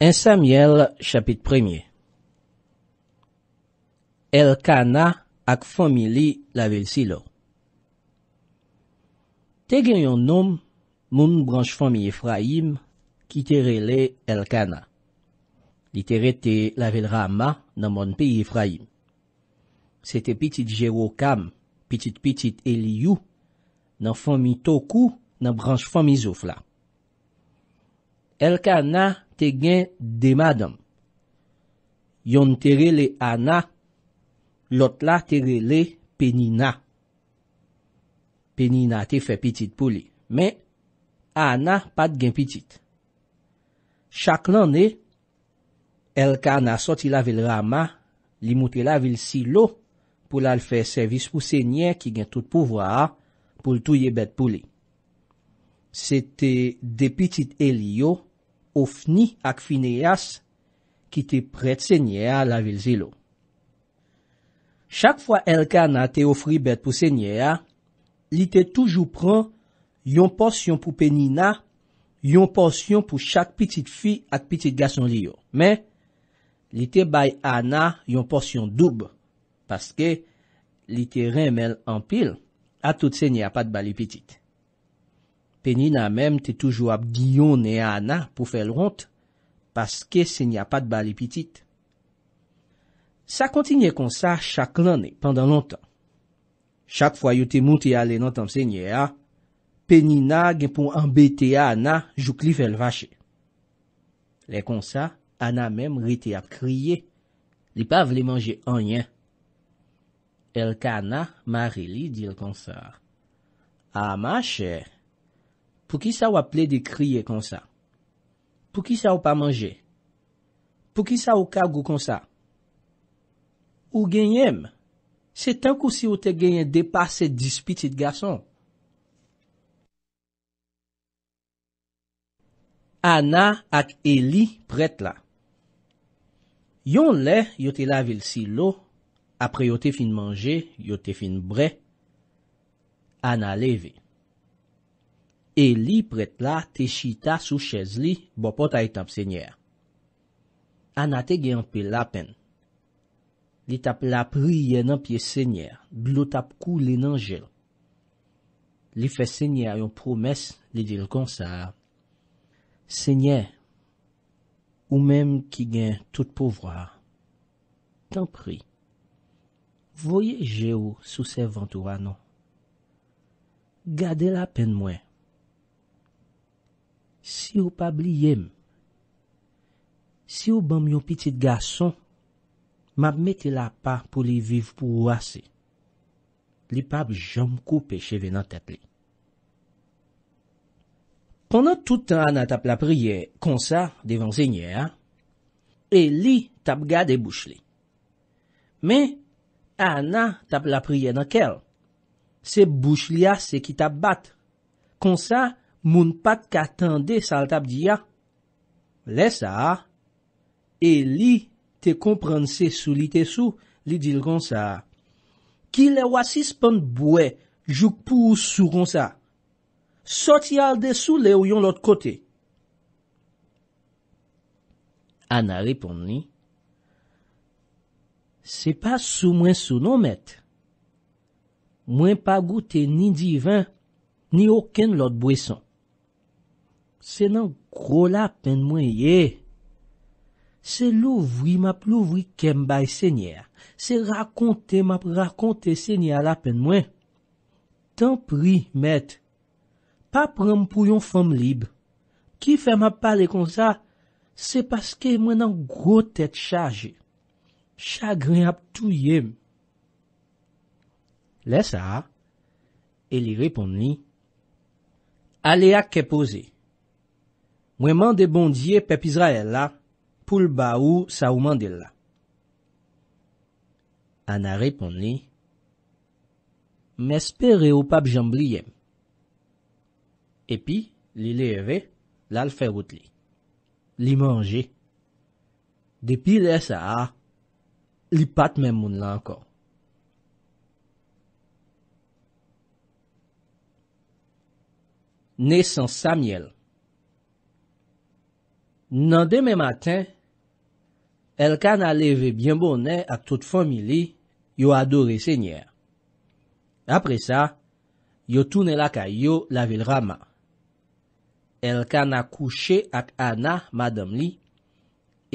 Ensamiel chapit premye Elkana ak fomili lavel silo Tegen yon nom moun branj fomi Efraim ki terele Elkana. Li tere te lavel Rama nan moun pi Efraim. Se te pitit jero kam, pitit pitit Eliou, nan fomi Tokou, nan branj fomi Zoufla. Elkana te gen demadom. Yon tere le ana, lot la tere le penina. Penina te fe pitit pou li. Men, ana pat gen pitit. Chak lan ne, el ka anasoti la vil rama, li mouti la vil silo, pou la l fè servis pou se nye ki gen tout pouvwa, pou l touye bet pou li. Se te depitit el yo, ou fni ak fineyas ki te pre tsenye a la vil zelo. Chak fwa elka na te ofri bet pou senye a, li te toujou pran yon porsyon pou peni na, yon porsyon pou chak pitit fi ak pitit gason li yo. Men, li te bay ana yon porsyon dub, paske li te remel an pil atout senye a pat bali pitit. Pe nina mem te toujou ap diyon e ana pou fèl ront, paske se n'ya pat bali pitit. Sa kontinye konsa chak lan e pandan lontan. Chak fwa yo te moun te ale nan tanp se n'ye a, pe nina gen pou anbeti a ana jouk li fèl vache. Le konsa, ana mem rete ap kriye. Li pa vle manje anyen. El ka ana, mare li dil konsa. A ma chè. Pou ki sa ou aple de kriye kon sa? Pou ki sa ou pa manje? Pou ki sa ou kagu kon sa? Ou genyem? Se tankou si ou te genyen depa se dispi tit gason? Ana ak Eli pret la. Yon le, yo te lavel si lo. Apre yo te fin manje, yo te fin bre. Ana leve. E li pret la te chi ta sou chèz li bo pot a itanp e sènyè. Ana te gen anpè la pen. Li tap la pri yen anpè sènyè. Glot ap kou li nan jèl. Li fè sènyè yon promès li dil konsa. Sènyè, ou mèm ki gen tout povwa. Tanp pri. Voyèjè ou sou sè ventou anon. Gade la pen mwen. Si ou pab li yem, si ou bam yon pitit gason, mab meti la pa pou li viv pou ou ase. Li pab jom koupe cheve nan teple. Pendan toutan ana tap la priye konsa devan zinye a, e li tap gade bouch li. Men, ana tap la priye nan kel. Se bouch li a se ki tap bat, konsa, Moun pat katande sal tab diya. Le sa. E li te komprense sou li te sou, li dil kon sa. Ki le wasis pon bwe, juk pou sou kon sa. Soti al de sou le ou yon lot kote. Ana repon li. Se pa sou mwen sou non met. Mwen pa goute ni divan, ni oken lot bwesan. Se nan gro la pen mwen ye. Se louvri map louvri kem bay senyer. Se rakonte map rakonte senyer la pen mwen. Tan pri met. Pa prem pou yon fom lib. Ki fè map pale kon sa. Se paske mwen nan gro tèt chaje. Chagren ap tou ye. Lè sa. E li repon li. Ale ak ke pose. Mwenman de bondye pep Izrael la, poul ba ou sa ouman del la. Ana repon li, Mespere ou pap jamb e li yem. Epi, li le eve, lal ferout li. Li manje. Depi le sa a, li pat men moun la ankon. Nesan Samiel, Nan deme maten, el ka na leve byen bonè ak tout fomili yo adore sènyèr. Apre sa, yo toune lak a yo la vil rama. El ka na kouche ak ana madame li,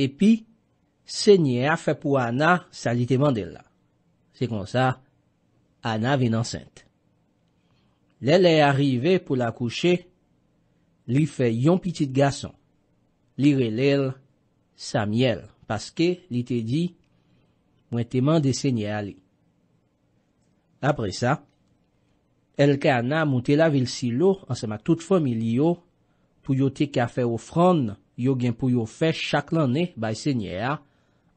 epi sènyèr fe pou ana salite mandè la. Se kon sa, ana ven ansente. Lele arrive pou la kouche, li fe yon pitit gason. li relel sa miel, paske li te di, mwen teman de senye a li. Apre sa, elke ana moun te la vil si lo, an sema tout fomil yo, pou yo te kafe ofron, yo gen pou yo fe chak lan ne, bay senye a,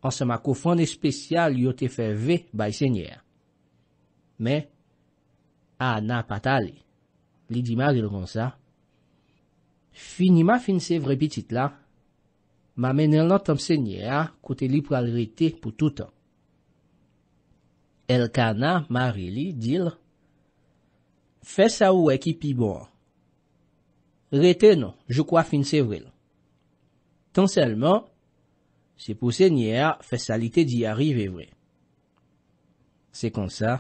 an sema kofron espesyal yo te fe ve, bay senye a. Me, ana pata li. Li di ma li loun sa, fini ma fin se vre pitit la, Ma menel nan tanp se nye a kote li pral rete pou toutan. Elk anan, mari li, dil, Fes a ou ekipi bon. Rete nou, jou kwa finse vril. Tan selman, se pou se nye a, fes salite di arrive vril. Se kon sa,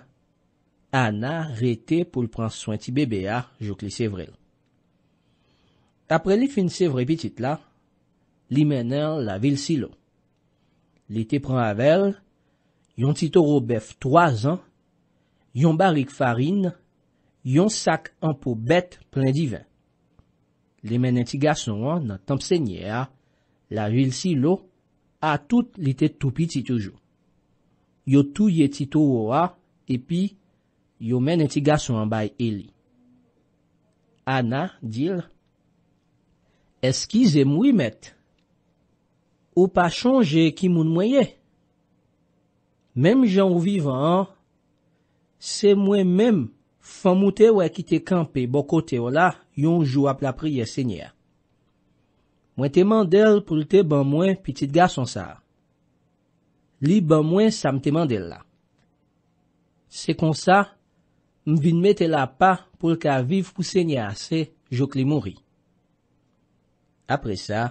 anan rete pou l pran sointi bebe a, jou kli se vril. Apre li finse vril pitit la, Li menen la vil si lo. Li te pran avel, yon titoro bef 3 an, yon barik farin, yon sak an pou bet plen di ven. Li menen ti gason an, nan tanp se nye a, la vil si lo, a tout li te toupi ti toujou. Yo touye ti towo a, epi, yo menen ti gason an bay eli. Ana dil, eski zem wimet, Ou pa chonje ki moun mwenye. Mem jan ou vivan, se mwen men fomoute ou ekite kampe bokote ou la yon jou ap la priye senye. Mwen teman del pou lte ban mwen pitit gason sa. Li ban mwen sa mwen teman del la. Se kon sa, mwen vin mette la pa pou lka viv pou senye se jok li moun ri. Apre sa,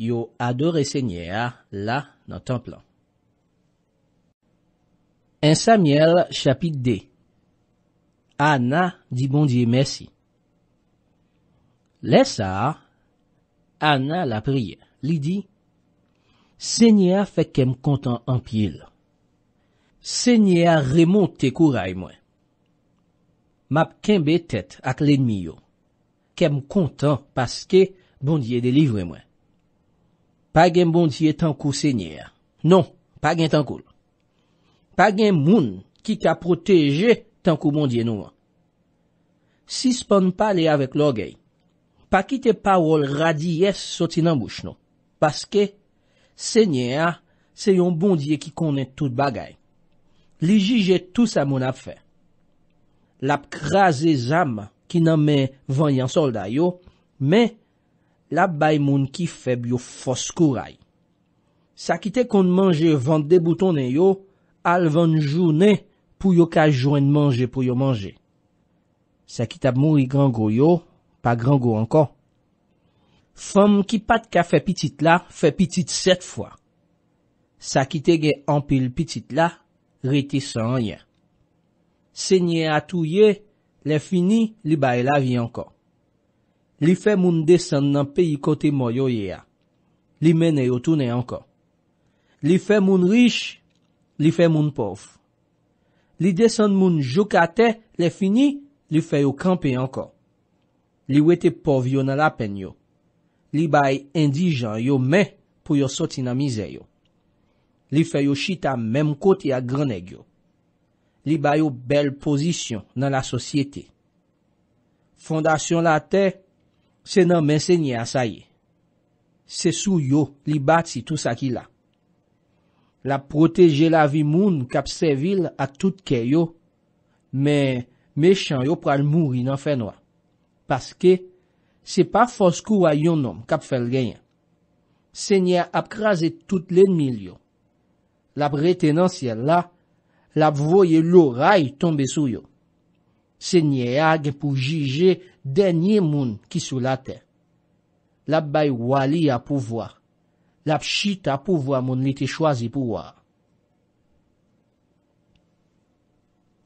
yo adore sènyè bon la nan templan. En Samyèl, chapit dè, Ana di bondye mèsi. Lè sa, Ana la priye, li di, sènyè fèk kem kontan anpil. Sènyè remonte kou ray mwen. Map kenbe tèt ak lenmi yo, kem kontan paske bondye delivre mwen. Pa gen bondye tankou se nye a. Non, pa gen tankou. Pa gen moun ki ka proteje tankou bondye nou an. Si span pa le avek logay, pa kite pa wol radiye sotin an bouch nou. Paske, se nye a, se yon bondye ki konen tout bagay. Li ji je tout sa moun ap fe. Lap kraze zanm ki nan men vanyan solda yo, men... La bay moun ki feb yo foskouray. Sakite kon manje vande bouton en yo, al vande jounen pou yo ka jounen manje pou yo manje. Sakite ap mouni gran go yo, pa gran go anko. Fom ki pat ka fe pitit la, fe pitit set fwa. Sakite gen anpil pitit la, reti san yon. Senye atou ye, le fini, li bay la vi anko. Li fe moun desen nan peyi kote moyo ye a. Li mene yo tune anko. Li fe moun riche, li fe moun pof. Li desen moun jokate, le fini, li fe yo kampe anko. Li wete pof yo nan la pen yo. Li bay indijan yo me pou yo soti nan mize yo. Li fe yo chita mem kote ya graneg yo. Li bay yo bel pozisyon nan la sosyete. Fondasyon la te... Se nan men se nye asaye, se sou yo li bati tout sa ki la. La proteje la vi moun kap se vil ak tout ke yo, men mechan yo pral mouri nan fè noa. Paske, se pa foskou a yon nom kap fèl genyen. Se nye ap kraze tout len mil yo. La pretenansye la, la voye loray tombe sou yo. Senye a gen pou jije denye moun ki sou la te. La bay wali a pou vwa. La pchita pou vwa moun li te chwazi pou wwa.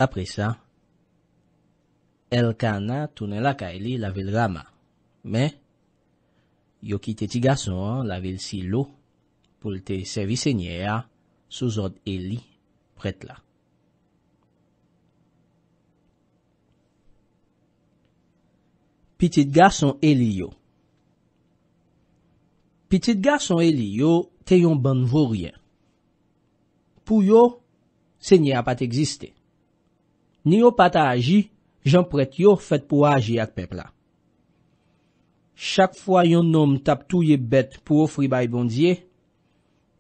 Apre sa, Elkana toune laka e li la vil rama. Men, yo kite ti gason la vil si lo pou lte sevi senye a sou zon e li pret la. PITIT GARSON ELI YO PITIT GARSON ELI YO TE YON BAN VOU RYE POU YO, SE NYA PA TE EXISTE NYO PA TA AJI, JAN PRET YO FET PO AJI AK PEP LA CHAK FOA YON NOM TAP TOU YI BET POU O FRIBAI BONDIYE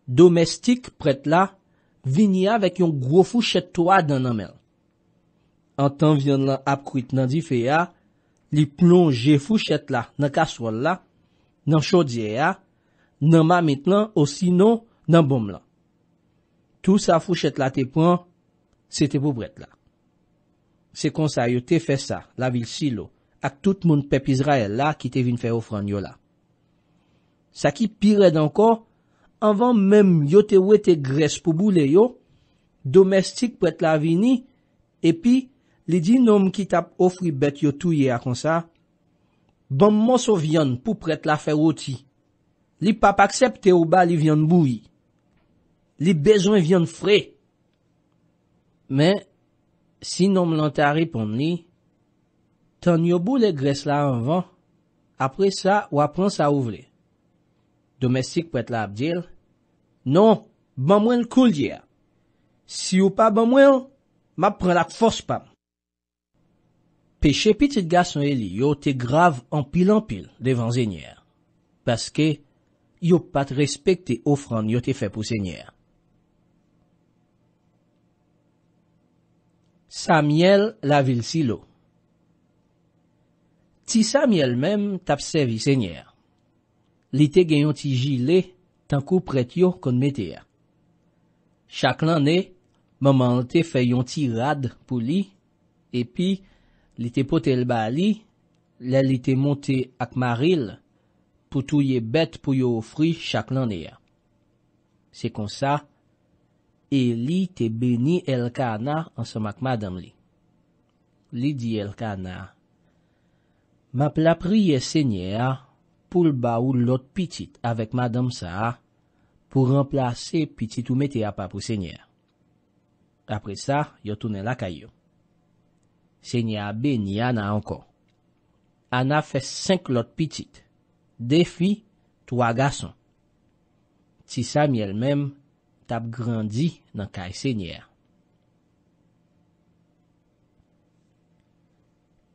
DOMESTIK PRET LA, VINYA VEK YON GROUFOU CHETTOA DAN NAN MEL AN TAN VYON LAN APKWIT NAN DIFE YA li plonje fouchet la nan kaswol la, nan chodye ya, nan mamit lan, ou sino nan bom lan. Tou sa fouchet la te pon, se te pou bret la. Se konsa yo te fe sa, la vil si lo, ak tout moun pep Izrael la ki te vin fe ofran yo la. Sa ki pire dan kon, anvan menm yo te we te gres pou bou le yo, domestik pou et la vini, epi, Li di noum ki tap ofri bet yo touye akonsa, bon monsou vyon pou pret la fe woti. Li pap aksepte ou ba li vyon boui. Li bejoun vyon fre. Men, si noum lan tari pon li, tan yo bou le gres la anvan, apre sa wapran sa ouvle. Domestik pou et la apdil, non, ban mwen koul diya. Si ou pa ban mwen, map pran lak fos pam. peche pitit gason eli yo te grave anpil anpil devan sènyèr paske yo pat respekte ofran yo te fe pou sènyèr. Samyèl la vil si lo Ti Samyèl menm tapsevi sènyèr. Li te gen yon ti jile tankou pret yo kon metè ya. Chak lanè, maman te fe yon ti rad pou li epi Li te pote el ba li, li li te monte ak maril pou tou ye bet pou yo ofri chak lan e ya. Se kon sa, e li te beni el ka ana ansam ak madame li. Li di el ka ana. Ma plapriye senye a pou l ba ou lot pitit avek madame sa a pou remplase pitit ou mete a papou senye a. Apre sa, yo tune la kayo. Senye abe ni ana anko. Ana fe senklot pitit. Defi, twa gason. Ti sami el mem, tap grandi nan kay senye a.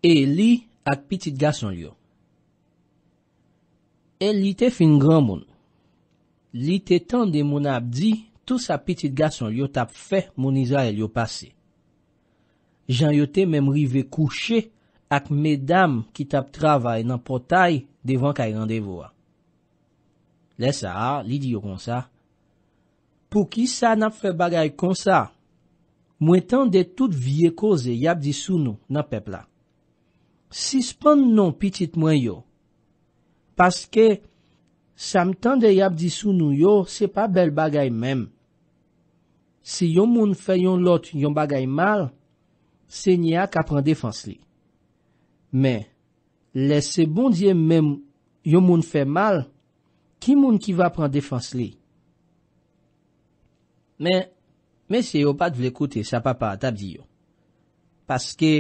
E li ak pitit gason li yo. E li te fin gran moun. Li te tan de moun ap di, tout sa pitit gason li yo tap fe mouniza el yo pasey. jan yote menm rive kouche ak medam ki tap travay nan potay devan kay randevo a. Le sa, li di yo kon sa, pou ki sa nan fe bagay kon sa, mwen tan de tout vie koze yap di sou nou nan pepla. Sispon non pitit mwen yo, paske sa m tan de yap di sou nou yo se pa bel bagay menm. Se yon moun fe yon lot yon bagay mal, Senya ka pran defans li. Men, les se bondye men yon moun fè mal, ki moun ki va pran defans li? Men, men se yo pat vle koute sa papa tap di yo. Paske,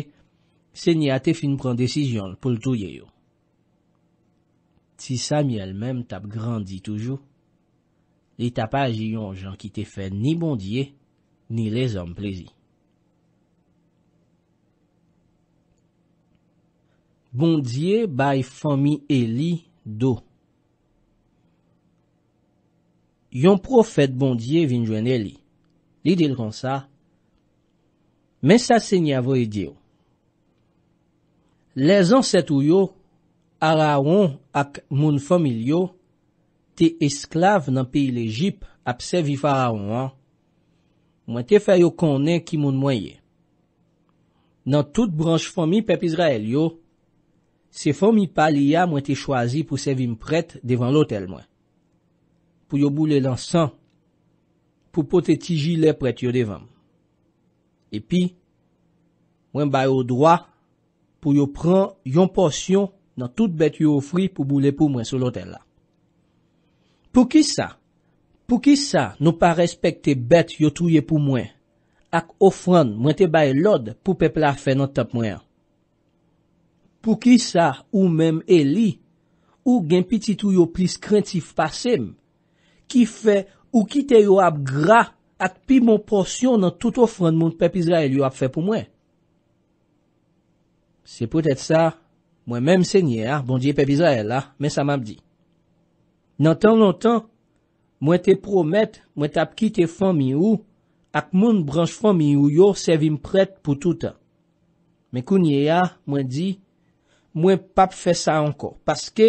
senya te fin pran desijyon pou l'touye yo. Ti Samye elmen tap grandi toujou, li tapaj yon jan ki te fè ni bondye, ni rezom plezi. Bondye bay fami Eli do. Yon profet Bondye vinjwen Eli. Li dil kon sa. Men sa se nye avoye diyo. Le zan setou yo, Araon ak moun fami liyo, te esklav nan peyi l'Ejip apse vi faraon an, mwen te fay yo konen ki moun mwaye. Nan tout branj fami pep Israel yo, Se fò mi pali ya mwen te chwazi pou sevim pret devan lotel mwen. Pou yo boule lan san pou pote tijile pret yo devan. Epi, mwen bay ou dwa pou yo pran yon porsyon nan tout bet yo ofri pou boule pou mwen sou lotel la. Pou ki sa? Pou ki sa nou pa respekte bet yo touye pou mwen? Ak ofran mwen te bay lode pou pepla fe nan tap mwen an. Pou ki sa ou mem eli, ou gen pititou yo plis krentif pasem, ki fe ou kite yo ap gra ak pi mon porsyon nan tout ofran moun Pepi Zahel yo ap fe pou mwen. Se potet sa, mwen menm se nye a, ah, bon diye Pepi Zahel la, ah, men sa mam di. Nan tan lontan, mwen te promet, mwen tap kite fanyou, ak moun branj fanyou yo sevim pret pou touta. Men kou nye a, ah, mwen di, Mwen pap fe sa anko, paske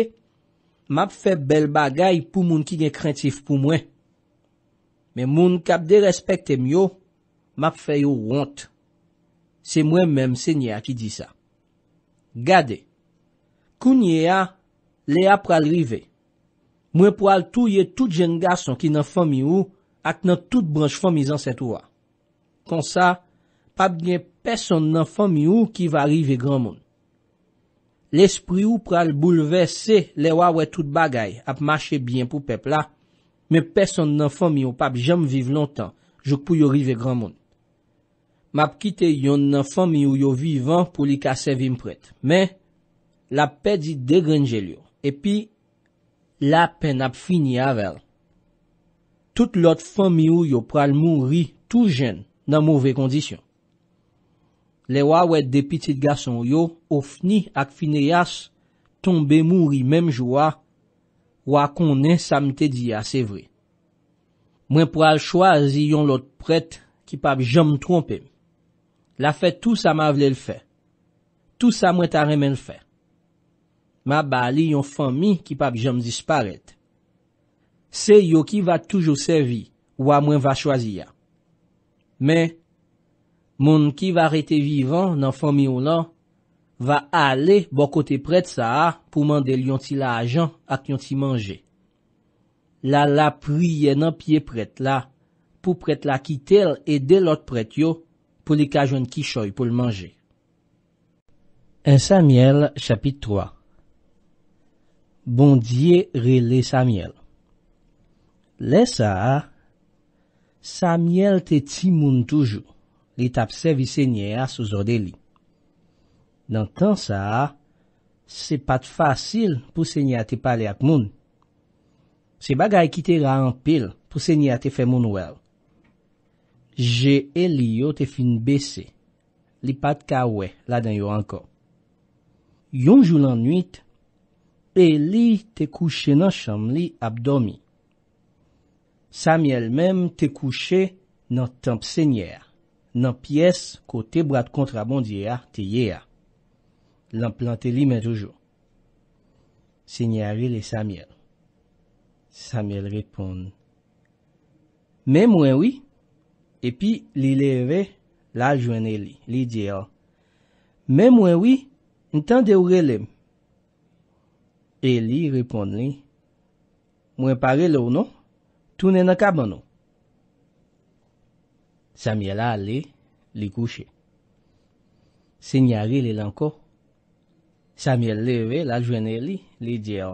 map fe bel bagay pou moun ki gen krentif pou mwen. Men moun kap de respekte myo, map fe yo wont. Se mwen menm se nye a ki di sa. Gade, kou nye a, le a pralrive. Mwen pral touye tout jen gason ki nan fomi ou ak nan tout branj fomi zan set wwa. Kon sa, pap gen peson nan fomi ou ki va rive gran moun. L'espri ou pral bouleverse le wawet tout bagay ap mache bien pou pepla, me peson nan fami ou pap jem vive lontan, jok pou yo rive gran moun. Map kite yon nan fami ou yo vivan pou li kasevim pret. Men, la pe di degrenjel yo, epi la pen ap fini avel. Tout lot fami ou yo pral moun ri tou jen nan mouve kondisyon. Le wawet de pitit gason yo ou fni ak fineyas tombe mouri mem jwa wakone sa mte diya se vre. Mwen pral chwazi yon lot pret ki pab jom trompe m. La fet tout sa ma vle l fe. Tout sa mwen tare men l fe. Ma bali yon fami ki pab jom disparet. Se yo ki vat toujou sevi wak mwen vachwazi ya. Men, Moun ki va rete vivan nan fami ou nan, va ale bokote prete sa a pou mande lyon ti la ajan ak lyon ti manje. La la priye nan pie prete la pou prete la ki tel e delot prete yo pou li kajwen ki choy pou l manje. En Samiel chapit 3 Bondye re le Samiel Le sa a, Samiel te ti moun toujou. Li tapsevi sènyè a souzode li. Nan tan sa, se pat fasil pou sènyè te pale ak moun. Se bagay ki te ra an pil pou sènyè te fe moun wel. Je e li yo te fin bese. Li pat ka we la den yo anko. Yonjou lan nwit, e li te kouche nan chanm li ap domi. Samye el mem te kouche nan temp sènyè a. nan piyes ko te brad kontrabon diye a, te ye a. Lan plante li men toujou. Senyari li Samiel. Samiel repon. Men mwen wi, epi li leve la jwene li. Li diye a, ah. men mwen wi, ntande ou relem. E li repon li, mwen pare lou nou, tou nen akaban nou. Samyèl a li li kouche. Senyèl li lanko. Samyèl le ve la jwenè li li diyo.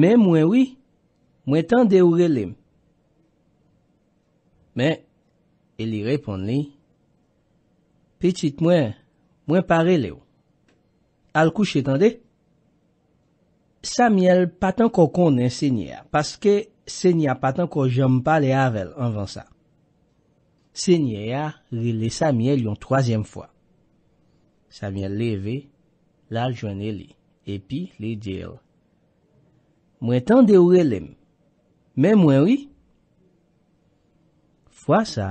Men mwen wè, mwen tan de oure li. Men, e li repon li. Petit mwen, mwen pare le ou. Al kouche tan de. Samyèl patan kou konen senyèl. Paske senyèl patan kou jom pa li avel anvan sa. Senye ya li le samye li yon troazem fwa. Samye le ve, la jwene li, epi li diyo. Mwen tende yore lem, men mwen wi. Fwa sa,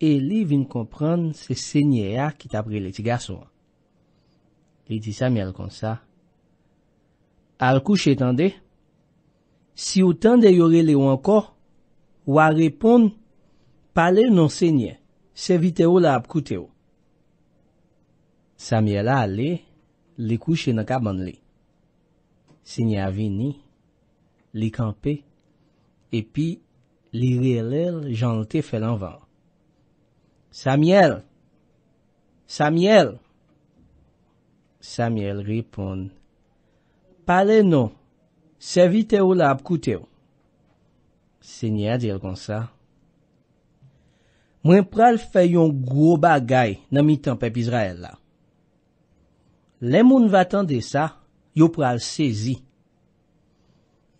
e li vin komprend se senye ya ki tapre li ti gason. Li di samye al konsa. Al kouche tende, si ou tende yore le wanko, wwa repon, pale non se nye, se vite ou la ap koute ou. Samyela ale, li kouche nan kaban li. Se nye avini, li kampe, epi, li rilel janote felan van. Samyela, Samyela, Samyela ripon, pale non, se vite ou la ap koute ou. Se nye adil kon sa, mwen pral fè yon gwo bagay nan mi tanpep Izrael la. Le moun vatande sa, yo pral sezi.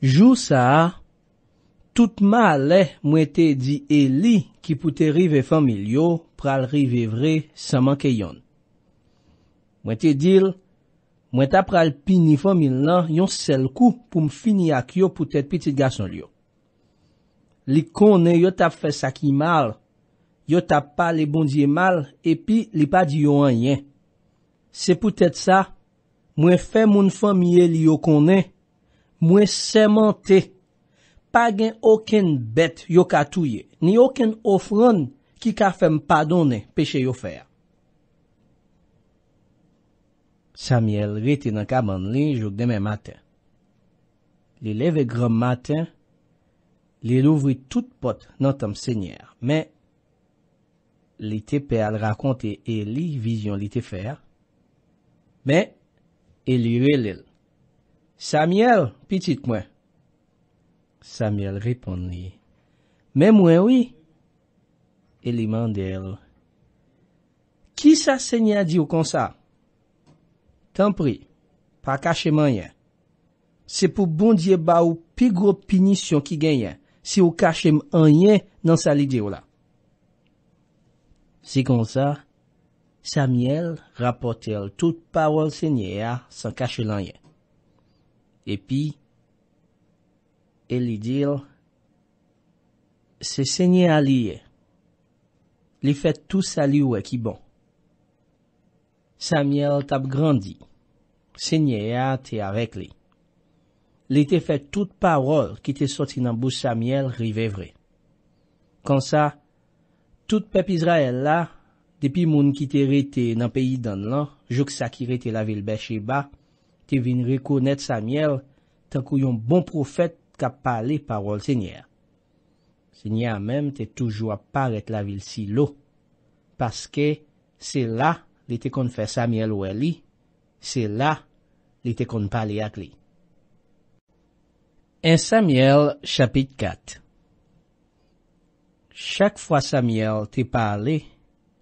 Jou sa, tout ma ale mwen te di eli ki pote rive famil yo pral rive vre sa manke yon. Mwen te dil, mwen ta pral pini famil lan yon sel kou pou m fini ak yo pote piti gason yo. Li konen yo ta fè sakimal, yo tap pa li bondye mal, epi li pa di yo anye. Se pou tèt sa, mwen fè moun fòmye li yo konè, mwen seman te, pa gen oken bet yo katouye, ni oken ofron ki ka fèm padone peche yo fè. Samyèl rete nan kaban li jok demè matè. Li leve gròm matè, li louvri tout pot nan tam sènyèr, mè, Li te pe al rakonte e li vizyon li te fer. Men, e li yu el el. Samiel, pitit mwen. Samiel ripon li. Men mwen wii. E li mandel. Ki sa se nye di ou konsa? Tan pri, pa kache mwen yen. Se pou bondye ba ou pi gro pinisyon ki genyen. Se ou kache mwen yen nan sa li di ou la. Se kon sa, Samiel rapote l tout pawol senye a san kache lanyen. Epi, el li dil, se senye a liye, li fet tout sali ou e ki bon. Samiel tap grandi, senye a te arek li. Li te fet tout pawol ki te soti nan bou Samiel rive vre. Kon sa, Tout pep Israel la, depi moun ki te rete nan peyi dan lan, jok sa ki rete la vil besheba, te vin rekonet Samuel tan kou yon bon profet ka pale parol senyer. Senyer menm te toujwa paret la vil si lo, paske se la li te kon fè Samuel wè li, se la li te kon pale ak li. En Samuel chapit kat. Chak fwa Samiel te pale,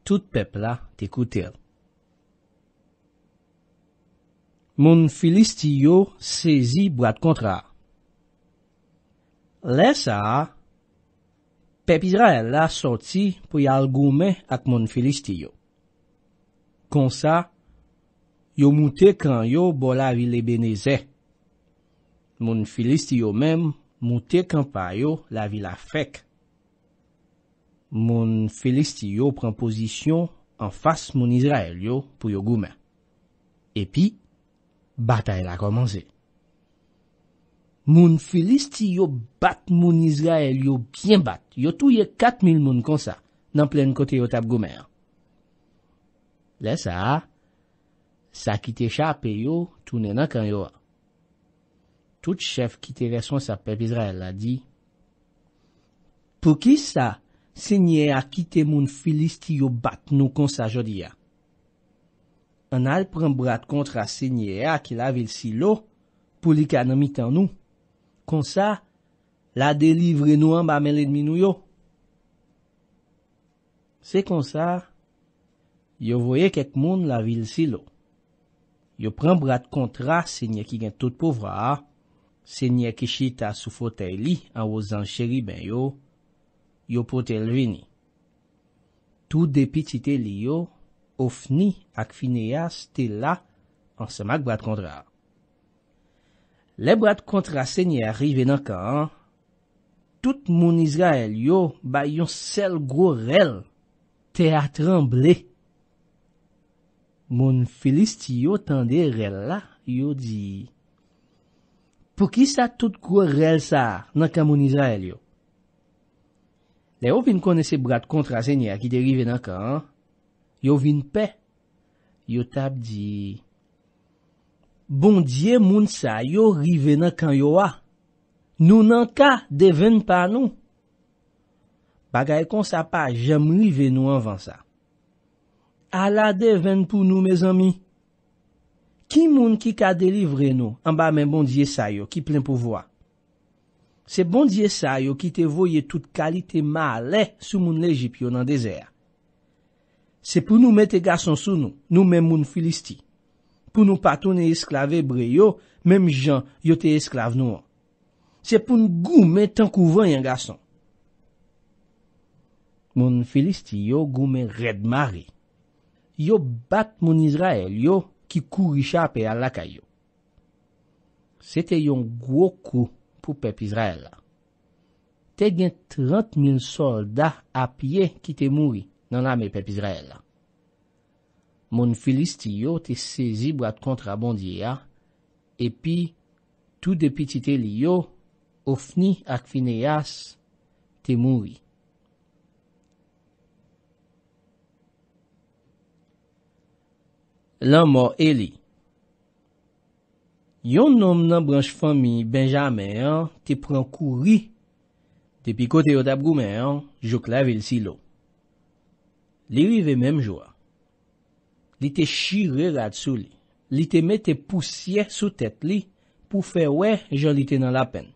tout pep la te koutel. Moun Filistiyo sezi brad kontra. Lè sa, pep Israel la soti pou yal goume ak moun Filistiyo. Konsa, yo moutek an yo bo la vile beneze. Moun Filistiyo mem moutek an pa yo la vile fek. Moun Felisti yo pren pozisyon an fas moun Izrael yo pou yo goumer. Epi, batay la komanse. Moun Felisti yo bat moun Izrael yo gen bat. Yo touye kat mil moun konsa nan plen kote yo tap goumer. Le sa, sa kite cha apè yo tounenan kan yo. Tout chef kite leson sa pep Izrael la di. Pou ki sa? Se nye a kite moun filist yo bat nou konsa jodia. An al pren brad kontra se nye a ki la vil si lo, pou li ka nan mitan nou. Konsa, la delivre nou an ba menle dminou yo. Se konsa, yo voye kek moun la vil si lo. Yo pren brad kontra se nye ki gen tout povra, se nye ki chita sou fote li an wosan cheri ben yo, yo pote lwini. Tout depi titeli yo, ofni ak fineya stela an semak brad kontra. Le brad kontra se ni arive nan ka, tout moun Izrael yo, ba yon sel gwo rel, te atremble. Moun Felist yo tende rel la, yo di, pou ki sa tout gwo rel sa, nan ka moun Izrael yo? E yo vin kone se brad kontra se nye a ki de rive nan kan, yo vin pe, yo tab di, Bondye moun sa yo rive nan kan yo a, nou nan ka deven pa nou. Bagay kon sa pa jem rive nou anvan sa. Ala deven pou nou, mez ami. Ki moun ki ka delivre nou, anba men bondye sa yo, ki plen pou vou a. Se bon diye sa yo ki te voye tout kalite ma ale sou moun lejip yo nan dezer. Se pou nou mette gason sou nou, nou men moun Filisti. Pou nou patoune esklave bre yo, menm jan yo te esklave nou an. Se pou nou gou men tan kou ven yon gason. Moun Filisti yo gou men red mari. Yo bat moun Izrael yo ki kou richa pe al laka yo. Se te yon gwo kou. pou pep Izrella. Tè gen 30 min solda apye ki te moui nan ame pep Izrella. Mon filist yo te sezi brad kontra bondye ya, epi, tou depiti te li yo, ofni ak fine yas, te moui. Lan mor eli, Yon nom nan branj fami benjame an, te pran kouri, te pikote yo tab goume an, jok la vel si lo. Li li ve menm jwa. Li te shire rad sou li. Li te mette pousye sou tet li pou fe wè jan li te nan la pen.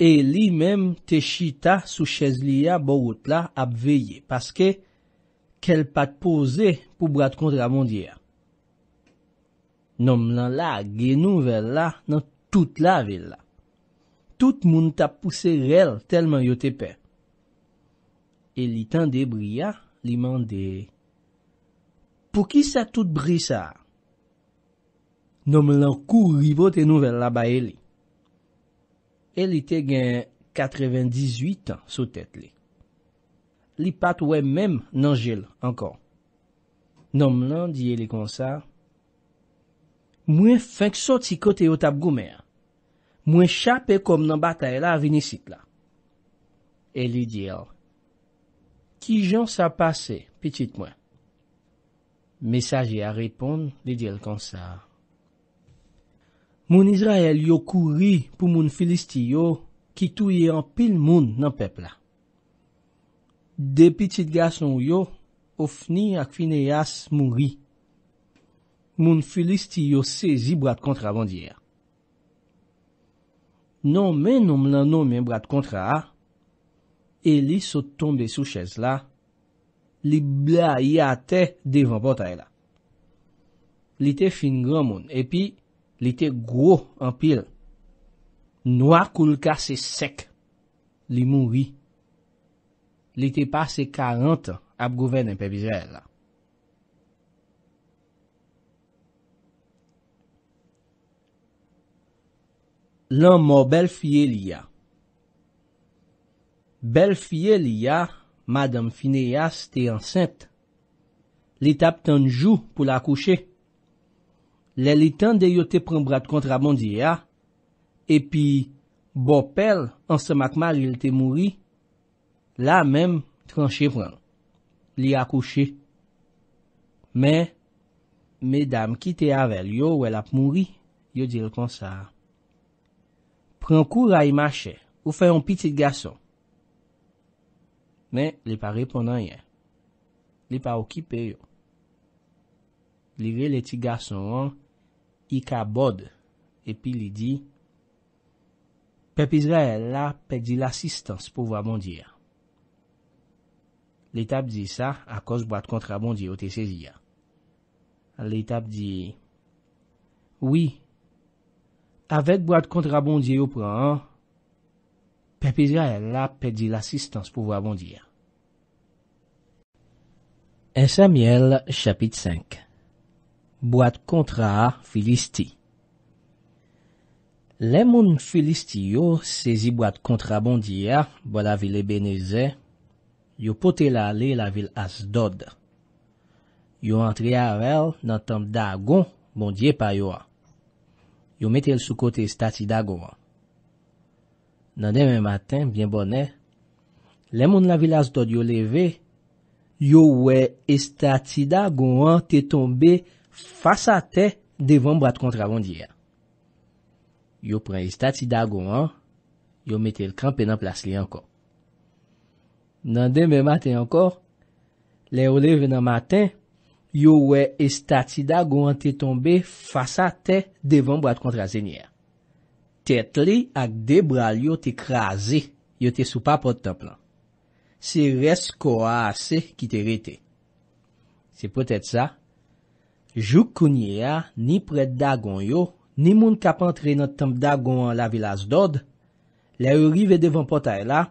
E li menm te shita sou chèz li ya bo wot la ap veye. Paske kel pat pose pou brad kontra mondi ya. Nom lan la gen nouvel la nan tout la vil la. Tout moun ta pousse rel telman yo te pe. E li tan de bria, li mande, Pou ki sa tout bria sa? Nom lan kou rivo te nouvel la ba e li. E li te gen 98 an sou tet li. Li pat wè mèm nan jel ankon. Nom lan diye li konsa, Mwen feng sot si kote yo tab gome a. Mwen chape kom nan batay la a vini sip la. E li di el. Ki jan sa pase, pitit mwen. Mesaje a repon, li di el konsa. Moun Izrael yo kouri pou moun filisti yo, ki touye an pil moun nan pepla. De pitit gas non yo, ofni ak fine yas moun ri. Moun filist yo sezi brad kontra bandyè. Non men noum lan noum en brad kontra a, e li so tombe sou chèz la, li bla yate devan potay la. Li te fin gran moun, epi, li te gro an pil. Noua koul kase sek, li moun wi. Li te pase karant ap gouven en pepizè la. L'an mo bel fye li ya. Bel fye li ya, madame Fineas te ansente. Li tap tanjou pou la kouche. Le li tan de yo te prem brad kontra bondi ya, epi bo pel ansen makmal yil te mouri, la menm tranche vran. Li ya kouche. Men, medam ki te avel yo ou el ap mouri, yo dil konsar. Pren kou ra imache ou fe yon piti gason. Men, li pa repondan yon. Li pa okipe yon. Li ve li ti gason an, i ka bod, epi li di, pe pizre la pe di l'assistance pou vwa bondi ya. Li tap di sa, akos bwa t kontra bondi yo te sezi ya. Li tap di, wii, Avèk bouad kontra bondye yo pran, pepizya el la pedi l'assistans pou vwa bondye. Esamiel chapit 5 Bouad kontra Filisti Lè moun Filisti yo sezi bouad kontra bondye bo la vil ebeneze, yo pote la li la vil as dod. Yo antri avel nan tam dagon bondye payo a. yo metel sou kote Estatida Gouan. Nan deme maten, bien bonè, le moun la vilaz dodi yo leve, yo we Estatida Gouan te tombe fasa te devan brad kontra von diya. Yo pren Estatida Gouan, yo metel kranpe nan plas li ankon. Nan deme maten ankon, le yo leve nan maten, yo metel kranpe nan plas li ankon. yo we estati dagon an te tombe fasa te devan brad kontra zenye a. Tet li ak debra li yo te kraze, yo te sou papot tap lan. Se resko a ase ki te rete. Se potet sa, jou kounye a ni pred dagon yo, ni moun kapantre nan tamp dagon an la vilas dod, la yo rive devan pot a e la,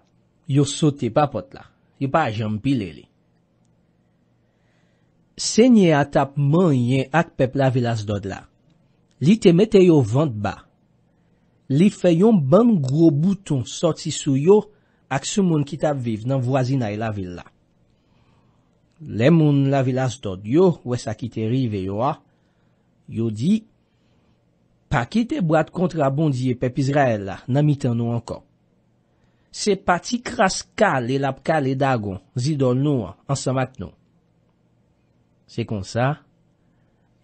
yo sote papot la. Yo pa jampi le li. Senye atap manye ak pep la vila sdod la. Li te mete yo vant ba. Li feyon ban gro bouton soti sou yo ak sou moun ki tap viv nan vwazinay la vila. Le moun la vila sdod yo, wesa ki te rive yo a, yo di, pa ki te brad kontra bondye pep Izrael la nan mitan nou ankon. Se pati kras ka le lap ka le dagon zidon nou an, ansan mat nou. Se kon sa,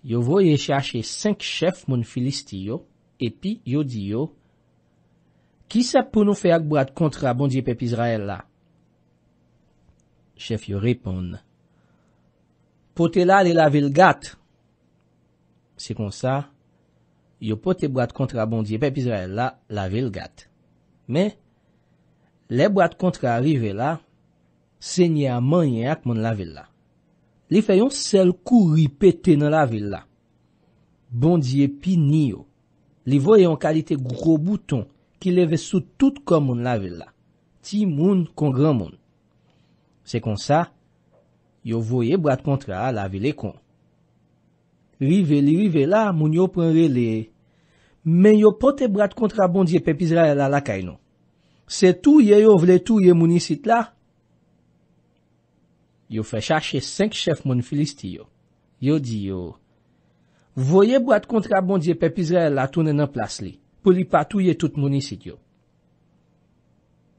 yo voye chache 5 chef moun filisti yo, epi yo di yo, Ki sa pou nou fe ak bwad kontra bondye pep Izrael la? Chef yo repon, Pote la li la vil gat? Se kon sa, yo pote bwad kontra bondye pep Izrael la la vil gat. Me, le bwad kontra rive la, se nye a manye ak moun la vil la. Li fè yon sel kou ripete nan la vil la. Bondye pi ni yo. Li voye yon kalite gro bouton ki leve sou tout kon moun la vil la. Ti moun kon gran moun. Se kon sa, yo voye brad kontra la vil le kon. Rive li rive la, moun yo pren rele. Men yo pote brad kontra bondye pe pizra la la kay non. Se tou ye yo vle tou ye mouni sit la, Yo fè chache sèk chèf moun filisti yo. Yo di yo, Voye bwa t kontra bondye pepizre la tonen nan plas li, pou li patouye tout moun isid yo.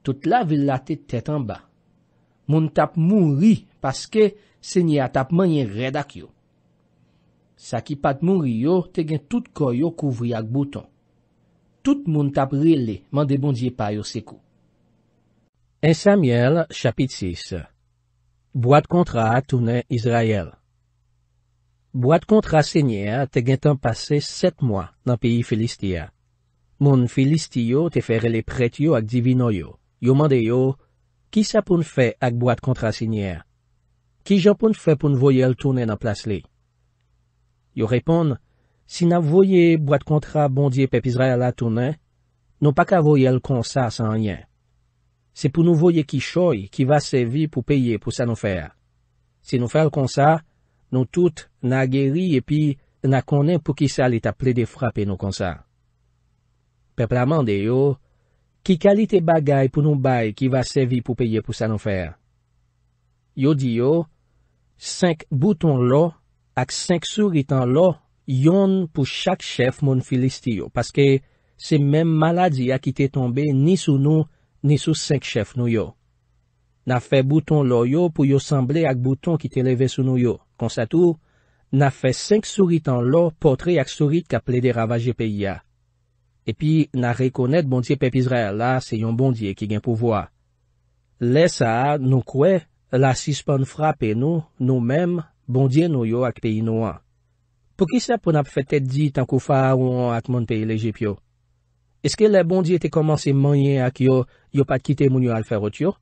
Tout la vil la te tèt an ba. Moun tap moun ri, paske sèny a tap manyen redak yo. Sa ki pat moun ri yo, te gen tout kò yo kouvri ak bouton. Tout moun tap ri li, man de bondye pa yo se kou. Ensamiel, chapit 6 Boit kontra atounen Izraël Boit kontra sinyer te gen tan pase set mwa nan piyi Filistia. Moun Filistiyo te ferele pret yo ak divino yo. Yo mande yo, ki sa pou n fe ak boit kontra sinyer? Ki jan pou n fe pou n voyel tounen nan plas li? Yo repon, si nan voye boit kontra bondye pep Izraël atounen, non pa ka voyel konsa san yen. se pou nou voye ki choy ki va sevi pou peye pou sa nou fer. Se nou fer kon sa, nou tout na geri epi na konen pou ki sa li taple de frape nou kon sa. Pe plaman de yo, ki kalite bagay pou nou bay ki va sevi pou peye pou sa nou fer? Yo di yo, senk bouton lo ak senk suritan lo yon pou chak chef moun filistiyo paske se menm maladi a ki te tombe ni sou nou ni sou 5 chef nou yo. Na fe bouton lo yo pou yo samble ak bouton ki te leve sou nou yo. Konsa tou, na fe 5 surit an lo potre ak surit ka ple de ravaje pe ya. Epi, na rekonet bondye pe pizre la se yon bondye ki gen pouvoa. Le sa, nou kwe, la sispon frape nou, nou mem, bondye nou yo ak pe inouan. Po ki sa pou nap fetet di tankou fa a ou an ak moun pe elejep yo? Eske le bondye te komanse manye ak yo, yo pat kite moun yo alferot yo.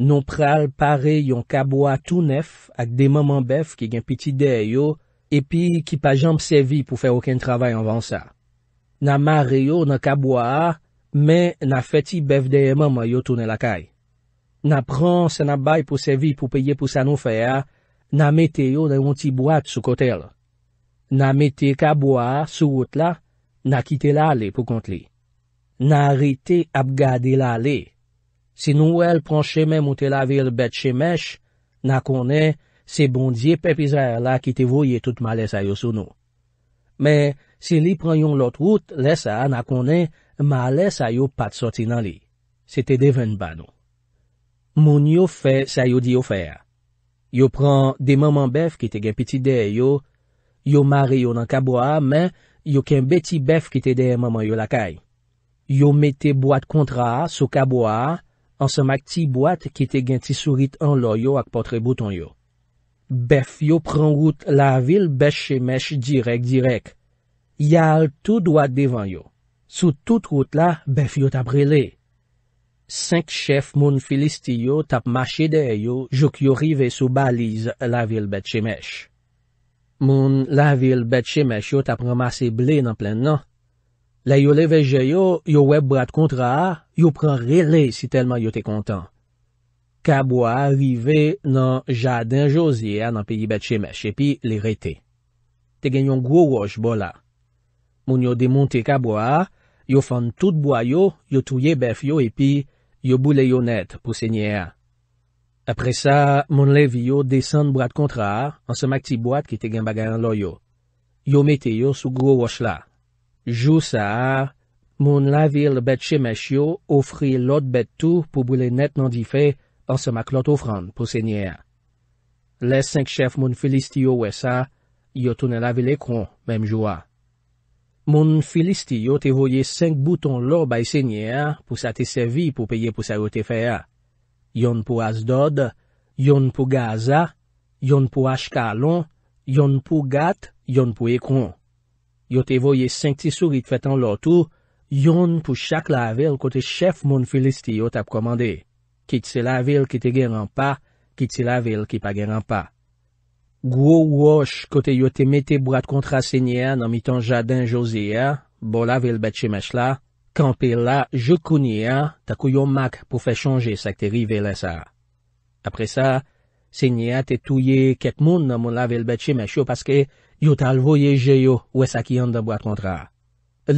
Non pral pare yon kabwa tou nef ak demaman bef ki gen piti de yo, epi ki pajanm sevi pou fe oken travay anvan sa. Na mare yo nan kabwa, men na feti bef deyeman mwen yo toune lakay. Na pranse nan bay pou sevi pou peye pou sa nou feya, na mete yo nan yon ti boat sou kotel. Na mete kabwa sou wot la, na kite lale pou kont li. Na rite ap gade la le. Se nou el pran cheme moute la vil bet chemesh, na konen se bondye pepizare la ki te voye tout ma lesa yo sou nou. Me, se li pran yon lot wout, lesa, na konen ma lesa yo pat soti nan li. Se te deven ba nou. Moun yo fe sa yo di yo fe a. Yo pran de maman bev ki te gen piti de yo, yo mare yo nan kabwa, men yo ken beti bev ki te de maman yo la kaye. Yo mette boate kontra sou kabwa, ansemak ti boate ki te gen ti surit an lo yo ak potre bouton yo. Bef yo pran wout la vil bet chemesh direk direk. Yal tout wad devan yo. Sou tout wout la, bef yo tap rele. Sank chef moun filisti yo tap mache de yo jok yo rive sou baliz la vil bet chemesh. Moun la vil bet chemesh yo tap ramase ble nan plen nan. La yo leveje yo, yo web brad kontra a, yo pran re le si telman yo te kontan. Ka bo a rive nan Jadin Josier nan Piyibet Chemesh epi le re te. Te gen yon gwo wosh bo la. Moun yo demonte ka bo a, yo fande tout bo a yo, yo tuye bef yo epi yo bou le yo net pou se nye a. Apre sa, moun leve yo desen brad kontra a ansa mak ti bo at ki te gen bagayan lo yo. Yo mete yo sou gwo wosh la. Jou sa, moun la vil bet chemèch yo ofri lot bet tou pou bwile net nan di fe ansa mak lot ofran pou sènyè. Le sèk chèf moun Filistiyo wè sa, yo tounen la vil ekron, mèm jouwa. Moun Filistiyo te voye sèk bouton lò bay sènyè pou sa te servi pou peye pou sa yo te fè. Yon pou as dod, yon pou gaza, yon pou as kalon, yon pou gat, yon pou ekron. yo te voye senk ti surit fet an lotou, yon pou chak la vil kote chef moun felisti yo tap komande, kit se la vil ki te geran pa, kit se la vil ki pa geran pa. Gwo wosh kote yo te mete brad kontra senye a nan mitan Jadin Josie a, bo la vil bet chemesh la, kampe la, jokouni a, takou yo mak pou fe chanje sakte ri velen sa. Apre sa, senye a te touye ket moun nan moun la vil bet chemesh yo paske, Yo tal voyeje yo wè sa ki yon da boat kontra.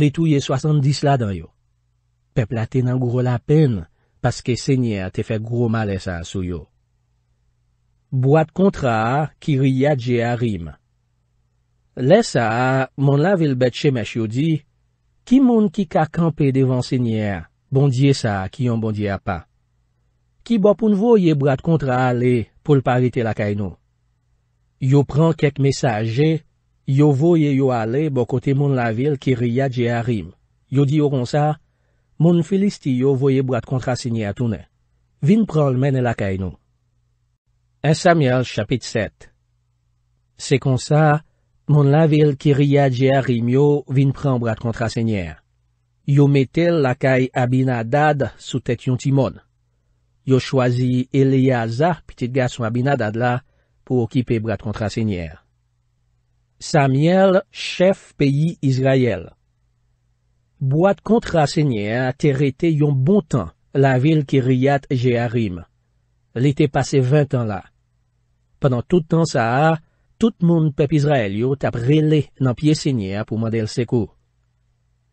Li tou ye soasand dis la dan yo. Peplate nan gwo la pen, paske senyer te fè gwo ma lesa sou yo. Boat kontra ki riyadje a rim. Lesa, mon la vilbet chemèche yo di, ki moun ki ka kampe devan senyer, bondye sa ki yon bondye a pa. Ki bopoun voye boat kontra ale pou lparite la kay nou. Yo pran kek mesaje yo, Yo voye yo ale bokote moun la vil kiri ya je harim. Yo diyo konsa, moun felisti yo voye brad kontrasenye atoune. Vin pral mene lakay nou. Esamiel chapit 7 Sekonsa, moun la vil kiri ya je harim yo vin pran brad kontrasenye. Yo metel lakay abinadad sou tet yon timon. Yo chwazi Eliyaza, pitit gason abinadad la, pou okipe brad kontrasenye. Samiel, chef peyi Izrael. Boat kontra senye a terete yon bon tan la vil ki riyat Jearim. Li te pase vantan la. Pendan toutan sa a, tout moun pep Izrael yo tap rele nan pie senye a pou madel seko.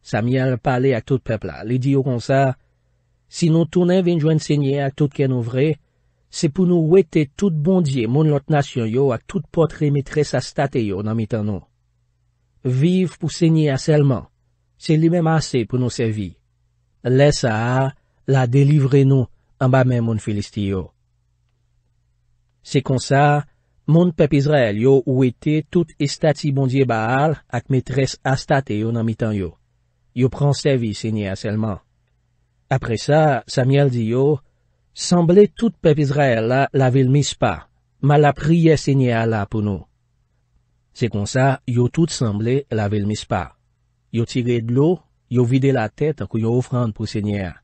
Samiel pale ak tout pep la. Li di yo kon sa, si nou toune vin jwen senye ak tout ken ouvre, Se pou nou wete tout bondye moun lotnasyon yo ak tout potre metres astate yo nan mitan nou. Viv pou sèni asèlman. Se li mèm asè pou nou sèvi. Lè sa a, la delivre nou, ambame moun felistiyo. Se konsa, moun pep Izrael yo wete tout istati bondye baal ak metres astate yo nan mitan yo. Yo pran sèvi sèni asèlman. Apre sa, Samyel di yo, Semble tout pep Izraela lavel mispa, ma la priye senye Allah pou nou. Se kon sa, yo tout semble lavel mispa. Yo tire de lo, yo vide la tete kou yo ofrand pou senye Allah.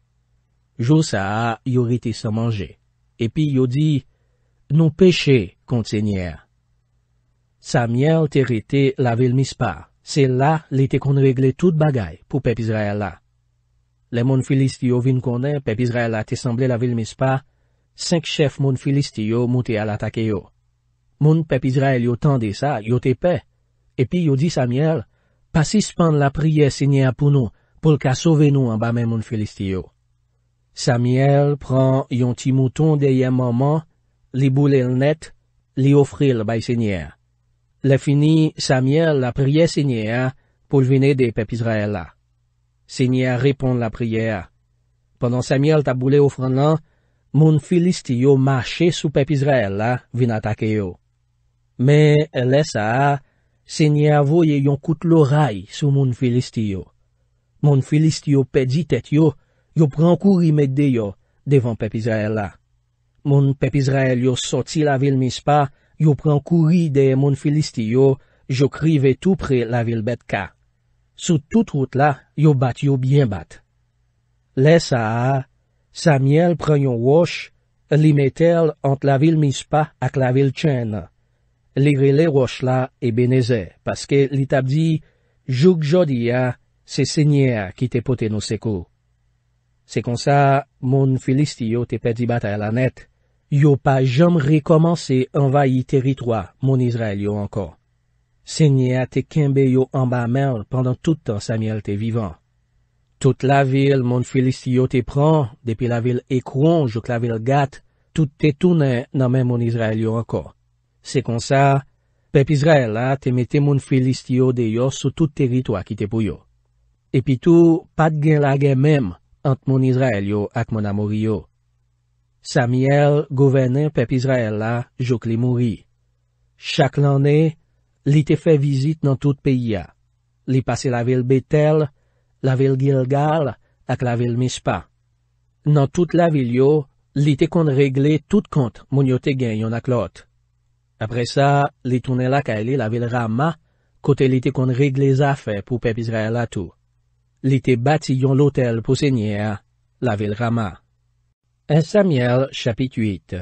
Jou sa, yo rite se manje. Epi yo di, nou peche kont senye Allah. Sa miel te rite lavel mispa. Se la, li te kon regle tout bagay pou pep Izraela la. Le moun filist yo vin konen, pep Izrael a tesemble la vil mispa, senk chef moun filist yo mouti al atake yo. Moun pep Izrael yo tende sa, yo tepe, epi yo di Samuel, pasispan la priye sinye apounou, pou lka sove nou anbame moun filist yo. Samuel pran yon ti mouton deye maman, li boule l net, li ofril bay sinye. Le fini Samuel la priye sinye a pou l vine de pep Izrael la. Se nye a ripon la priye a. Pendan sa mi al taboule ou fran lan, moun filist yo mache sou pep Izrael la vin atake yo. Me, lè sa a, se nye a voye yon kout loray sou moun filist yo. Moun filist yo pedi tet yo, yo pran kouri mede yo devan pep Izrael la. Moun pep Izrael yo soti la vil mispa, yo pran kouri de moun filist yo, yo krive tou pre la vil bet ka. Sou tout route la, yo bat yo byen bat. Le sa a, sa miel prenyon wosh, li metel ant la vil mispa ak la vil chen. Li gri le wosh la e beneze, paske li tabdi, jouk jodi a, se senye a ki te pote nou seko. Se kon sa, moun filist yo te pet di bat a lanet, yo pa jom rekomansi envayi teritwa moun Izrael yo ankon. Senye a te kembe yo an ba merl pandan tout an Samuel te vivan. Tout la vil mon filist yo te pran, depi la vil ekron jok la vil gat, tout te toune nan men mon Izrael yo anko. Se kon sa, pep Izrael la te mette mon filist yo de yo sou tout terito akite pou yo. Epi tou, pat gen la gen mem ant mon Izrael yo ak mon amour yo. Samuel govene pep Izrael la jok li mouri. Chak lan ne, Li fait visite dans nan tout pays. ya. Li passé la ville Bethel, la ville Gilgal ak la ville Mispa. Dans toute la ville, yo, li te kon regle tout compte moun yo te yon ak lot. Apre sa, li la ville li la vil Rama, kote li te kon regle zafè pou pep Israel atou. Li te bati yon lotel pour se la ville Rama. 1 Samuel chapitre 8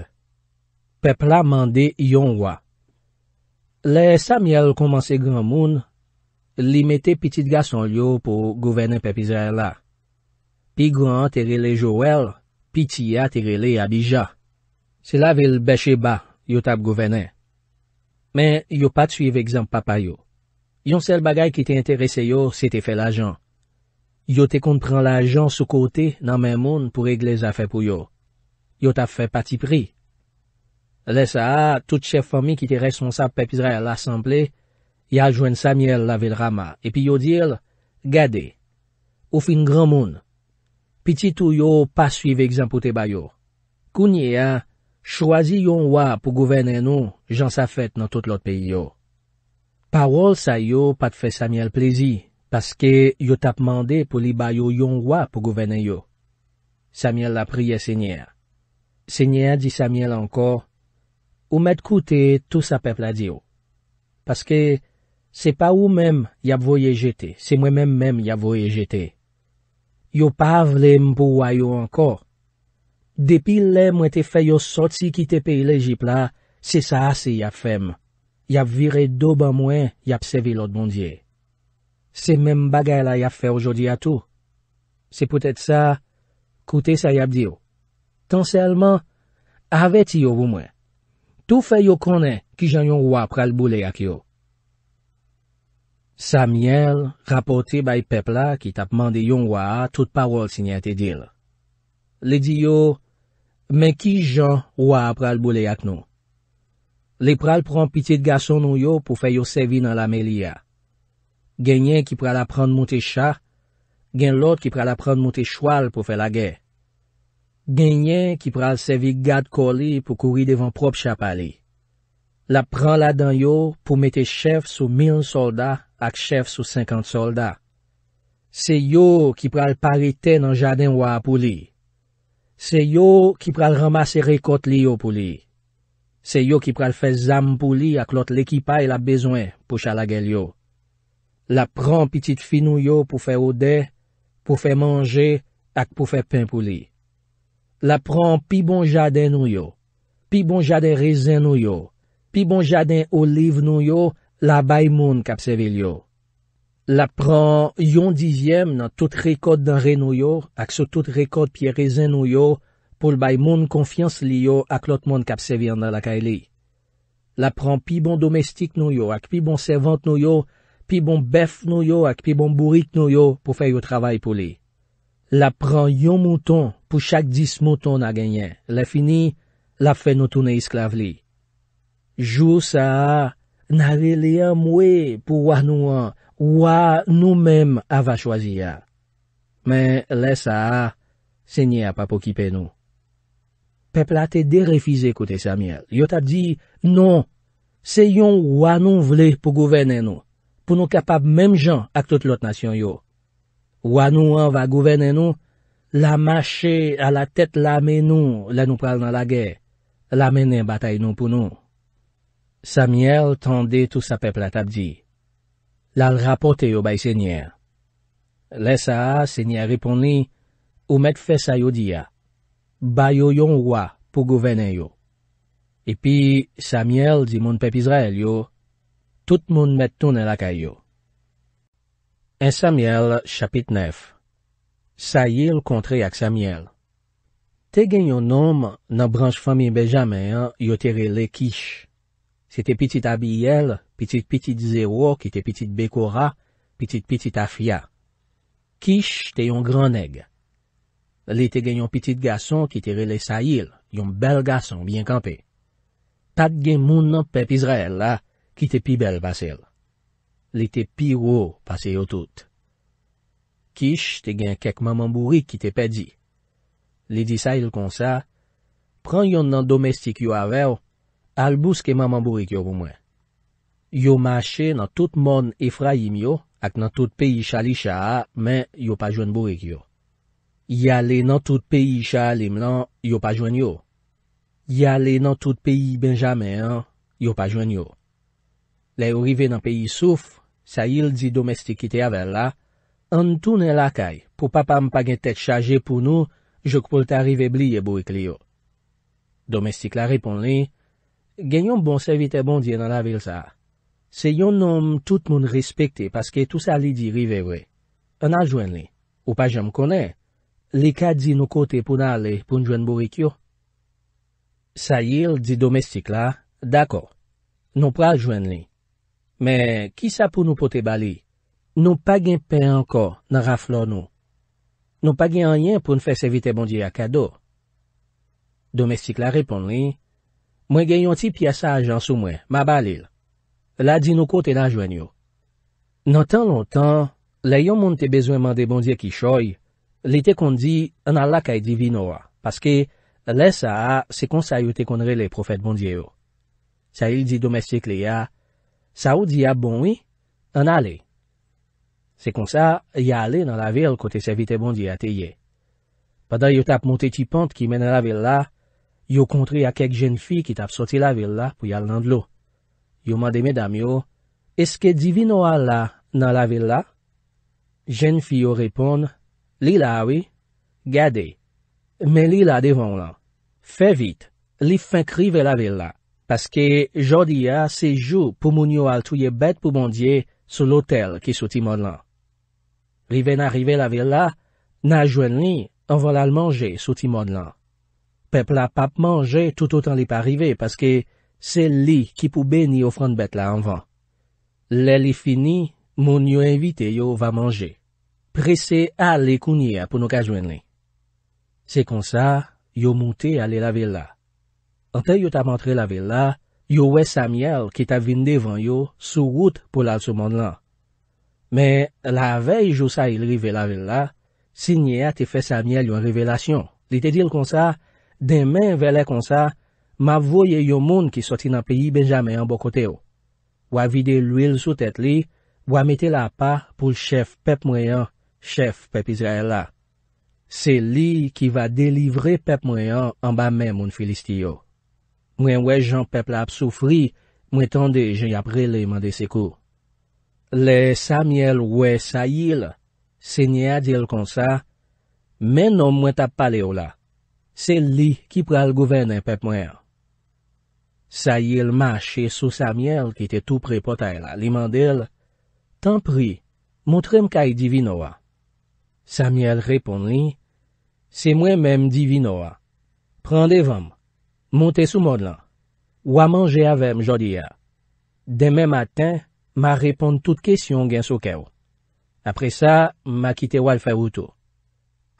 Pepla mande yon wak. Le Sam yal komanse gran moun, li mette pitit gason yo pou gouvenen pepizè la. Pi gran terele Jowel, pi tia terele Abija. Se la vil beshe ba, yo tap gouvenen. Men, yo pat suive egzamp papa yo. Yon sel bagay ki te interese yo, se te fe la jan. Yo te kont pran la jan sou kote nan men moun pou regle zafè pou yo. Yo tap fe pati priy. Lè sa a, tout chef fami ki te responsab pepizre a l'assemble, ya jwen Samuel la vil rama, epi yo dil, gade, ou fin gran moun. Peti tou yo pa suive egzampoute bayo. Kounye a, chwazi yon wap pou gouvene nou, jan sa fèt nan tout lot peyo. Pawol sa yo pat fe Samuel plezi, paske yo tap mande pou li bayo yon wap pou gouvene yo. Samuel la priye sènyer. Sènyer di Samuel anko, Ou met koute tou sa pep la diyo. Paske, se pa ou mem yap voye jete, se mwen mem mem yap voye jete. Yo pa avle m pou wayo ankor. Depi le mwen te fe yo sotsi ki te pe ile jip la, se sa ase yap fem. Yap vire doba mwen yap seve lot mondye. Se men bagay la yap fe ojodi atou. Se pwetet sa, koute sa yap diyo. Tan se alman, avet yo ou mwen. Tou fè yo konè ki jan yon wap pral boulè ak yo. Samyèl, rapote bay pepla ki tap mande yon wap, tout parol sinyè te dil. Le di yo, men ki jan wap pral boulè ak nou. Le pral pran piti de gason nou yo pou fè yo sevi nan la meli ya. Genyen ki pral aprand moutè chak, gen lot ki pral aprand moutè chwal pou fè la gèy. Genyen ki pral sevi gad koli pou kouri devan prop chapali. La pran ladan yo pou mette chef sou 1000 solda ak chef sou 50 solda. Se yo ki pral parite nan jaden wapou li. Se yo ki pral ramase rekot li yo pou li. Se yo ki pral fe zam pou li ak lot lekipay la bezwen pou chalagel yo. La pran pitit finou yo pou fe ode, pou fe manje ak pou fe pen pou li. La pran pi bon jaden nou yo, pi bon jaden rezen nou yo, pi bon jaden oliv nou yo, la bay moun kapseve li yo. La pran yon dizyem nan tout rekod dan re nou yo, ak se tout rekod pi rezen nou yo, pou l bay moun konfians li yo ak lot moun kapseve nan lakay li. La pran pi bon domestik nou yo, ak pi bon sevant nou yo, pi bon bef nou yo, ak pi bon burik nou yo, pou fe yo travay pou li. La pran yon mouton, pou chak dis moton a genyen. Le fini, la fe nou toune isklave li. Jou sa a, nare li an mwe pou wanou an, wanou menm ava chwazi a. Men, le sa a, se nye a pa pou kipe nou. Pepla te derefize koute Samiel. Yo ta di, non, se yon wanou vle pou gouvene nou, pou nou kapab menm jan ak tout lot nasyon yo. Wanou an va gouvene nou, La mache ala tet la menou la nou pral nan lage, la menen batay nou pou nou. Samyel tande tou sa pep la tabdi. Lal rapote yo bay senyer. Lesa, senyer riponi, ou met fesa yo diya. Bayo yon wwa pou gouvene yo. Epi, Samyel di moun pep Izrael yo, tout moun met tou nan laka yo. En Samyel, chapit nef. Sayil kontre ak Samiel. Te gen yon nom nan branj fami Benjamin yo tere le Kish. Se te pitit abiyel, pitit pitit zewo ki te pitit bekora, pitit pitit afya. Kish te yon gran neg. Li te gen yon pitit gason ki tere le Sayil, yon bel gason bien kampe. Tat gen moun nan pep Israel la ki te pi bel basel. Li te pi wou pase yo tout. kish te gen kek maman bourik ki te pedi. Li di sa il konsa, pran yon nan domestik yo aver, albous ke maman bourik yo pou mwen. Yo mache nan tout mon Efraim yo, ak nan tout peyi chali chaa, men yo pa jwen bourik yo. Ya le nan tout peyi chali mlan, yo pa jwen yo. Ya le nan tout peyi benjamean, yo pa jwen yo. Le yo rive nan peyi souf, sa il di domestik ki te aver la, An tou ne lakay, pou papam pa gen tet chaje pou nou, jok pou lta rive bli e bou ik li yo. Domestik la repon li, genyon bon sevit e bon di en an avil sa. Se yon nom tout moun respekte paske tout sa li di rive we. An aljwen li, ou pa jom kone, li ka di nou kote pou na le pou njwen bou ik yo. Sayil di domestik la, dako, nou pral jwen li. Me, ki sa pou nou pote bali? Nou pa gen pen anko nan raflo nou. Nou pa gen anyen pou nou fè se vitè bondye akado. Domestik la repon li, Mwen gen yon ti piyasa ajan sou mwen, mabalil. La di nou kote nan joen yo. Nan tan lontan, la yon moun te bezwenman de bondye ki choy, li te kondi an alakay divino a, paske le sa a se konsay yo te kondre le profet bondye yo. Sa il di domestik li ya, sa ou di ya bonwi, an aley. Se kon sa, ya ale nan la vil kote se vite bondye ate ye. Padan yo tap monte ti pante ki men nan la vil la, yo kontri a kek jen fi ki tap soti la vil la pou yal nan dlo. Yo mande me dam yo, eske divino a la nan la vil la? Jen fi yo repon, li la awi, gade, men li la devon lan. Fe vit, li fin kri ve la vil la, paske jodi ya se jou pou moun yo al tuye bet pou bondye sou lotel ki soti mon lan. Rive nan rive la vil la, nan jwen li, anvan lal manje sou ti mon lan. Pep la pap manje tout an li pa rive, paske se li ki poube ni yo frontbet la anvan. Le li fini, moun yo invite yo va manje. Prese al li kounye pou nou ka jwen li. Se kon sa, yo mouti ale la vil la. Ante yo ta mantre la vil la, yo we Samuel ki ta vinde van yo sou wout pou lal sou mon lan. Men la vey jou sa ilri vela vela, si nye a te fe sa myel yon revelasyon. Li te dil kon sa, demen vele kon sa, ma voye yon moun ki soti nan peyi benjame yon bokote yo. Wa vide l'wil sou tet li, wa mete la pa pou l'chef pep mwen an, chef pep Izraela. Se li ki va delivre pep mwen an an ba men moun Filistiyo. Mwen we jan pep la ap soufri, mwen tande jen yapre le mande sekou. Le Samiel ouwe Sayil, se nye a dil kon sa, men nou mwen tap pale ou la. Se li ki pral gouvene pep mwen. Sayil mache sou Samiel ki te tou pre pota e el alimandil, tan pri, moutrem kaj divino a. Samiel repon li, se mwen men divino a. Prande vam, moutesou mod lan, wamanje avem jodi a. Deme matin, ma repon tout kesyon gen sou ke ou. Apre sa, ma kite wal fè woutou.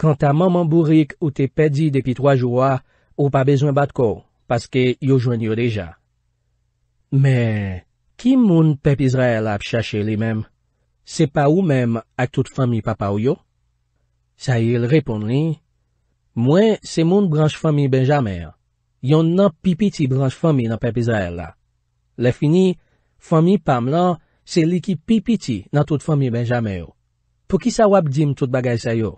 Kant a maman bourik ou te pedi depi 3 jou a, ou pa bezwen bat ko, paske yo jwen yo deja. Me, ki moun pep Izrael ap chache li mem? Se pa ou mem ak tout fami papa ou yo? Sayil repon li, mwen se moun branj fami ben jamer. Yon nan pipiti branj fami nan pep Izrael la. Le fini, fami pam lan, Se li ki pipiti nan tout famye ben jame yo. Po ki sa wap dim tout bagay sayo?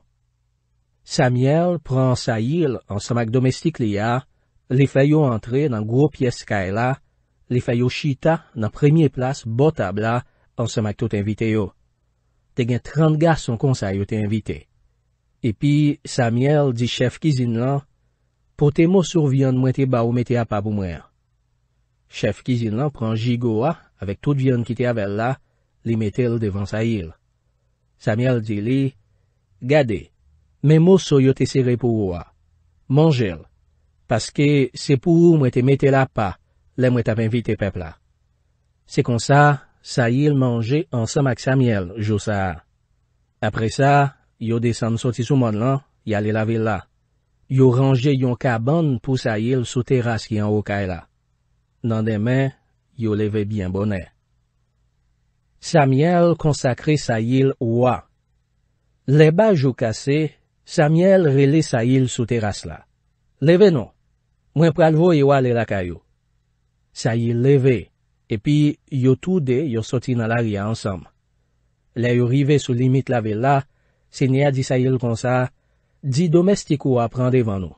Samyel pran sa yil an samak domestik li ya, li fay yo antre nan gro pyeskay la, li fay yo chita nan premye plas botab la an samak tout invite yo. Te gen 30 gas son konsay yo te invite. Epi, Samyel di chef kizin lan, pote mo survyon mwen te ba ou mwen te apapou mwen. Chef kizin lan pran jigo a, avèk tout viyon ki te avèl la, li metèl devan sa il. Samyèl di li, gade, mè mò so yo te sire pou wò. Mange l. Paskè, se pou mwen te metèl ap pa, lè mwen te avèm vit te pepla. Se kon sa, sa il manje ansam ak Samyèl, jou sa a. Apre sa, yo desan soti sou mon lan, yalè la vèl la. Yo ranje yon kaban pou sa il sou teras ki an wò kè e la. Nan demè, sa yon kaban pou sa yon kaban pou sa yon. yo leve byen bonè. Samyèl konsakre sa yil wwa. Leba jou kase, Samyèl rele sa yil sou teras non, la. Leve nou. Mwen pralvo ywa le lakayou. Sa yil leve, epi yo tou de yo soti nan larya ansam. Le yo rive sou limit la ve la, se niya di sa yil konsa, di domestik ou aprande van nou.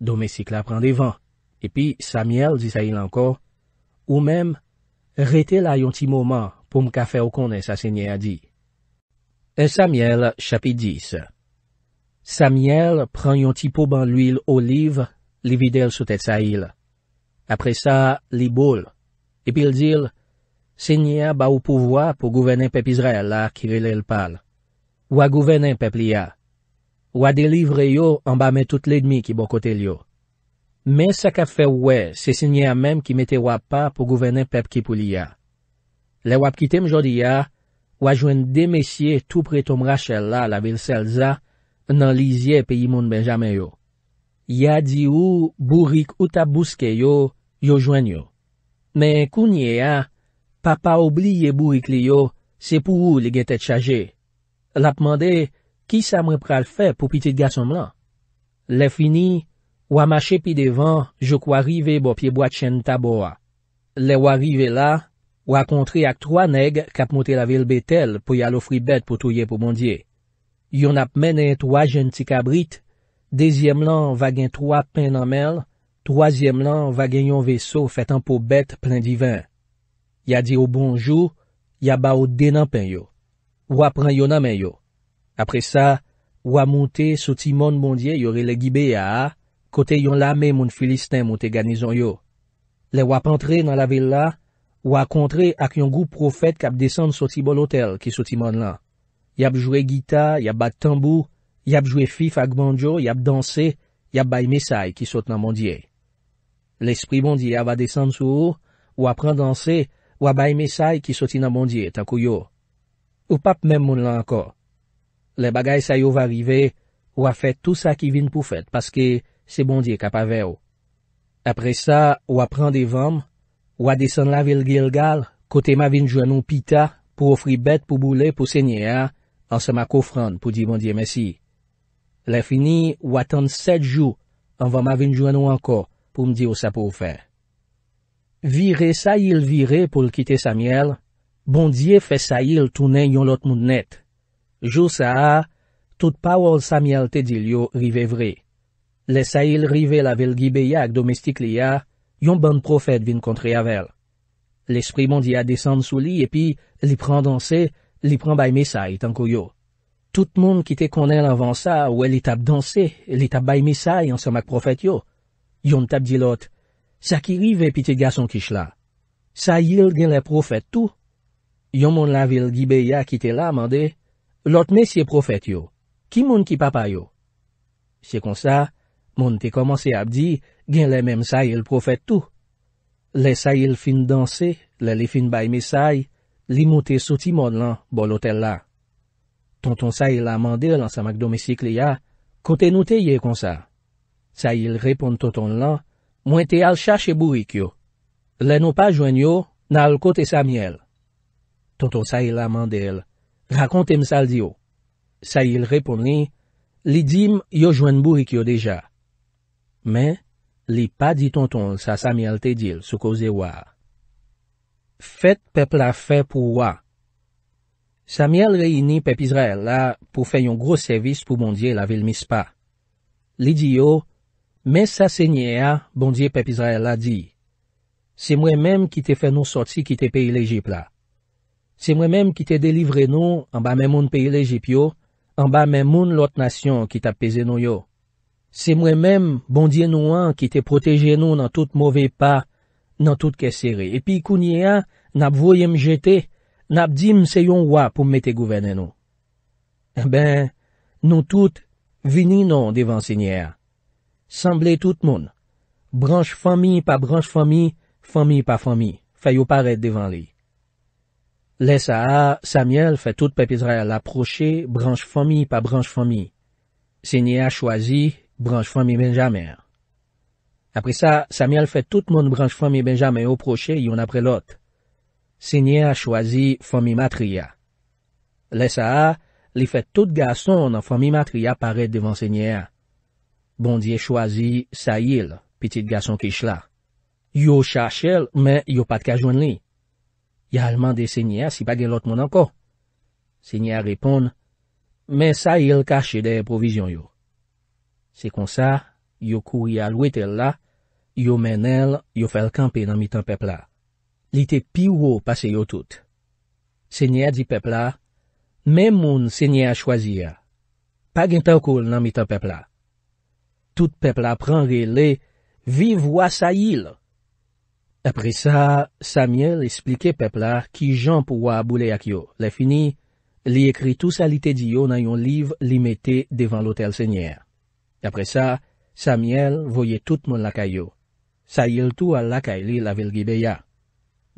Domestik la aprande van, epi Samyèl di sa yil anko, Ou mèm, rete la yon ti mouman pou mkafe okonè sa sènyè a di. E Samiel chapi 10 Samiel pran yon ti pou ban l'uil oliv, li vidèl sou tèt sa il. Apre sa, li boul, epil dil, sènyè ba ou pouvoa pou gouvenen pepizre la kirele l'pal. Ou a gouvenen pep li a. Ou a delivre yo an ba men tout l'edmi ki bon kote li yo. Men sa ka fe wè, se sinye a menm ki mete wap pa pou gouvenen pep ki pou li ya. Le wap kite mjodi ya, wajwen de mesye tou pre tom rachel la la vil selza nan lizye pe imoun benjame yo. Ya di ou, bourik ou tabouske yo, yo jwen yo. Men kounye ya, papa oubliye bourik li yo, se pou ou li gen tete chaje. La pman de, ki sa mwen pral fe pou pitit gatsom lan? Le fini, W a mache pi devan, jok w a rive bo pye bwa chen tabo a. Le w a rive la, w a kontre ak troa neg kap monte la vil betel pou ya lo fri bet pou touye pou bondye. Yon ap menen toa jen ti kabrit, Dezyem lan w a gen troa pen namel, Troasyem lan w a gen yon veso fetan pou bet plen divan. Ya di ou bonjou, ya ba ou denan pen yo. W a pren yon namen yo. Apre sa, w a monte sou ti mon bondye yore legibe ya a, kote yon lame moun Filistin moun te ganizon yo. Le wap antre nan la ville la, wap kontre ak yon goup profet kap desan soti bol hotel ki soti mon lan. Yap jwe gita, yap bat tambou, yap jwe fif ak banjo, yap danse, yap bay mesay ki soti nan mondye. L'esprit bondye ava desan sou ou, wap ran danse, wap bay mesay ki soti nan mondye takou yo. Ou pap men moun lan akor. Le bagay sa yo va rive, wap fet tout sa ki vin pou fet, paske... se bondye kapa ve ou. Apre sa, wapran de vam, wadesan la vil gil gal, kote ma vin jwenou pita, pou ofri bet pou boule pou senye a, ansan ma kofran pou di bondye mesi. Le fini, waten set jou, anva ma vin jwenou anko, pou mdi ou sa pou ou fe. Vire sa il vire pou l kite Samuel, bondye fe sa il tounen yon lot moun net. Jou sa a, tout pa oul Samuel te dil yo rive vre. Lè sa yil rive la vil gibe ya ak domestik li ya, yon ban profet vin kontre ya vel. L'esprit mondi ya desan sou li, epi li pran dansè, li pran bay misay tanko yo. Tout moun ki te konen avan sa, wè li tap dansè, li tap bay misay ansamak profet yo. Yon tap di lot, sa ki rive piti gason kish la. Sa yil gen le profet tou. Yon moun la vil gibe ya ki te la mande, lot ne si profet yo. Ki moun ki papa yo. Se kon sa, Moun te komanse ap di, gen le men sa yil profet tou. Le sa yil fin danse, le li fin bay me sa yi, li moun te soti moun lan bol otel la. Ton ton sa yil amande lan sa mak domisik li ya, kote nou te ye kon sa. Sa yil repon ton ton lan, moun te al chache bourik yo. Le nou pa jwen yo, nan al kote sa miel. Ton ton sa yil amande el, rakonte msal di yo. Sa yil repon li, li dim yo jwen bourik yo deja. Men, li pa di tonton sa Samuel te dil sou koze wwa. Fet pepla fe pou wwa. Samuel reini pep Israel la pou fe yon gros servis pou bondye la vil mispa. Li di yo, men sa se nye a bondye pep Israel la di. Se mwen menm ki te fe nou soti ki te peyi lejip la. Se mwen menm ki te delivre nou anba menmoun peyi lejip yo, anba menmoun lot nasyon ki tap peze nou yo. Se mwen men bondye nou an ki te proteje nou nan tout mouve pa, nan tout ke sere. Epi kou nye an, nap voye m jete, nap di m se yon wap pou m mette gouvene nou. E ben, nou tout vini nou devan senye a. Semble tout moun. Branche fami pa branche fami, fami pa fami. Faye ou paret devan li. Le sa a, Samuel fay tout pepizre a la proche, branche fami pa branche fami. Senye a chwazi. Branche Fonmi Benjamè. Apre sa, Samyèl fè tout moun branche Fonmi Benjamè ou proche yon apre lot. Senyèl chwazi Fonmi Matriya. Lè sa, li fè tout gason nan Fonmi Matriya paret devan senyèl. Bondye chwazi Sayil, pitit gason kish la. Yo chache l, men yo pat kajwen li. Ya alman de senyèl si pa gen lot moun anko. Senyèl repon, men Sayil kache de provizyon yo. Se kon sa, yo kouya lwetel la, yo menel yo fel kampe nan mitan pepla. Li te piwo pase yo tout. Senye di pepla, men moun senye a chwazia. Pa gen taokol nan mitan pepla. Tout pepla prang e le, vivwa sa il. Apre sa, Samiel esplike pepla ki jan pouwa aboule a kyo. Le fini, li ekri tout sa li te di yo nan yon liv li mette devan lotel senye a. D'apre sa, Samiel voye tout moun lakay yo. Sayil tou al lakay li la vilgi beya.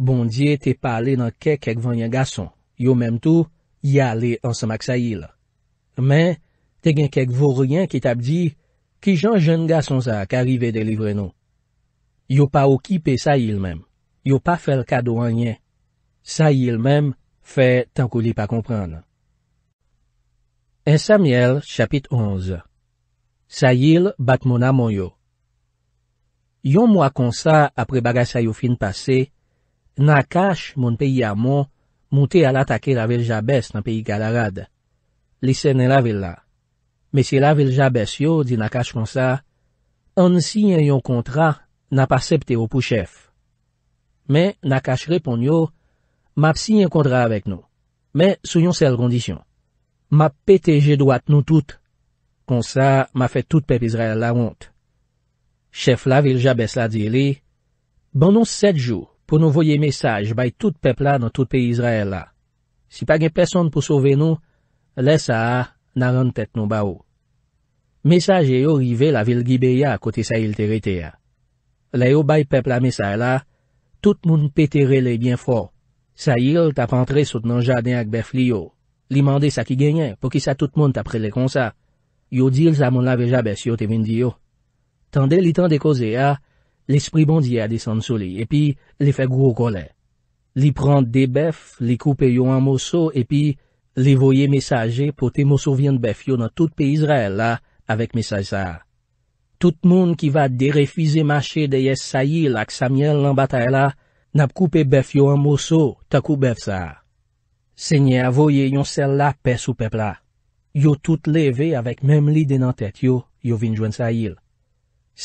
Bondye te pale nan kek ek van yon gason, yo menm tou, ya li ansamak Sayil. Men, te gen kek vouryen ki tab di, ki jan jen gason sa ak arrive de livre nou. Yo pa okipe Sayil menm, yo pa fel kado anyen. Sayil menm fe tankou li pa kompran. En Samiel chapit onz. Sa yil bat moun amon yo. Yon mwa konsa apre bagaj sa yo fin pase, na kache moun peyi amon moute al atake la veljabes nan peyi galarade. Lise nen la vel la. Mesye la veljabes yo, di na kache konsa, an si yon kontra na pasepte yo pou chef. Me, na kache repon yo, map si yon kontra avek nou. Me, sou yon sel kondisyon. Map pete je doat nou toute. Kon sa, ma fè tout pep Israel la wont. Chef la vilja bes la di li, banon set jou, pou nou voye mesaj bay tout pep la nan tout pep Israel la. Si pa gen peson pou souve nou, le sa a, nan ron tet nou ba ou. Mesaj e yo rive la vilgi be ya kote sa il terite ya. Le yo bay pep la mesaj la, tout moun petere le bien fo. Sa il tap antre sot nan jaden ak be fli yo. Li mande sa ki genyen, pou ki sa tout moun tap prele kon sa. yo dil zaman la veja bes yo te vindi yo. Tande li tan de koze a, l'espri bondi a disan sou li, epi li fek wou kole. Li pran de bef, li koupe yo an moso, epi li voye mesaje pou te moso vyen bef yo nan tout pe Israel la, avek mesaj sa. Tout moun ki va derefize mache de yes sayi lak sa miel lan batae la, nap koupe bef yo an moso, takou bef sa. Senye avoye yon sel la pes ou pepla. Yo tout leve avèk mem li den an tèt yo, yo vin jwen sa yil.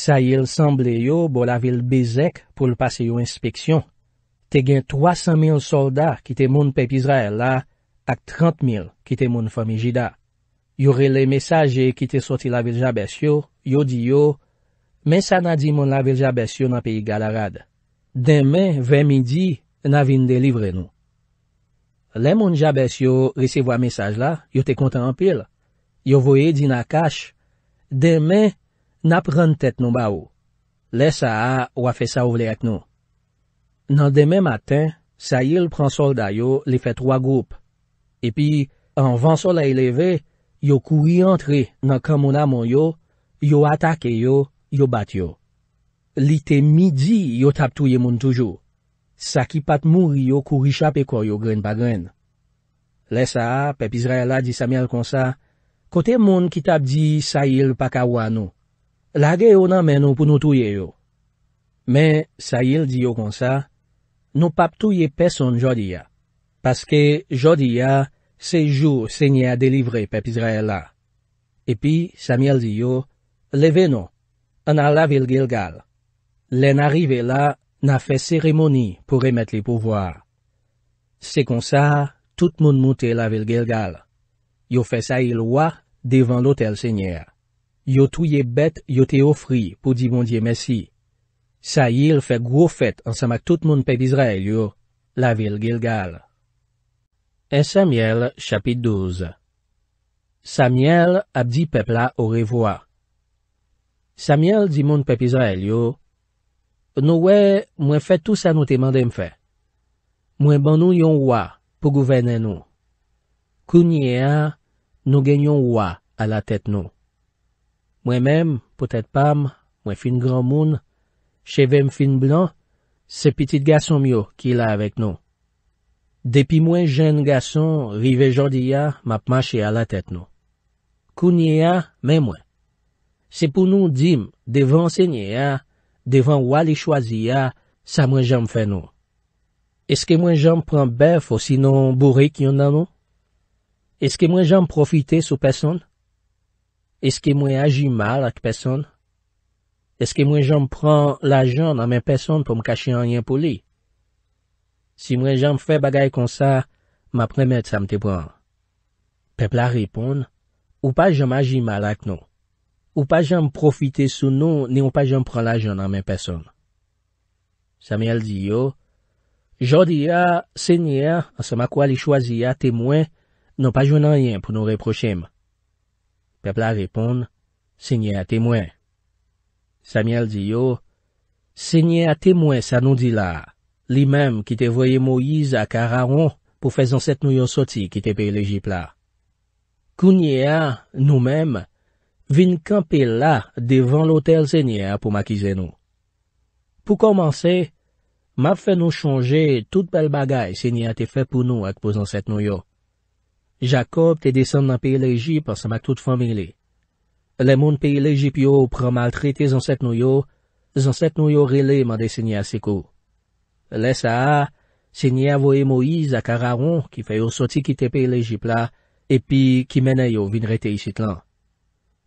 Sa yil sanble yo bo la vil bezèk pou l'passe yo inspeksyon. Te gen 300 mil soldat ki te moun pepizra el la, ak 30 mil ki te moun fami jida. Yo rele mesaje ki te soti la vil jabès yo, yo di yo, men sa nan di moun la vil jabès yo nan peyi galarad. Demen, ve midi, nan vin delivre nou. Le moun jabes yo resevo a mesaj la, yo te konta anpil. Yo voye di na kash. Deme, na pren tet nou ba ou. Le sa a wafes sa ou vle ak nou. Nan deme maten, Sayil pran solda yo, li fe troa goup. Epi, an van sol la eleve, yo kou yi antre nan kamoun amon yo, yo atake yo, yo bat yo. Li te midi, yo tap touye moun toujou. sa ki pat mouri yo kou richa pe koy yo gren pa gren. Le sa, pep Izraela di Samuel konsa, kote moun ki tap di sa yil pa kawa nou. La ge yo nanmen nou pou nou touye yo. Men, sa yil di yo konsa, nou pap touye peson jodi ya. Paske, jodi ya, sejou se nye a delivre pep Izraela. Epi, Samuel di yo, le ve nou, an ala vil gel gal. Len arive la, na fe seremoni pou remet li pouvoar. Se kon sa, tout moun moute la vil Gilgal. Yo fe sa il wak devan lotel senyer. Yo touye bet yo te ofri pou di moun diye Messi. Sa il fe gwo fet ansama tout moun pep Izrael yo, la vil Gilgal. E Samuel chapit douze Samuel abdi pepla ore vwa. Samuel di moun pep Izrael yo, Nou wè, mwen fè tout sa nou teman dem fè. Mwen ban nou yon wwa pou gouvene nou. Kounye a, nou genyon wwa a la tèt nou. Mwen mèm, pote pame, mwen fin gran moun, chevem fin blan, se pitit gason myo ki la avèk nou. Depi mwen jen gason, rive jodi a, map mache a la tèt nou. Kounye a, mè mwen. Se pou nou dim, devranse nye a, Devan wale chwazi ya, sa mwen jom fè nou. Eske mwen jom pran bèf ou sinon bourik yon nan nou? Eske mwen jom profite sou peson? Eske mwen aji mal ak peson? Eske mwen jom pran lajan nan men peson pou m kache anyen pou li? Si mwen jom fè bagay kon sa, ma premèd sa m te bran. Pepla ripon, ou pa jom aji mal ak nou? Ou pa jom profite sou nou, Ne ou pa jom pran la joun an men peson. Samyel di yo, Jodi ya, Senye ya, An sema kwa li chwazi ya temwen, Non pa joun an yen pou nou reprochem. Pepla repon, Senye ya temwen. Samyel di yo, Senye ya temwen sa nou di la, Li mem ki te voye Moïse a Kararon, Po fezon set nou yo soti ki te pe lejipla. Kounye ya, Nou mem, vin kampe la devan lotel senye a pou makize nou. Pou komanse, ma fè nou chonje tout bel bagay senye a te fè pou nou ak pou zanset nou yo. Jakob te desan nan peye lejip ansa mak tout fomile. Le moun peye lejip yo pran mal trete zanset nou yo, zanset nou yo rele mande senye a seko. Le sa a, senye avoye Moïse a Kararon ki fè yo soti kite peye lejip la, epi ki mene yo vin rete isit lan.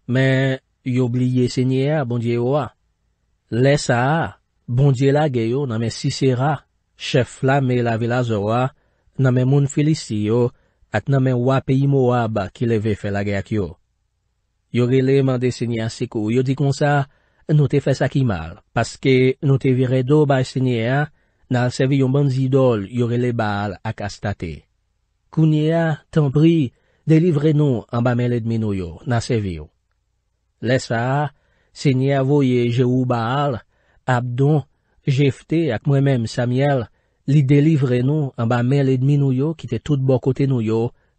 Men, yo bliye se nye a bondye yo a. Le sa a, bondye la ge yo nan men sisera, chef la me la vila zo a, nan men moun felisi yo, at nan men wap e imo waba ki leve fe la ge ak yo. Yo rele mande se nye a siku. Yo di kon sa, nou te fes ak imal, paske nou te vire do ba se nye a, nan se vi yon ban zidol yo rele bal ak astate. Kounye a, tan pri, delivre nou an ba me ledmino yo, nan se vi yo. Lesa, senye avoye Jehou Baal, Abdon, Jefte ak mwen menm Samiel, li delivre nou an ba men ledmi nou yo ki te tout bo kote nou yo,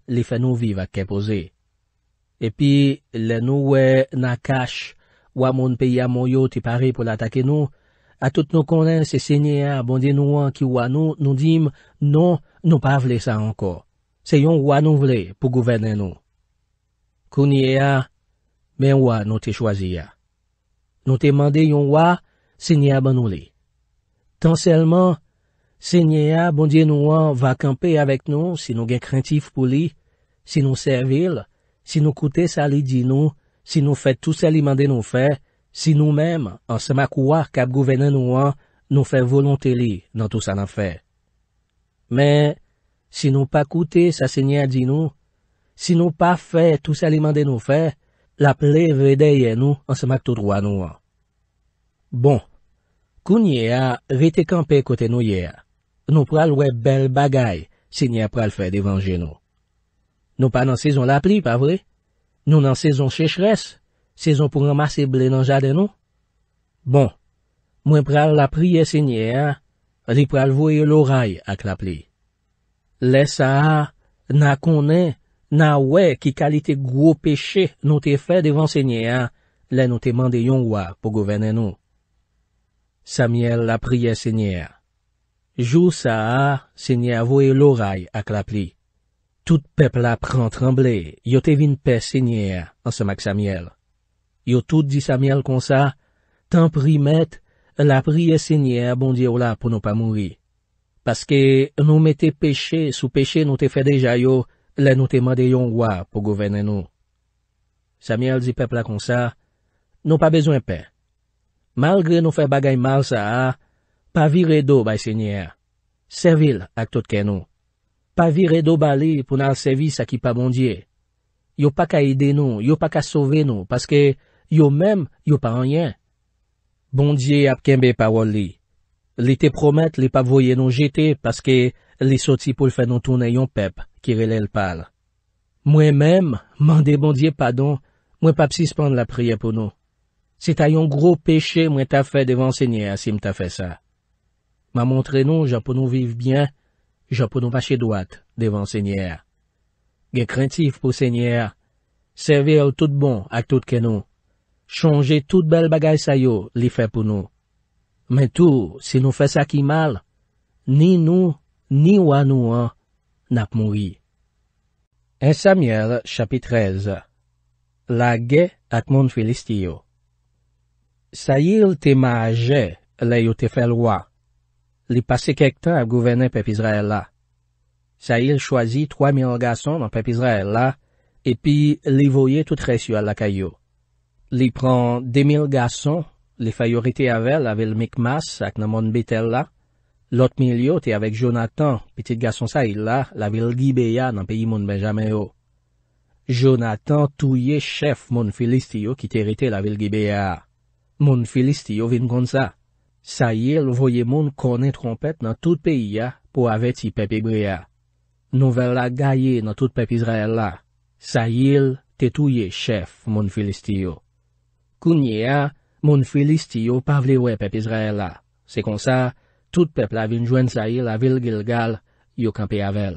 li fe nou vive ak kepoze. Epi, le nou we nakache waman peya mwoyo ti pare pou latake nou, atout nou konen se senye abondi nou an ki wano nou dim non nou pa vle sa anko. Se yon wano vle pou gouvene nou. Kounye a, men wwa nou te chwazi ya. Nou te mande yon wwa, se nye a ban nou li. Tan selman, se nye a ban diye nou an va kampe avek nou si nou gen krentif pou li, si nou servil, si nou koute sa li di nou, si nou fè tout sa li mande nou fè, si nou menm, an sema kouar kap gouvenen nou an, nou fè volonte li nan tout sa nan fè. Men, si nou pa koute sa se nye a di nou, si nou pa fè tout sa li mande nou fè, La ple vedeye nou an semak tout rwa nou an. Bon, kounye a vete kampe kote nou ye a. Nou pral wè bel bagay, sinye a pral fè devanje nou. Nou pa nan sezon la pli, pa vre? Nou nan sezon sechres? Sezon pou ramase ble nan jade nou? Bon, mwen pral la priye sinye a, ri pral vwe loray ak la pli. Le sa a, na konen, Na wè ki kalite gwo peche nou te fè devan sènyè, lè nou te mande yon wè pou govene nou. Samyèl la priye sènyè. Jou sa a, sènyè vwe loray ak la pli. Tout pepla pran tremble, yo te vin pe sènyè, ansèm ak Samyèl. Yo tout di Samyèl kon sa, tan pri met, la priye sènyè bon di ou la pou nou pa mouri. Paske nou mette peche sou peche nou te fè deja yo, Le nou teman de yon wap pou gouvene nou. Samyel di pep la kon sa, nou pa bezwen pe. Malgre nou fe bagay mal sa a, pa vir e do bay senyer. Servil ak tout ken nou. Pa vir e do bali pou nan servis a ki pa bondye. Yo pa ka ide nou, yo pa ka sove nou, paske yo mem yo pa anyen. Bondye ap kenbe paroli. Li te promet li pa voye nou jete paske li soti pou l fe nou toune yon pep. kire lè l'pal. Mwen mèm, mwen bon debondye padon, mwen pa psispande la priye pou nou. Se ta yon gro peche mwen ta fè devan sènyèr si mwen ta fè sa. Mwen montre nou, jè pou nou vive bien, jè pou nou vache doat devan sènyèr. Gè krentif pou sènyèr. Servè ou tout bon ak tout kè nou. Chonge tout bel bagay sa yo li fè pou nou. Mwen tou, se nou fè sa ki mal, ni nou, ni wè nou an NAP MOUI EN SAMYEL CHAPIT 13 LA GE AK MON FILISTIO SAIL TE MA JE LEYO TE FEL WA LI PASE KEK TAN AP GOUVENE PEP ISRAEL LA SAIL CHOASI 3000 GASON DAN PEP ISRAEL LA EPI LI VOYE TOU TRESYO AL LA KAYO LI PRAN 2000 GASON LI FAYORITE AVEL AVEL MIKMAS AK NAMON BITEL LA Lotmilyo te avek Jonathan, pitit gason Sayil la, la vilgi beya nan peyi moun benjameyo. Jonathan touye chef moun Filistiyo ki terite la vilgi beya. Moun Filistiyo vin kon sa. Sayil voye moun konen trompet nan tout peyi ya pou aveti pepe beya. Nouvela gaye nan tout pepe Izraela. Sayil te touye chef moun Filistiyo. Kunye ya, moun Filistiyo pavlewe pepe Izraela. Se kon sa, Tout pep la vinjwen sa yi la vil Gilgal, yo kampe avel.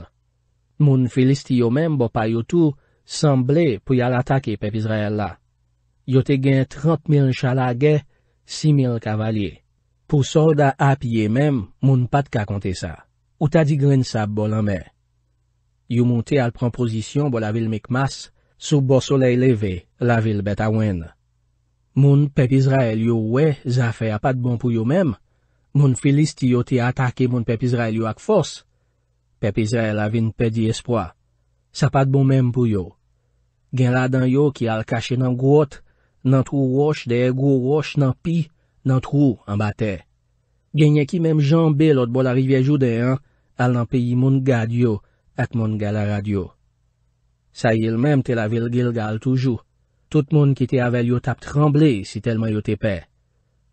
Moun felisti yo men bo pa yotou, sanble pou yal atake pep Izrael la. Yote gen 30.000 chalage, 6.000 kavalye. Pou solda apye men, moun pat ka kante sa. Ou ta digren sa bolan me. Yo moun te al pran pozisyon bo la vil Mikmas, sou bo solei leve la vil Betawen. Moun pep Izrael yo we, za fe apat bon pou yo men, Moun felis ti yo te atake moun pepiz raye lyo ak fos. Pepiz raye la vin pedi espwa. Sa pat bon menm pou yo. Gen la dan yo ki al kache nan grot, nan trou roche, deye gro roche, nan pi, nan trou, an bate. Gen ye ki menm janbe lot bol arivejou deyan, al nan peyi moun gad yo, ak moun galarad yo. Sa yil menm te la vil gil gal toujou. Tout moun ki te avèl yo tap tremble si telman yo te pey.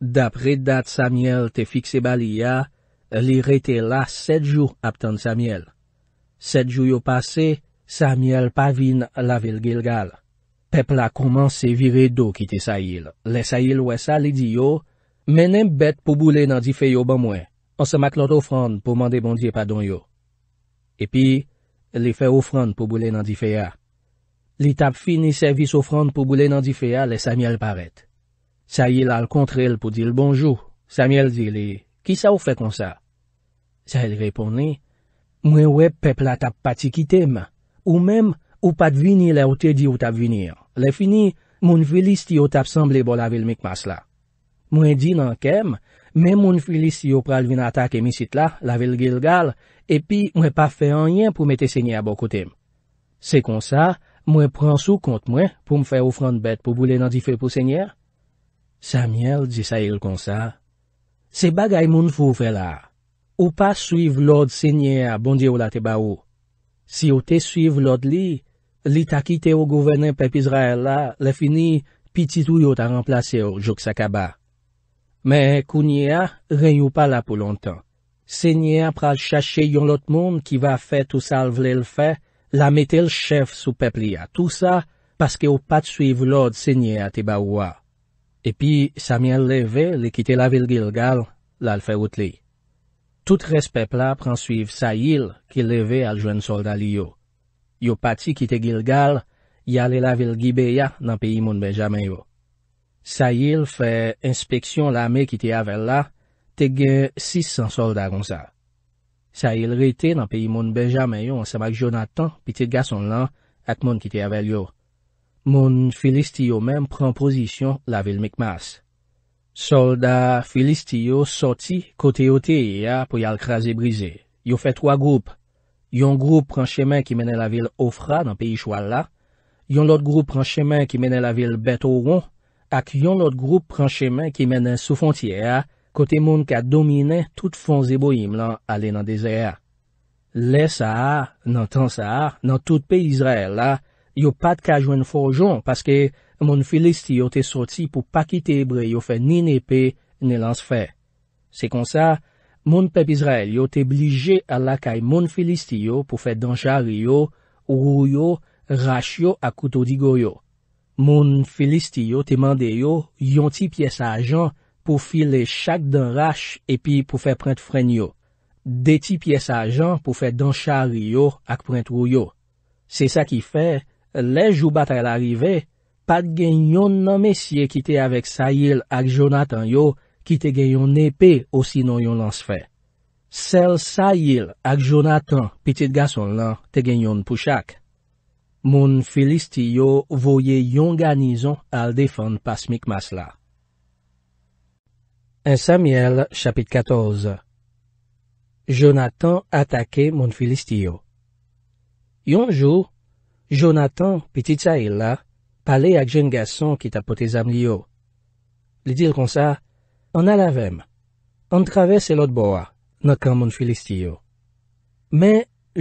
Dapre dat Samiel te fikse baliya, li rete la setjou aptan Samiel. Setjou yo pase, Samiel pavin la vil Gilgal. Pep la komanse vire do ki te sail. Le sail wesa li di yo, menen bet pou boule nan di feyo ban mwen. On se mak lot ofran pou mande bondye padon yo. Epi, li fe ofran pou boule nan di feya. Li tap fini servis ofran pou boule nan di feya le Samiel paret. Sa yil al kontrel pou di l bonjou, Samyel di li, e, ki sa ou fe kon sa? Sa yil repone, mwen wè pepla tap pati kitem, ou mèm ou pat vini le ou te di ou tap vinir. Le fini, mwen filis ti yo tap sanble bol avil mikmas la. Mwen di nan kem, mwen filis ti yo pral vin atak emisit la, la vil gil gal, epi mwen pa fe anyen pou mete senye a bokotem. Se kon sa, mwen pran sou kont mwen pou mfe ou fran bet pou boule nan di fe pou senye a? Samyèl di sa el kon sa, se bagay moun fò ou fè la, ou pa suiv lòd sènyè a bondye ou la te ba ou. Si ou te suiv lòd li, li takite ou gouverne pep Izraèl la, le fini, pi titou yo ta remplase ou jok sa kaba. Me kounye a, ren yo pa la pou lontan. Sènyè a pral chache yon lòd moun ki va fè tou sal vle l fè, la metel chèf sou pep li a. Tou sa, paske ou pat suiv lòd sènyè a te ba ou a. Epi, sa mien leve li kite la vil Gilgal, lal fe wote li. Tout respep la pransuiv Sayil ki leve al jwen solda li yo. Yo pati kite Gilgal, yale la vil Gibeya nan peyi moun benjame yo. Sayil fe inspeksyon la me kite avel la, tege 600 solda ronsa. Sayil rete nan peyi moun benjame yo an semak Jonathan pi te gason lan ak moun kite avel yo. moun Filistiyo menm pren pozisyon la vil Mikmas. Solda Filistiyo soti kote oteye ya pou yal kraze brize. Yo fe twa group. Yon group pren chemen ki menen la vil Ofra nan peyi chwal la, yon lot group pren chemen ki menen la vil Betoron, ak yon lot group pren chemen ki menen sou fontye ya, kote moun ka domine tout fonze bohim lan ale nan dese ya. Le sahar nan tan sahar nan tout peyi Israel la, Yo pat ka jwen forjon paske moun filist yo te soti pou pa kite ebre yo fe nin epe ni lan se fe. Se kon sa, moun pep Israel yo te blije alakay moun filist yo pou fe dansha riyo, ou riyo, rach yo ak koutou digoyo. Moun filist yo te mande yo yon ti pyes ajan pou file chak dan rach epi pou fe print frenyo. De ti pyes ajan pou fe dansha riyo ak print ou yo. Se sa ki fe... Lèj ou batè l'arivè, pat gen yon nan mesye ki te avek Sayil ak Jonathan yo ki te gen yon epè osinon yon lansfè. Sel Sayil ak Jonathan, pitit gason lan, te gen yon pouchak. Moun Filistiyo voye yon ganizon al defan pasmik mas la. En Samiel, chapit 14 Jonathan atake moun Filistiyo Yonjou Jonathan, piti tsa il la, pale ak jen gason ki ta pote zam li yo. Li dil kon sa, an alavem, an traves elot boa, nan kan moun filistiyo. Me,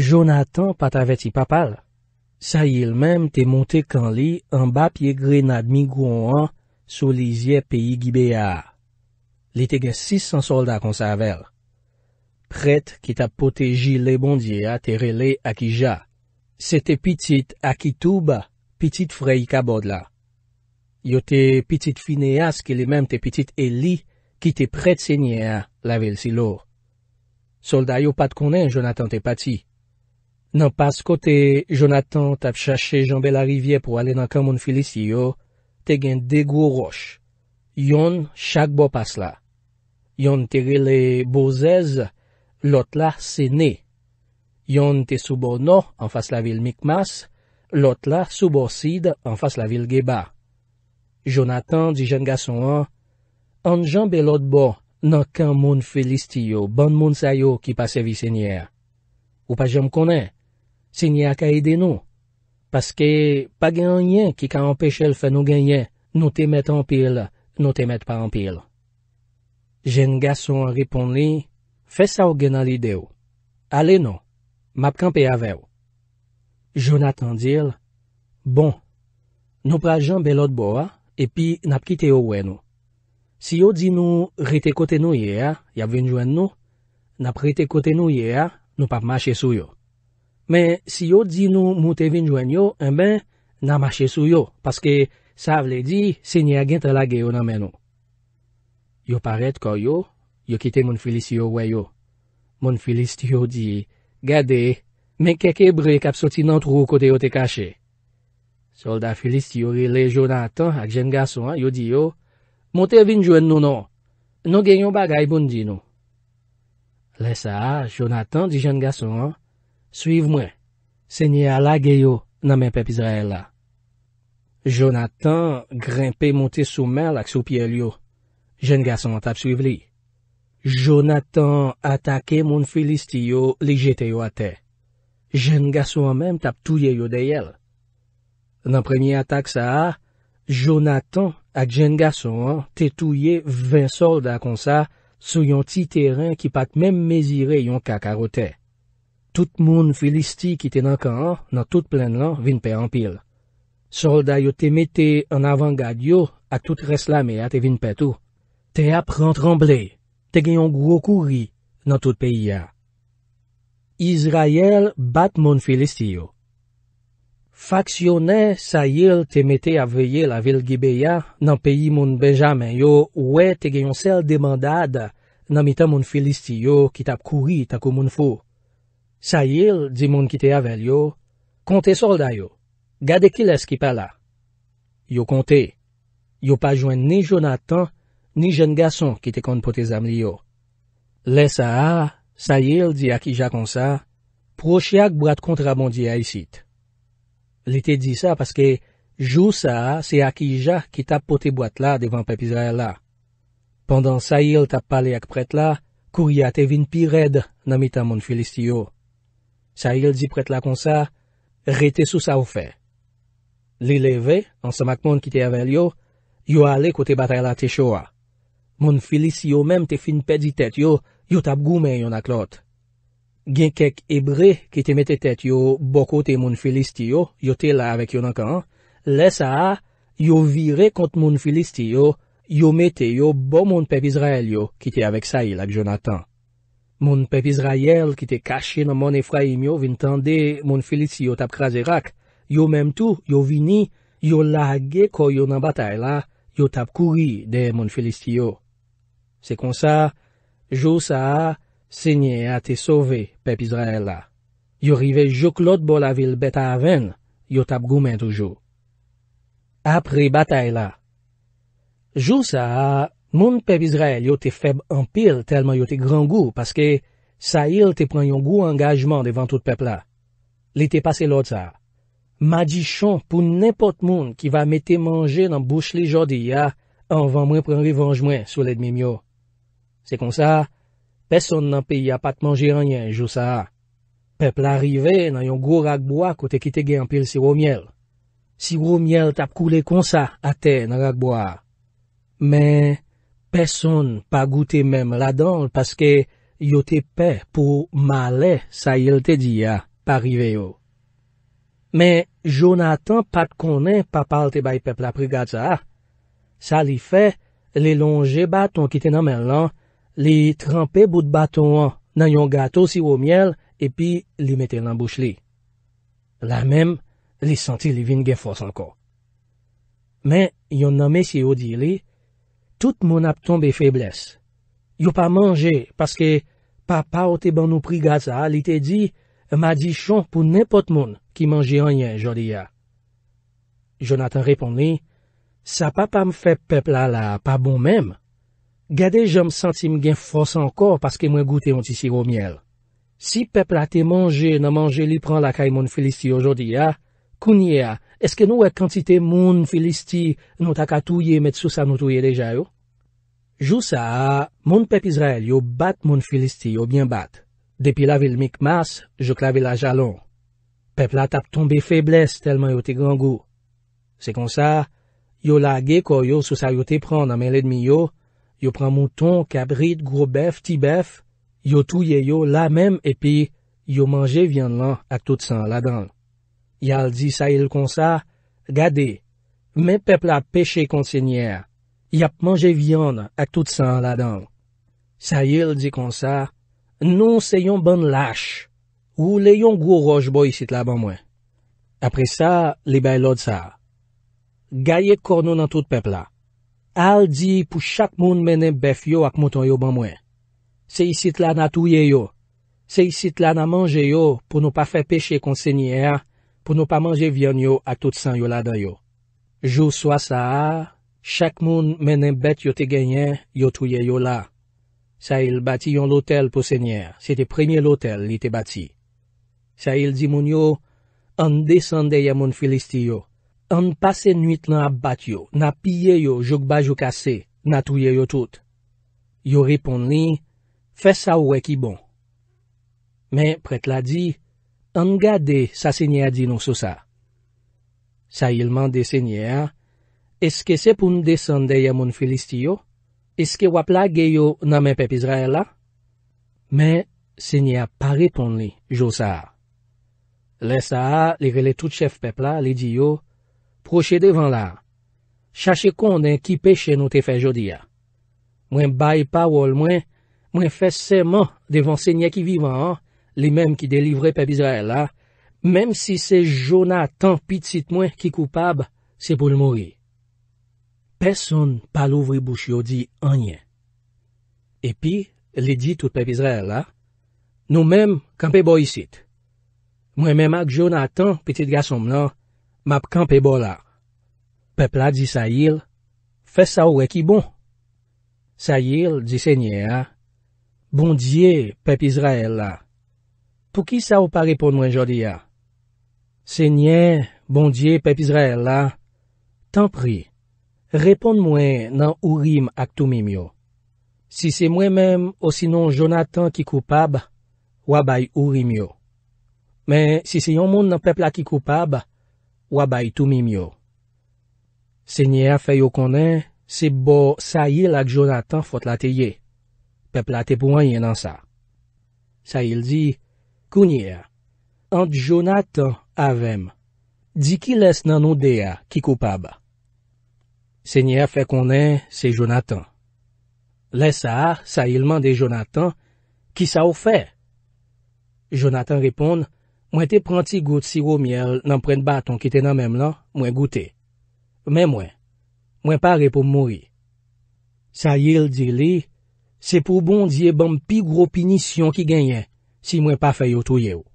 Jonathan pata veti papal, sa il mem te monte kan li an bap ye grenad mi gwan an sou li zye peyi gibe ya. Li te ge sis an solda kon sa avel. Pret ki ta pote ji le bondye a te rele ak ija. Se te pitit akitouba, pitit frey kabod la. Yo te pitit fineas ke li menm te pitit eli ki te pre tsenye a lavel si lo. Solday yo pat konen Jonathan te pati. Nan pas kote Jonathan te ap chache janbe la rivye pou ale nan kamon filisi yo, te gen de gwo roch. Yon chak bo pas la. Yon tere le bozez, lot la senye. Yon te soubo no an fas la vil Mikmas, lot la soubo sid an fas la vil Geba. Jonathan di jen gason an, an jan be lot bo, nan kan moun felistiyo, ban moun sayo ki pase vi sènyer. Ou pa jom konen, sènyer a ka ede nou. Paske pa genyen ki ka empèche l fè nou genyen, nou te met an pil, nou te met pa an pil. Jen gason an ripon li, fè sa ou genan li deou. Ale nou. map kampe ave ou. Jonathan dil, bon, nou pra jan belot bo a, epi nap kite ou we nou. Si yo di nou rete kote nou ye a, yap ven joen nou, nap rete kote nou ye a, nou pap mache sou yo. Men, si yo di nou moute ven joen yo, en eh ben, nan mache sou yo, paske sa vle di, se nye agen talage ou nan men nou. Yo paret koy yo, yo kite moun filis yo we yo. Moun filis yo di, Gade, men keke brek ap soti nan trou kote yo te kache. Solda Filist yo rile Jonathan ak jen gason yo di yo, monte vinjwen nou non. nou, bon nou genyon bagay bondi nou. Lesa, Jonathan di jen gason an, Suiv mwen, senye ala geyo nan men pep Israel la. Jonathan grimpe monte sou mel ak sou piel yo, jen gason an tap suiv li. Jonathan atake moun felisti yo li jeteyo ate. Jen gaso anmen tap touye yo deyel. Nan premiye atak sa a, Jonathan ak jen gaso an te touye vwen solda kon sa sou yon ti teren ki pat men mezire yon kakarote. Tout moun felisti ki te nankan an, nan tout plen lan vinpe anpil. Solda yo te mete an avangad yo ak tout reslami ate vinpet ou. Te ap rentrembleye. te genyon gwo kouri nan tout peyi ya. Izrayel bat moun Filistiyo. Faksyone Sayil te mete avye la vil Gibeya nan peyi moun Benjamin yo, oue te genyon sel demandada nan mitan moun Filistiyo ki tap kouri takou moun fo. Sayil di moun ki te avye yo, «Konte solda yo, gade ki les ki pa la?» Yo konte. Yo pa jwen ni Jonathan, Ni jen gason ki te kon pote zam li yo. Le sa a, sa yil di akija kon sa, proche ak brat kontra bon di a yisit. Li te di sa paske, jou sa a, se akija ki tap pote bat la devan pepizay la. Pendan sa yil tap pale ak pret la, kou yate vin pi red namita moun filist yo. Sa yil di pret la kon sa, rete sou sa ou fe. Li leve, an samak mon ki te aval yo, yo ale kote batay la te sho a. Moun Felis yo menm te fin pedi tet yo, yo tap goumen yon ak lot. Gen kek ebre ki te mete tet yo bokote moun Felis ti yo, yo te la avèk yon ak an, lesa yo vire kont moun Felis ti yo, yo mete yo bo moun pep Izrael yo ki te avèk sa il ak Jonathan. Moun pep Izrael ki te kache nan moun Efraim yo vintande moun Felis yo tap kraserak, yo menm tou, yo vini, yo lage koyon an batay la, yo tap kuri de moun Felis ti yo. Se kon sa, jou sa a, se nye a te sove pep Israel la. Yo rive jok lot bol avil beta aven, yo tab gomen toujou. Apre batay la. Jou sa a, moun pep Israel yo te feb empil telman yo te gran gou, paske sa il te pren yon gou engajman devan tout pep la. Li te pase lot sa. Ma di chon pou nepot moun ki va mete manje nan bouch li jodi ya, an van mwen pren revanj mwen sou ledmim yo. Se kon sa, peson nan pe ya pat manje ranyen jou sa. Pep la rive nan yon gwo ragboa kote ki te gen anpil siro-miel. Siro-miel tap koule kon sa ate nan ragboa. Men, peson pa goute menm la donl paske yote pe pou male sa yel te di ya pa rive yo. Men, Jonathan pat konen pa palte bay pep la pregade sa. Sa li fe, le longe baton ki te nan men lan, li trempè bout bato an nan yon gato siwo miel, epi li metè nan bouch li. La mem, li senti li vin gen fos anko. Men, yon nan mesye yodi li, tout moun ap tombe febles. Yo pa manje, paske papa o te ban nou pri gaza, li te di, ma di chon pou nepot moun ki manje anyen jodi ya. Jonathan repon li, sa papa m fe pepla la pa bon mem, Gade jom sentim gen fos ankor paske mwen goute yon tisi wo miel. Si pepla te manje nan manje li pran lakay moun filisti yojodi ya, kounye ya, eske nou et kantite moun filisti nou takatouye met sou sa nou touye deja yo? Jousa, moun pep Israel yo bat moun filisti yo bien bat. Depi la vil mikmas, jo klavi la jalon. Pepla tap tombe febles telman yo te gangou. Sekonsa, yo lage koyo sou sa yo te pran nan men ledmi yo, yo pran mouton, kabrit, grobef, tibef, yo touye yo la mem epi, yo manje vyon lan ak tout san la dang. Yal di sa yil kon sa, gade, men pepla peche kont sin yer, yap manje vyon lan ak tout san la dang. Sa yil di kon sa, nou se yon ban lache, ou le yon gwo rojbo yisit la ban mwen. Apre sa, li bay lode sa. Gaye kor nou nan tout pepla. Al di pou chak moun menen bef yo ak mouton yo ban mwen. Se yisit lan a touye yo. Se yisit lan a manje yo pou nou pa fe peche kon sènyè ya, pou nou pa manje vyon yo ak tout san yo la da yo. Jou swa sa a, chak moun menen bet yo te genyen, yo touye yo la. Sa il bati yon lotel pou sènyè ya. Se te premye lotel li te bati. Sa il di moun yo, an desande ya moun filisti yo. an pase nwit lan ap bat yo, na pye yo, jok ba jok ase, na touye yo tout. Yo ripon li, fe sa ou e ki bon. Men, prete la di, an gade sa senye a di nou sou sa. Sa il mande senye a, eske se pou n desande ya moun filist yo, eske wap la ge yo nan men pep Israel la? Men, senye a pa ripon li, jo sa. Le sa, li rele tout chef pep la, li di yo, proche devan la. Chache kon den ki pe chen nou te fe jodia. Mwen bay pa wol mwen, mwen fe seman devan se nye ki vivan an, li menm ki delivre pe bizre la, menm si se Jonathan pitit mwen ki koupab, se pou l'mori. Peson pal ouvri bou chyodi anye. Epi, li di tout pe bizre la, nou menm kanpe bo yisit. Mwen menm ak Jonathan pitit gasom la, map kanpe bo la. Pepla di Sayil, fè sa ou e ki bon. Sayil di Senye a, bondye pep Izrael la. Pou ki sa ou pa repon mwen jodi a? Senye, bondye pep Izrael la, tan pri, repon mwen nan ou rim ak tou mim yo. Si se mwen menm osinon Jonathan ki koupab, wabay ou rim yo. Men, si se yon moun nan pepla ki koupab, wabay tou mim yo. Se nye a fe yo konen, se bo sa yil ak Jonathan fote la te ye. Pepe la te pou an yen nan sa. Sa yil di, kounye a, ant Jonathan avem, di ki les nan nou deya ki koupaba. Se nye a fe konen, se Jonathan. Les sa a, sa yil mande Jonathan, ki sa ou fe? Jonathan repon, mwen te pranti gout siwou miel nan pren baton ki te nan mem lan, mwen gouti. Men mwen, mwen pare pou mwoy. Sayil di li, se pou bondye ban pi gro pinisyon ki genyen, si mwen pa feyo touye ou.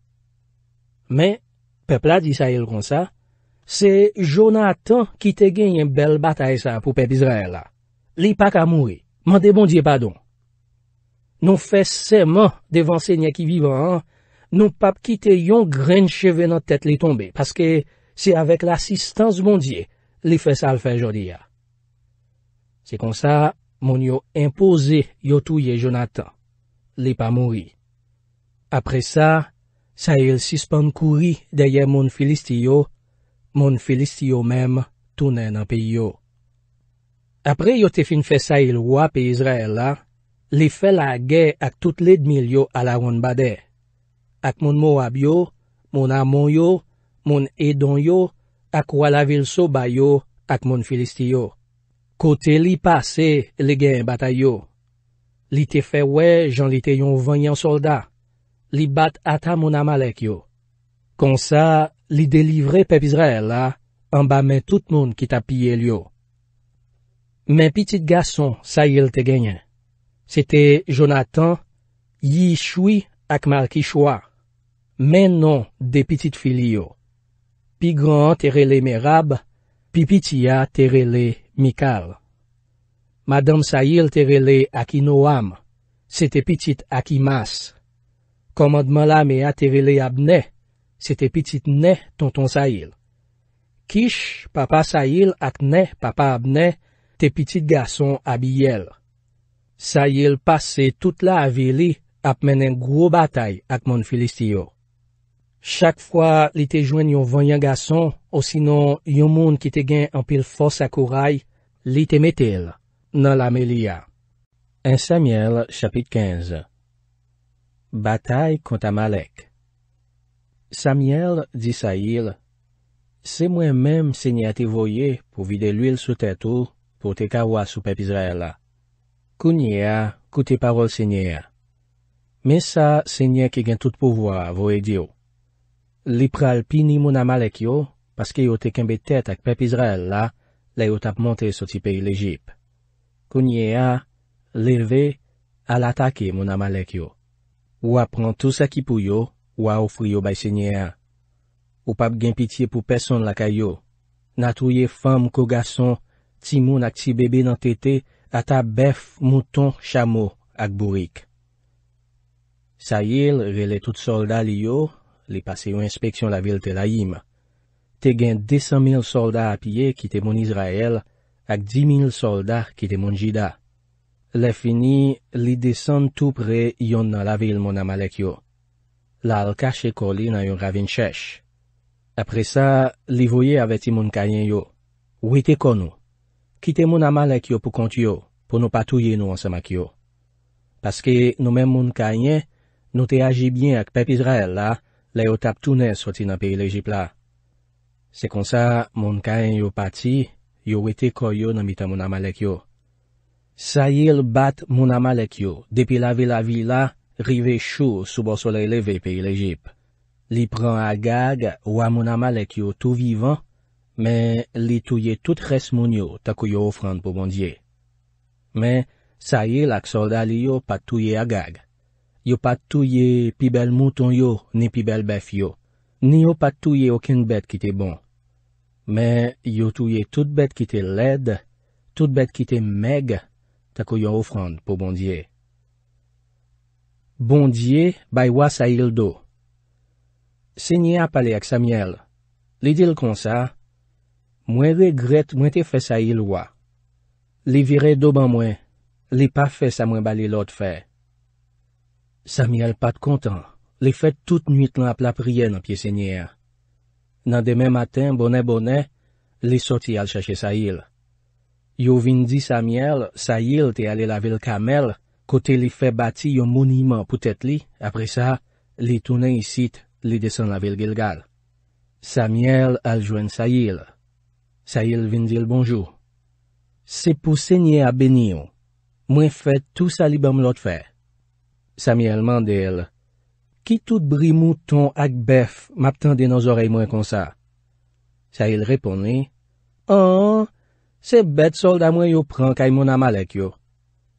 Men, pepla di Sayil kon sa, se Jonathan ki te genyen bel batay sa pou pep Israel la. Li pa ka mwoy, mwen de bondye padon. Non fe seman devan se nye ki vivan an, non pap kite yon gren cheve nan tet li tombe, paske se avek la sistans bondye. li fè sa al fè jodi ya. Se kon sa, moun yo impouze yo touye Jonathan, li pa mouri. Apre sa, sa el sispon kouri deye moun Filistiyo, moun Filistiyo mem, tounen an pe yo. Apre yo te fin fè sa el wap e Izrael la, li fè la gè ak tout le dmi yo ala woun bade. Ak moun mou wab yo, moun amon yo, moun edon yo, ak wala vil soba yo ak moun filisti yo. Kote li pase, li gen batay yo. Li te fewe jan li te yon vanyan solda. Li bat ata moun amalek yo. Konsa, li delivre pepizre la, amba men tout moun ki tapye yo. Men pitit gason sayil te genye. Sete Jonathan, Yishui ak Malkishwa. Men non de pitit fili yo. Pi gran terele merab, pi pitia terele mikal. Madame Sayil terele ak ino am, se te pitit ak imas. Komadman la me a terele ab ne, se te pitit ne, tonton Sayil. Kish, papa Sayil ak ne, papa ab ne, te pitit gason ab yel. Sayil pase tout la avili ap menen gro batay ak mon Filistiyo. Chak fwa li te jwen yon vanyan gason, osinon yon moun ki te gen anpil fos akouray, li te metel nan la me liya. En Samuel chapit 15 Batay konta Malek Samuel di sa il, Se mwen menm se nye a te voye pou vide l'il sou tetou pou te kawas sou pepizrela. Kounye a, koute parol se nye a. Men sa se nye ki gen tout pouvoa voe diyo. Lipral pini moun amalek yo, paske yo te kembe tet ak pep Izrael la, la yo tap monte soti peyi l'Ejip. Kounye a, leve, alatake moun amalek yo. Ou ap pran tout seki pou yo, ou a ofri yo bay senye a. Ou pap gen pitiye pou peson laka yo. Natouye fam kogason, timoun ak si bebe nan tete, ata bef mouton chamo ak bourik. Sayil rele tout solda li yo, li pase yon inspeksyon la vil te la yim. Te gen desan mil solda apye kite mon Izrael, ak di mil solda kite mon Jida. Le fini, li desen tout pre yon nan la vil mon amalek yo. La al kache koli nan yon ravint chesh. Apre sa, li voye aveti mon kanyen yo. Ouite konou. Kite mon amalek yo pou kont yo, pou nou patouye nou ansamak yo. Paske nou men moun kanyen, nou te aji bien ak pep Izrael la, le yo tap toune soti nan peyi lejip la. Se kon sa, moun kaen yo pati, yo wete koyo nan mita moun amalek yo. Sayil bat moun amalek yo depi la vila vila, rive chou soubo sole leve peyi lejip. Li pran agag, wwa moun amalek yo tou vivan, men li touye tout res moun yo tako yo ofran pou bondye. Men, Sayil ak solda li yo pat touye agag, Yo pat touye pi bel mouton yo, ni pi bel bef yo. Ni yo pat touye okin bet ki te bon. Me, yo touye tout bet ki te led, tout bet ki te meg, tako yo ofrand pou bondye. Bondye baywa sa il do. Se nye ap pale aksamiel, li dil kon sa, mwen de gret mwen te fe sa il wa. Li vire do ban mwen, li pa fe sa mwen bali lot fey. Samyèl pat kontan. Li fet tout nuit lan ap la priè nan piye sènyè. Nan demè matin, bonè bonè, li soti al chache sa il. Yo vin di Samyèl, sa il te ale la vil kamel, kote li fet bati yo mouniman pou tèt li, apre sa, li tounen isit, li desen la vil Gilgal. Samyèl al jwen sa il. Sa il vin di l bonjou. Se pou sènyè a beni yo. Mwen fet tout sa li bam lot fè. Samyèl mandèl, Ki tout bri mouton ak bef map tende nan zorey mwen konsa? Sa il reponi, An, se bet solda mwen yo pran kay moun amalek yo.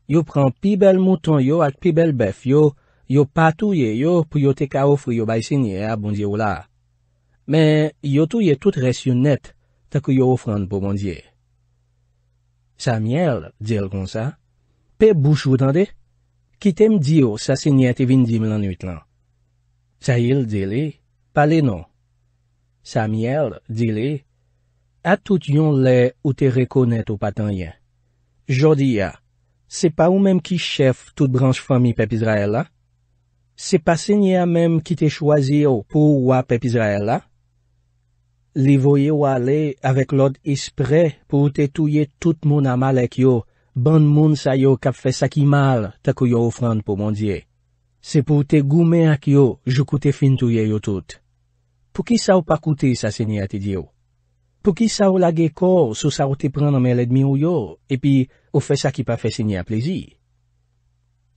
Yo pran pi bel mouton yo ak pi bel bef yo, yo patouye yo pou yo te ka ofri yo bay sinye a bondye ou la. Men, yo touye tout res yon net takou yo ofrande pou bondye. Samyèl, dièl konsa, Pe bouchou tende? Ki tem diyo sa sinye te vindim lan nwit lan. Sayil, dele, pale non. Samiel, dele, atout yon le ou te rekonet ou patan ye. Jodi ya, se pa ou menm ki chef tout branj fami pep Izraela? Se pa sinye a menm ki te chwazi yo pou wap pep Izraela? Li voye wale avek lod ispre pou te tuye tout moun ama lek yo Ban moun sa yo kap fe sakimal, tako yo ofrand pou moun diye. Se pou te goume ak yo, jou koute fin touye yo tout. Pou ki sa ou pa koute sa senye ati diyo? Pou ki sa ou lage kor sou sa ou te pran ame ledmi ou yo, epi ou fe sakipa fe senye aplezi?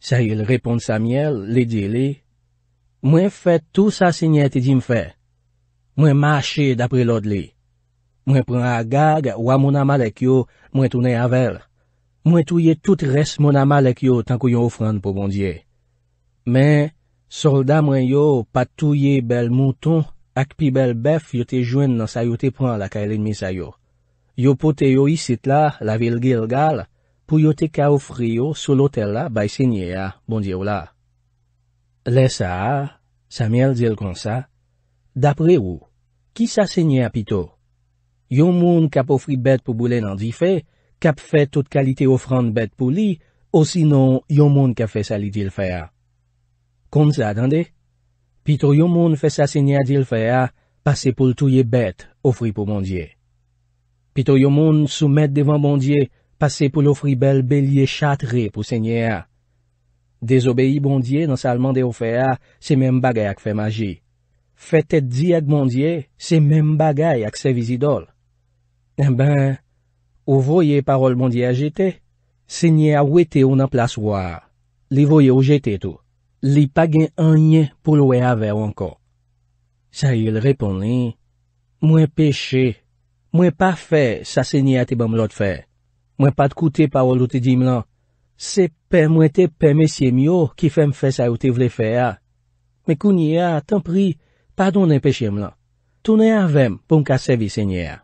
Sayil repon sa miel, le diye li, Mwen fe tout sa senye ati di mwen fe. Mwen mache dapre lod li. Mwen pran a gag ou a moun amal ek yo, mwen tounen avel. Mwen touye tout res mon ama lek yo tankou yon ofran pou bondye. Men, solda mwen yo patouye bel mouton ak pi bel bef yo te jwen nan sayo te pran la ka elen mi sayo. Yo pote yo isit la la vil gil gal pou yo te ka ofri yo sou lotel la bay senye a bondye ou la. Le sa a, Samiel dil kon sa, dapre ou, ki sa senye a pito? Yo moun kap ofri bet pou bole nan di fe, kap fè tout kalite ofran bet pou li, ou sinon yon moun kap fè sa li dil fè a. Kond sa, dande? Pito yon moun fè sa senye a dil fè a, pase pou l touye bet ofri pou moun diye. Pito yon moun soumèt devan moun diye, pase pou l ofri bel belye chatre pou senye a. Dezobeyi moun diye nan salman de ou fè a, se mèm bagay ak fè magi. Fè tè diye ak moun diye, se mèm bagay ak se vizidol. E ben, Ou voye parol mondi a jetè, sènyè a wetè ou nan plas wò a. Li voye ou jetè tou. Li pa gen anye pou lou e aver ankon. Sa yil repon li, mwen peche, mwen pa fè sa sènyè a te bom lot fè. Mwen pa tkoute parol ou te di mlan, se pe mwen te pè mesye myo ki fèm fè sa ou te vle fè a. Me kounye a, tan pri, pa donen peche mlan. Tounen avèm pou mka sevi sènyè a.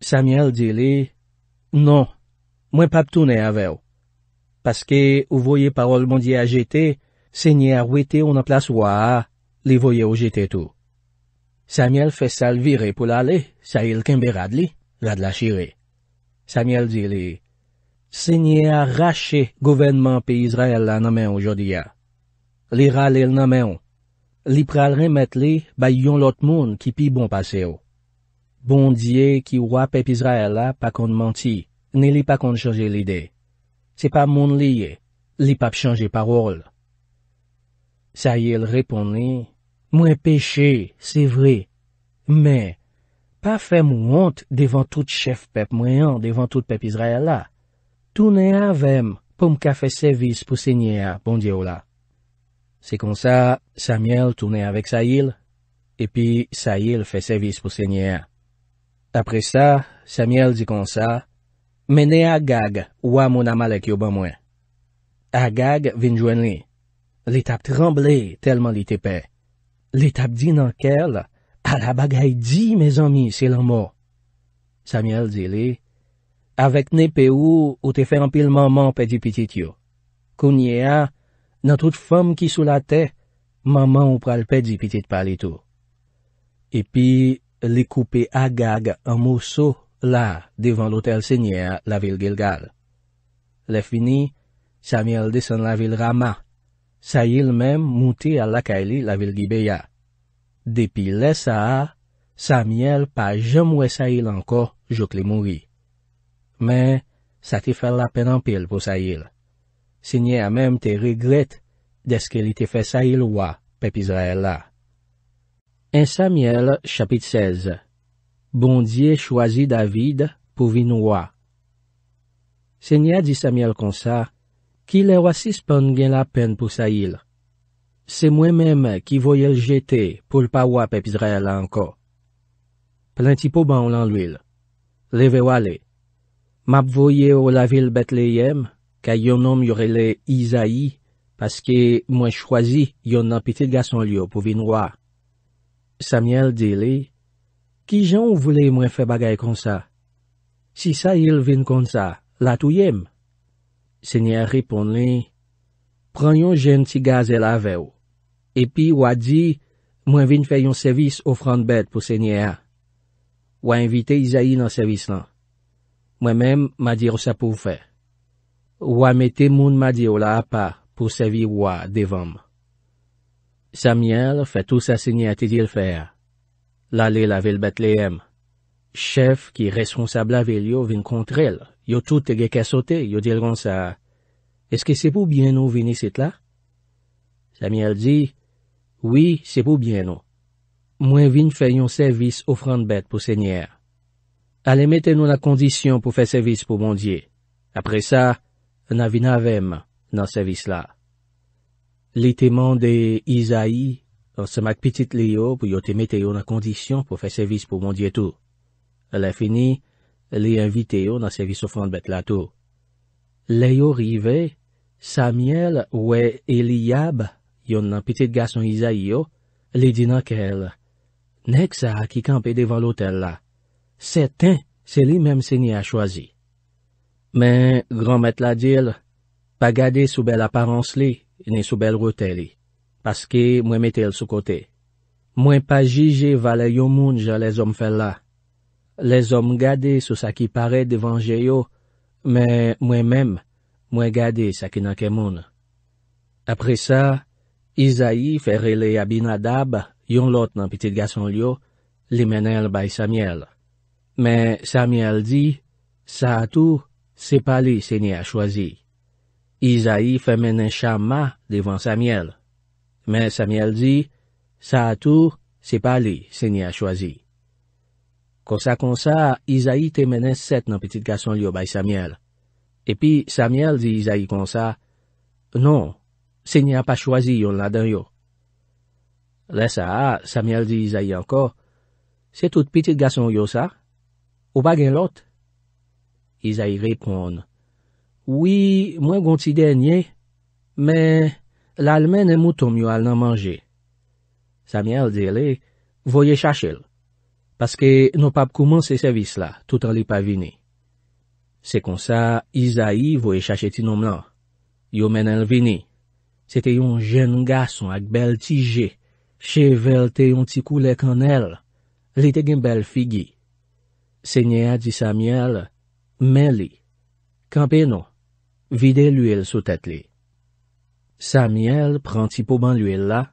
Samyel dile, non, mwen pa ptoune ave ou. Paske ou voye parol mondye a jeté, se nye a wete ou nan plas waa, li voye ou jeté tou. Samyel fe sal vire pou la le, sa il kimbe rad li, la dla chire. Samyel dile, se nye a rache govenman pi Izrael la nanmen ou jodia. Li rale il nanmen ou. Li pral remet li, ba yon lot moun ki pi bon pase ou. Bondye ki wap pep Izraela pa konde manti, ne li pa konde chanje lide. Se pa moun liye, li pa chanje parol. Sayil reponi, mwen peche, se vre, men, pa fe mwont devan tout chef pep mwen, devan tout pep Izraela. Tounen avem pou mka fe sevis pou senye a, bondye wala. Se konsa, Samuel tounen avek Sayil, epi Sayil fe sevis pou senye a. Apre sa, Samyèl di kon sa, menè a gag ou a mounama lek yo ban mwen. A gag vin jwen li. Li tap tremble telman li tepe. Li tap di nan kel, ala bagay di, me zanmi, se lan mo. Samyèl di li, avèk ne pe ou ou te fe ampil maman pe di pitit yo. Koun ye a, nan tout fom ki sou la te, maman ou pral pe di pitit pali tou. Epi, li koupe agag an mousso la devan lotel se nye la vil Gilgal. Le fini, Samiel desen la vil Rama. Sayil mem mouti al la kaili la vil Gibeya. Depi le sa, Samiel pa jemwe Sayil anko jok li moui. Men, sa te fè la penampil pou Sayil. Se nye a mem te reglet deske li te fè Sayil wwa pepizra el la. En Samiel chapit 16 Bondye chwazi David pou vin wwa Senya di Samiel konsa, ki le wasis pon gen la pen pou sa il. Se mwen menm ki voyel jete pou l pa wwa pepidre la anko. Planti pou ban lan lwil. Leve wale. Map voye ou la vil bet le yem, ka yon nom yorele Isaie, paske mwen chwazi yon napite gason liyo pou vin wwa. Samyel di li, ki jan wole mwen fe bagay kon sa? Si sa il vin kon sa, la touyem? Senyea ripon li, pran yon jen ti gaz el avew, epi wadi, mwen vin fe yon servis ofran bed pou senyea. Wainvite yi zayi nan servis lan. Mwen menm madi rosa pou fe. Wame temoun madi ou la apa pou servi wadevam. Samyèl fè tou sa sènyè te dil fèr. La lè la vèl bèt lèyèm. Chèf ki responsab la vèl yo vin kontrel, yo tout te ge kassote, yo dil gonsa. Eske se pou byen nou vin isit la? Samyèl di, Oui, se pou byen nou. Mwen vin fè yon sèvis ofran bèt pou sènyèr. Ale metè nou la kondisyon pou fè sèvis pou bondye. Apre sa, an avina avèm nan sèvis la. Li teman de Izaï, an semak pitit li yo pou yo temete yo nan kondisyon pou fè servis pou mondye tou. Le fini, li envite yo nan servis soufran bete la tou. Le yo rive, Samiel ou e Eliab, yon nan pitit gason Izaï yo, li dina ke el. Nek sa a ki kampe devan lotel la. Seten, se li menm seni a chwazi. Men, gran met la dil, pa gade sou bel aparense li. ni sou bel rote li, paske mwen metel sou kote. Mwen pa jije vale yon moun ja les om fel la. Les om gade sou sa ki pare devan jeyo, men mwen mem, mwen gade sa ki nake moun. Apre sa, izayi ferele yabina dab yon lot nan pitit gason liyo, li menel bay Samiel. Men Samiel di, sa atou, se pali se ni a chwazi. Izayi fè menen chanma devan Samyel. Men Samyel di, Sa atou, se pa li, se ni a chwazi. Konsa konsa, Izayi te menen set nan piti gason yo bay Samyel. Epi, Samyel di Izayi konsa, Non, se ni a pa chwazi yon la den yo. Lè sa, Samyel di Izayi anko, Se tout piti gason yo sa? Ou bagen lot? Izayi repon, Oui, mwen gonti denye, men lalmen e moutoum yo al nan manje. Samiel dile, voye chache l, paske nou pap kouman se servis la, toutan li pa vini. Se kon sa, Isaie voye chache ti nom lan. Yo men el vini. Se te yon jen nga son ak bel ti je, che vel te yon ti koulek an el, li te gen bel figi. Senye a di Samiel, men li. Kampen nou, videz l'huile sous tête li. Samuel prend pour ban l'huile là,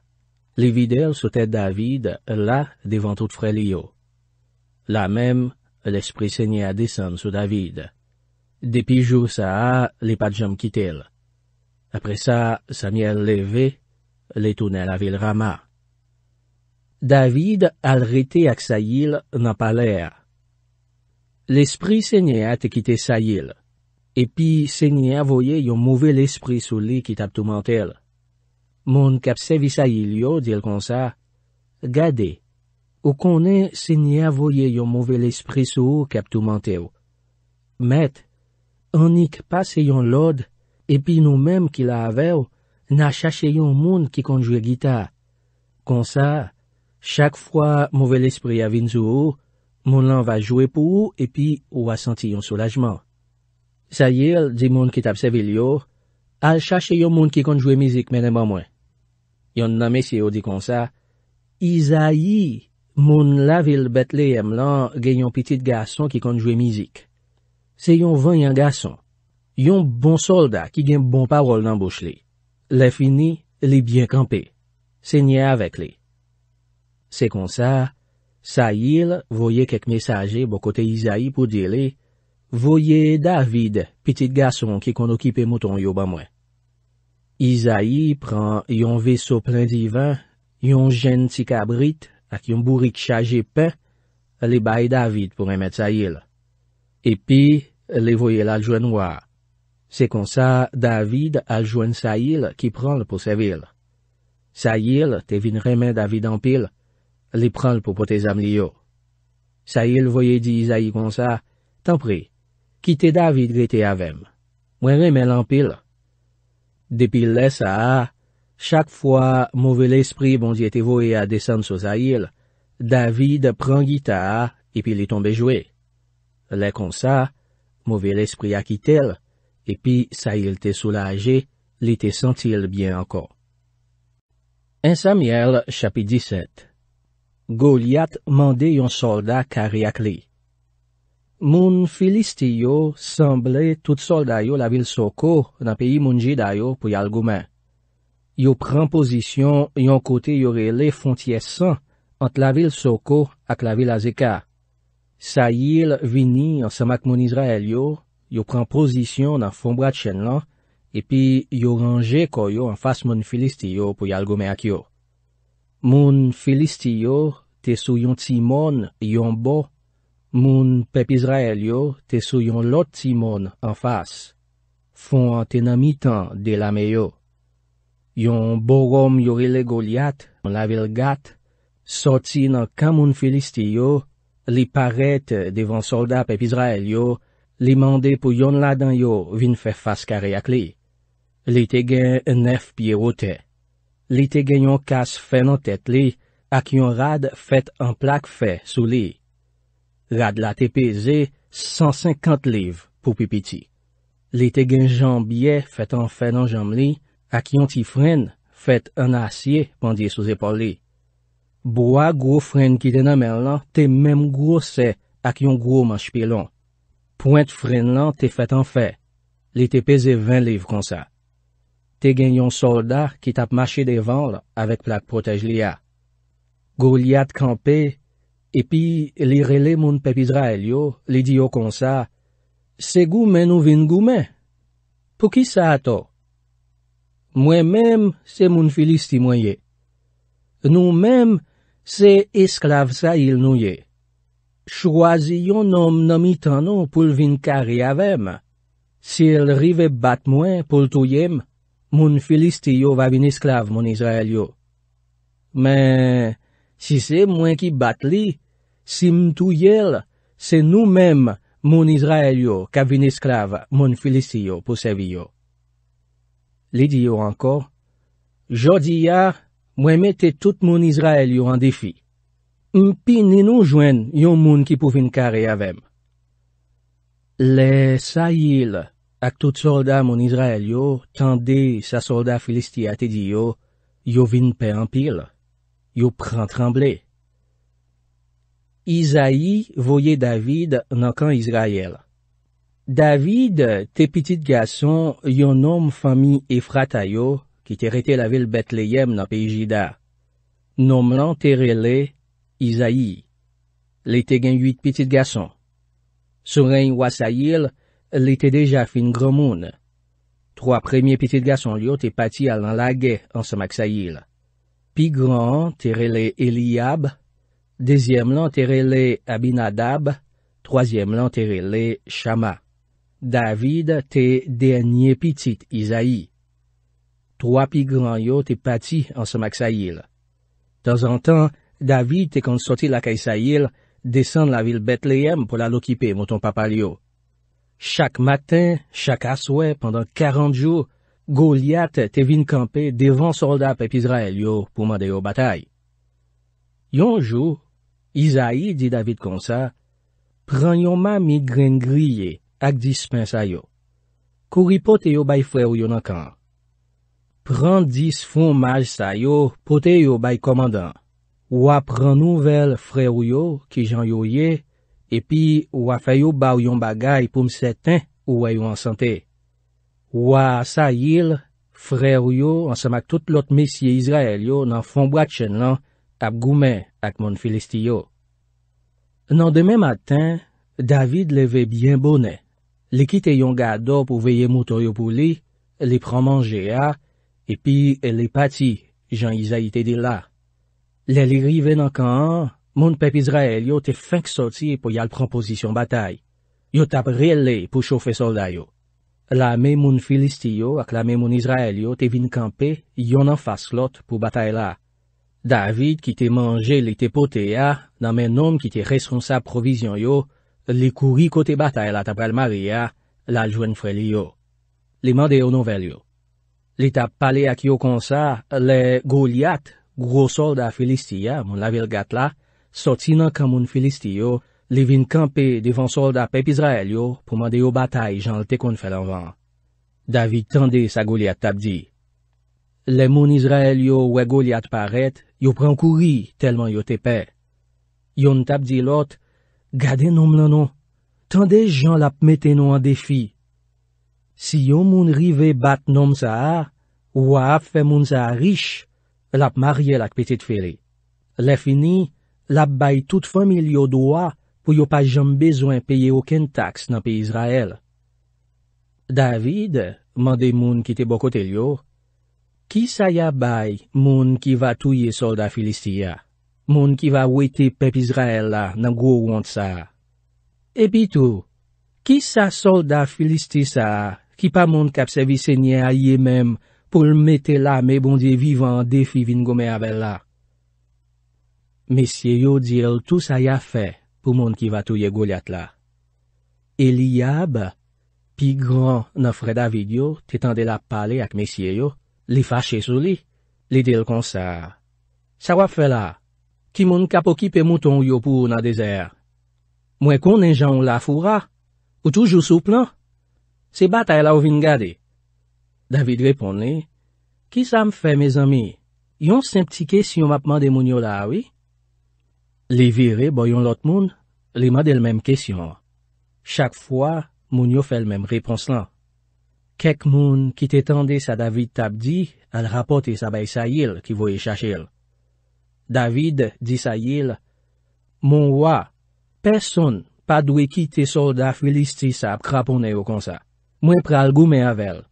les vider sous tête David là devant tout Lio. Là même, l'Esprit Seigneur descend sur David. Depuis jour ça les pas de jambes Après ça, Samuel levé, les à la ville Rama. David a arrêté avec n'a pas l'air. L'Esprit Seigneur a quitté Saïl. epi se ni avoye yon mouvel espri sou li ki tap tou mantel. Moun kapsevi sa yil yo, dil kon sa, gade, ou konen se ni avoye yon mouvel espri sou ki ap tou mantel. Met, anik pa se yon lod, epi nou menm ki la avew, na chache yon moun ki kon jwe gita. Kon sa, chak fwa mouvel espri avin sou, moun lan va jwe pou ou epi ou va santi yon solajman. Sayil, di moun ki tapse vil yo, al chache yon moun ki kon jwe mizik menenman mwen. Yon nanme si yo di kon sa, Isaï, moun la vil bet le yem lan gen yon pitit gason ki kon jwe mizik. Se yon vanyan gason, yon bon solda ki gen bon parol nan bouch li. Le fini, li bien kampe. Se nye avèk li. Se kon sa, Sayil voye kek mesaje bo kote Isaï pou dile, voye David, piti gason ki kon okipe mouton yo ba mwen. Isaïe pran yon viso plen divan, yon jen ti kabrit, ak yon bourik chaje pen, li baye David pou remet sa yil. Epi, li voye laljwen waa. Se konsa, David aljwen sa yil ki pran l pou se vil. Sa yil, te vin remen David an pil, li pran l pou pou te zam li yo. Sa yil voye di Isaïe konsa, tan priy, Ki te David li te avem. Mwen remen lan pil. Depi le sa a, chak fwa mouve l'esprit bon di ete voue a desen sou Zahil, David pran gita a, epi li tombe joue. Le kon sa, mouve l'esprit a kitel, epi Zahil te soulaje, li te sentil bien ankon. Insamiel chapi 17 Goliath mande yon solda kariak li. Moun Filistiyo semble tout sol dayo la vil Soko nan peyi mounji dayo pou yalgoumen. Yo pren pozisyon yon kote yore le fontye san ant la vil Soko ak la vil Azeka. Sayil vini an samak moun Izrael yo, yo pren pozisyon nan fonbra tchen lan, epi yo ranje koyo an fas moun Filistiyo pou yalgoumen ak yo. Moun Filistiyo te sou yon timon yon bo Moun pep Izrael yo te sou yon lot si mon an fas, fon an tenan mi tan de la me yo. Yon borom yori le golyat, la vil gat, sotsi nan kamoun filisti yo, li parete devan soldat pep Izrael yo, li mande pou yon ladan yo vin fefas kare ak li. Li te gen yon nef pie wote, li te gen yon kas fen an tet li ak yon rad fet an plak fe sou li. Rad la te peze 150 liv pou pi piti. Li te gen jan bie fet an fe nan jan mli, ak yon ti fren fet an asye pandye sou zepoli. Boa gro fren ki te namen lan, te mem gro se ak yon gro manj pi lon. Point fren lan te fet an fe. Li te peze 20 liv kon sa. Te gen yon soldat ki tap mache devan avèk plak protej liya. Go liya te kampe, Epi, li rele moun pep Izrael yo, li diyo konsa, se gou men ou vin gou men? Pou ki sa ato? Mwen menm se moun filisti mwen ye. Nou menm se esklav sa il nou ye. Chwazi yon nom nomi tanon pou vin kari avem. Si el rive bat mwen pou tou yem, moun filisti yo va vin esklav moun Izrael yo. Men, si se mwen ki bat li... Sim tou yel, se nou mem moun Izrael yo ka vin esklav moun Filistiyo pou sevi yo. Li di yo ankor, Jodi yar, mwen mette tout moun Izrael yo an defi. Mpi ninon jwen yon moun ki pou vin kare avem. Le sa yil ak tout soldat moun Izrael yo, tan de sa soldat Filistiyo te di yo, yo vin pe an pil, yo pran trembley. Izayi voye David nan kan Izrayel. David te pitit gason yon nom fami e fratayo ki te rete la vil betleyem nan peyijida. Nom lan terele Izayi. Le te gen yuit pitit gason. Souren wasa yil, le te deja fin gromoun. Tro apremye pitit gason yo te pati al nan lage ansamak sa yil. Pi gran terele Eliab. Dezyem lan tere le Abinadab, trozyem lan tere le Shama. David te denye pitit Izaï. Tro api gran yo te pati ansamak sa yil. Dansan tan, David te konsoti lakay sa yil, desan la vil Betleyem pou la lokipe moton papal yo. Chak matin, chak aswe, pendant karanjou, Goliath te vin kampe devan soldat pep Izrael yo pou mande yo batay. Yonjou, Izayi, di David konsa, pran yon ma mi gren griye ak dispen sa yo. Kouri pote yo bay frer yo nan kan. Pran dis fomaj sa yo, pote yo bay komandan. Wa pran nouvel frer yo, ki jan yo ye, epi wa fay yo ba yon bagay poum seten ou wa yo ansante. Wa sa yil, frer yo ansamak tout lot mesye Izrael yo nan fombrat chen lan ap goumen ak moun filistiyo. Nan demè matin, David leve bien bonè. Li kite yon gado pou veye mouto yo pou li, li pran manje ya, epi li pati, jan yizayite di la. Le li riven ankan an, moun pep Izrael yo te feng soti pou yal pran posisyon batay. Yo tap rile pou chofe solday yo. La me moun filistiyo ak la me moun Izrael yo te vin kampe yon an fas lot pou batay la. David, ki te manje li te pote ya, nan men nom ki te resron sa provizyon yo, li kouri kote batay la tabrel mare ya, la ljwen fre li yo. Li mande yo nouvel yo. Li ta pale ak yo konsa, li Goliath, gro solda Felistia, moun lavel gat la, sotina kan moun Felistia yo, li vin kampe devan solda pep Israel yo, pou mande yo batay jan lte kon fel anvan. David tende sa Goliath tabdi. Le moun Izrael yo wego li atparet, yo pran kouri telman yo tepe. Yon tap di lot, gade nom lanon, tan de jan lap meten nou an defi. Si yo moun rive bat nom sa a, wap fe moun sa a rich, lap marye lak petit fere. Le fini, lap bay tout famil yo doa pou yo pa jom bezwen peye oken taks nan pi Izrael. David mande moun kite bokote li yo. Ki sa ya bay moun ki va touye solda Filistia, moun ki va wete pep Izrael la nan gwo want sa? Epi tou, ki sa solda Filistisa ki pa moun kapsevi senye a ye menm pou lmete la me bondye vivan defi vin gome avel la? Mesyeyo di el tou sa ya fe pou moun ki va touye golyat la. Eliyab, pi gran nan freda video, te tende la pale ak mesyeyo, Li fache sou li, li de l'konsar. Sa wap fe la, ki moun kapo kipe mouton yo pou na dezer. Mwen konen jan ou la fura, ou toujou sou plan. Se batay la ou vin gade. David repone, Ki sa m fe, me zami, yon simptike si yon mapman de moun yo la, oui? Li vire, boyon lot moun, li made l'mem kesyon. Chak fwa, moun yo fe l'mem repons lan. Kek moun ki te tende sa David tabdi, al rapote sa bay sa yil ki voye chache el. David di sa yil, Mon wwa, person pa dwe ki te solda felistisa ap krapone yo kon sa. Mwen pral goume avel.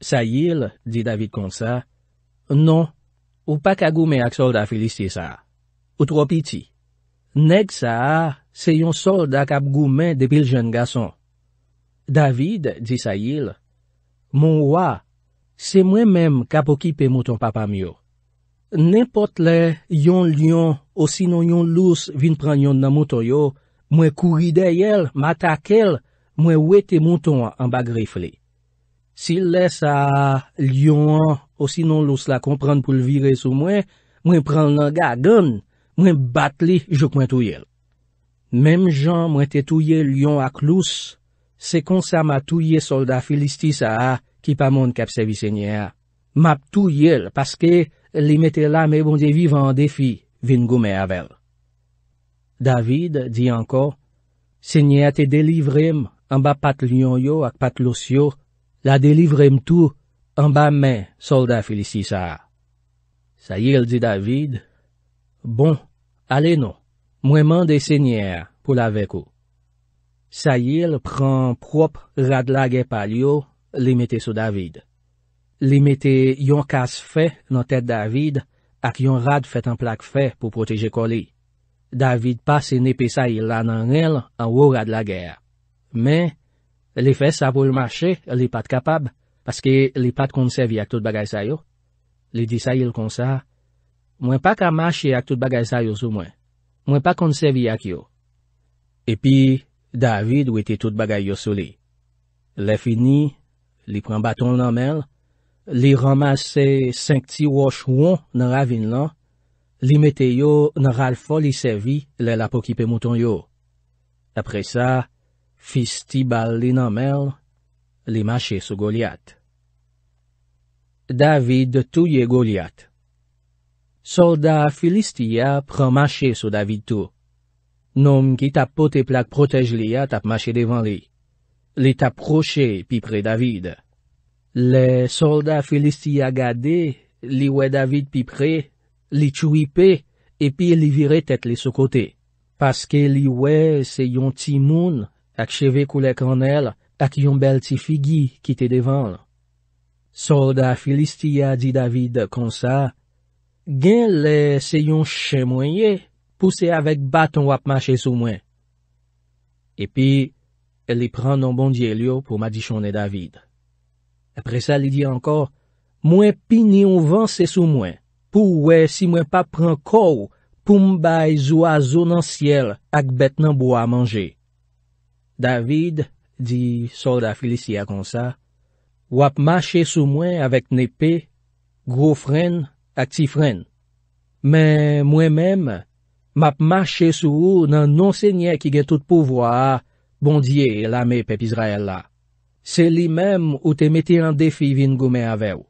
Sa yil, di David kon sa, Non, ou pa ka goume ak solda felistisa a. Ou tro piti. Nek sa a, se yon solda ak ap goume depil jen gason. David, di sa yil, Mon wwa, se mwen menm kapokipe mouton papam yo. Nen pot le yon lyon osinon yon lous vin pran yon nan mouton yo, mwen kou ridey el, matake el, mwen wete mouton an bagrif li. Si les a lyon osinon lous la kompran pou l vire sou mwen, mwen pran laga a goun, mwen bat li jok mwen touy el. Mem jan mwen te touye lyon ak lous, Se konsa m a touye solda filistisa a, ki pa moun kapsevi senye a, m ap touye l, paske li mette la me bon de vive an defi vin gome avel. David di anko, senye a te delivrem an ba patlion yo ak patlos yo, la delivrem tou an ba men solda filistisa a. Sa yel di David, bon, ale nou, mwen mande senye a pou la veko. Sayil pran prop rad lage pal yo, li mette sou David. Li mette yon kas fe nan tete David ak yon rad fet an plak fe pou proteje koli. David pase nepe sayil la nan el an wou rad lage. Men, li fe sa pou l'mache li pat kapab, paske li pat konsevi ak tout bagay sayo. Li di sayil kon sa, mwen pa ka mache ak tout bagay sayo sou mwen. Mwen pa konsevi ak yo. E pi... David ou ete tout bagay yo sou li. Le fini, li pren baton nanmel, li ramase sankti wosh won nan ravin lan, li mete yo nan ral foli sevi le la pokipe mouton yo. Apre sa, fisti bal li nanmel, li mache sou Goliath. David touye Goliath Soldat Filistia pren mache sou David tou. Nom ki tapote plak protej liya tap mache devan li. Li tap proche pi pre David. Le solda Filistia gade, li we David pi pre, li chouipe, epi li vire tet li soukote. Paske li we se yon ti moun ak cheve koulek anel ak yon bel ti figi ki te devan. Solda Filistia di David konsa, gen le se yon chemoye, pousè avèk baton wap mache sou mwen. Epi, el li pran nan bondye liyo pou ma di chone David. Apre sa li di ankor, mwen pini ou vansè sou mwen, pou wè si mwen pa pran kou, pou mbay zwa zounan siel ak bet nan bo a manje. David, di solda Felicia konsa, wap mache sou mwen avèk nepe, gro fren, ak ti fren. Men mwen mèm, Map mache sou ou nan nonsenye ki gen tout pouvo a bondye e lame pep Izrael la. Se li mem ou te meti an defi vin gome ave ou.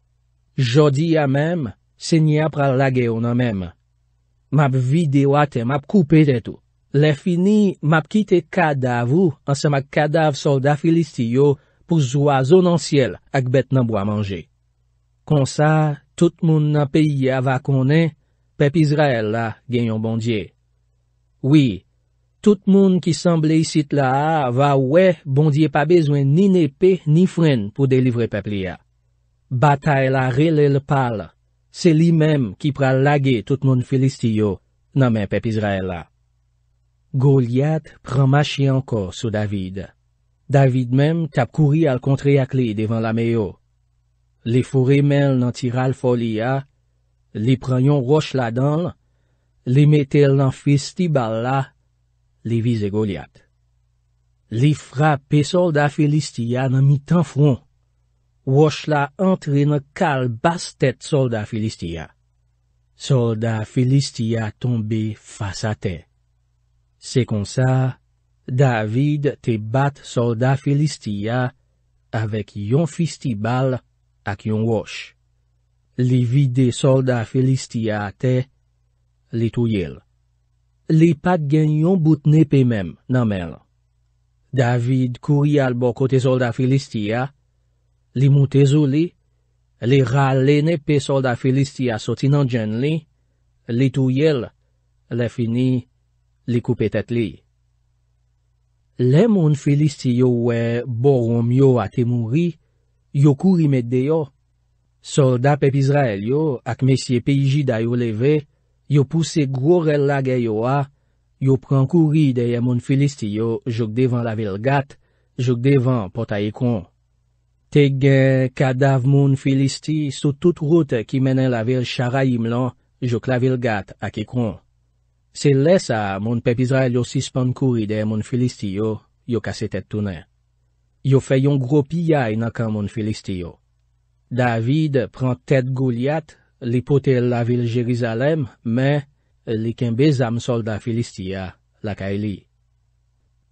Jodi a mem, senye ap pral lage ou nan mem. Map videwa te map koupe te tou. Le fini, map kite kada avou an sema kada av sou da Filistiyo pou zwa zonansyel ak bet nan bo a manje. Kon sa, tout moun nan peyi ava konen, pep Izrael la genyon bondye. Oui, tout moun ki semble isit la ha, va ouè bondye pa bezwen ni nepe ni fren pou delivre pep liya. Bata e la rele le pal, se li mem ki pral lage tout moun felistiyo, nanmen pep Izrael la. Goliath pranmache anko sou David. David mem tap kouri al kontre yakli devan la meyo. Li fore mel nan tira al foli ya, Li prenyon wosh la dan, li metel nan fistibal la, li vize golyat. Li frapi solda Filistia nan mi tan fron. Wosh la antrine kal bas tet solda Filistia. Solda Filistia tombe fasa te. Se kon sa, David te bat solda Filistia avèk yon fistibal ak yon wosh. Li vide solda Felistia ate, li touyel. Li pat genyon boutne pe mem nanmel. David kouri albo kote solda Felistia, li moutezou li, li ralene pe solda Felistia sotinan jen li, li touyel, li fini, li koupe tet li. Le moun Felistio we boronm yo ate mouri, yo kouri med deyo, Soldat pep Israel yo ak mesye peji da yo leve, yo puse gwo rel la ge yo a, yo pran kouri deye moun Filistiyo jok devan la vil gat, jok devan pota ekon. Te gen, kadav moun Filistiyo sou tout route ki menen la vil Charaim lan jok la vil gat ak ekon. Se lesa, moun pep Israel yo sispan kouri deye moun Filistiyo, yo kase tet toune. Yo feyon gro piyay nan kan moun Filistiyo. David pran tet Goliath, li pote la vil Jerizalem, me li kembe zam solda Filistia, lakay li.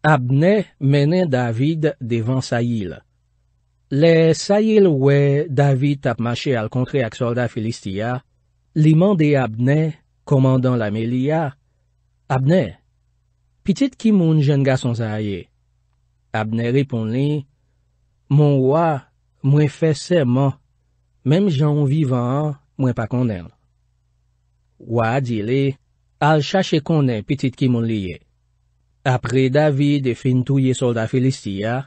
Abne menen David devan Sayil. Le Sayil we David ap mache al kontre ak solda Filistia, li mande Abne, komandan la Melia, « Abne, pitit ki moun jen ga son Sayil? » Abne repon li, « Mon wwa mwen fese man, Mèm jan vivan, mwen pa konen. Wad ili, al chache konen pitit ki moun liye. Apre David e fin touye solda Felistia,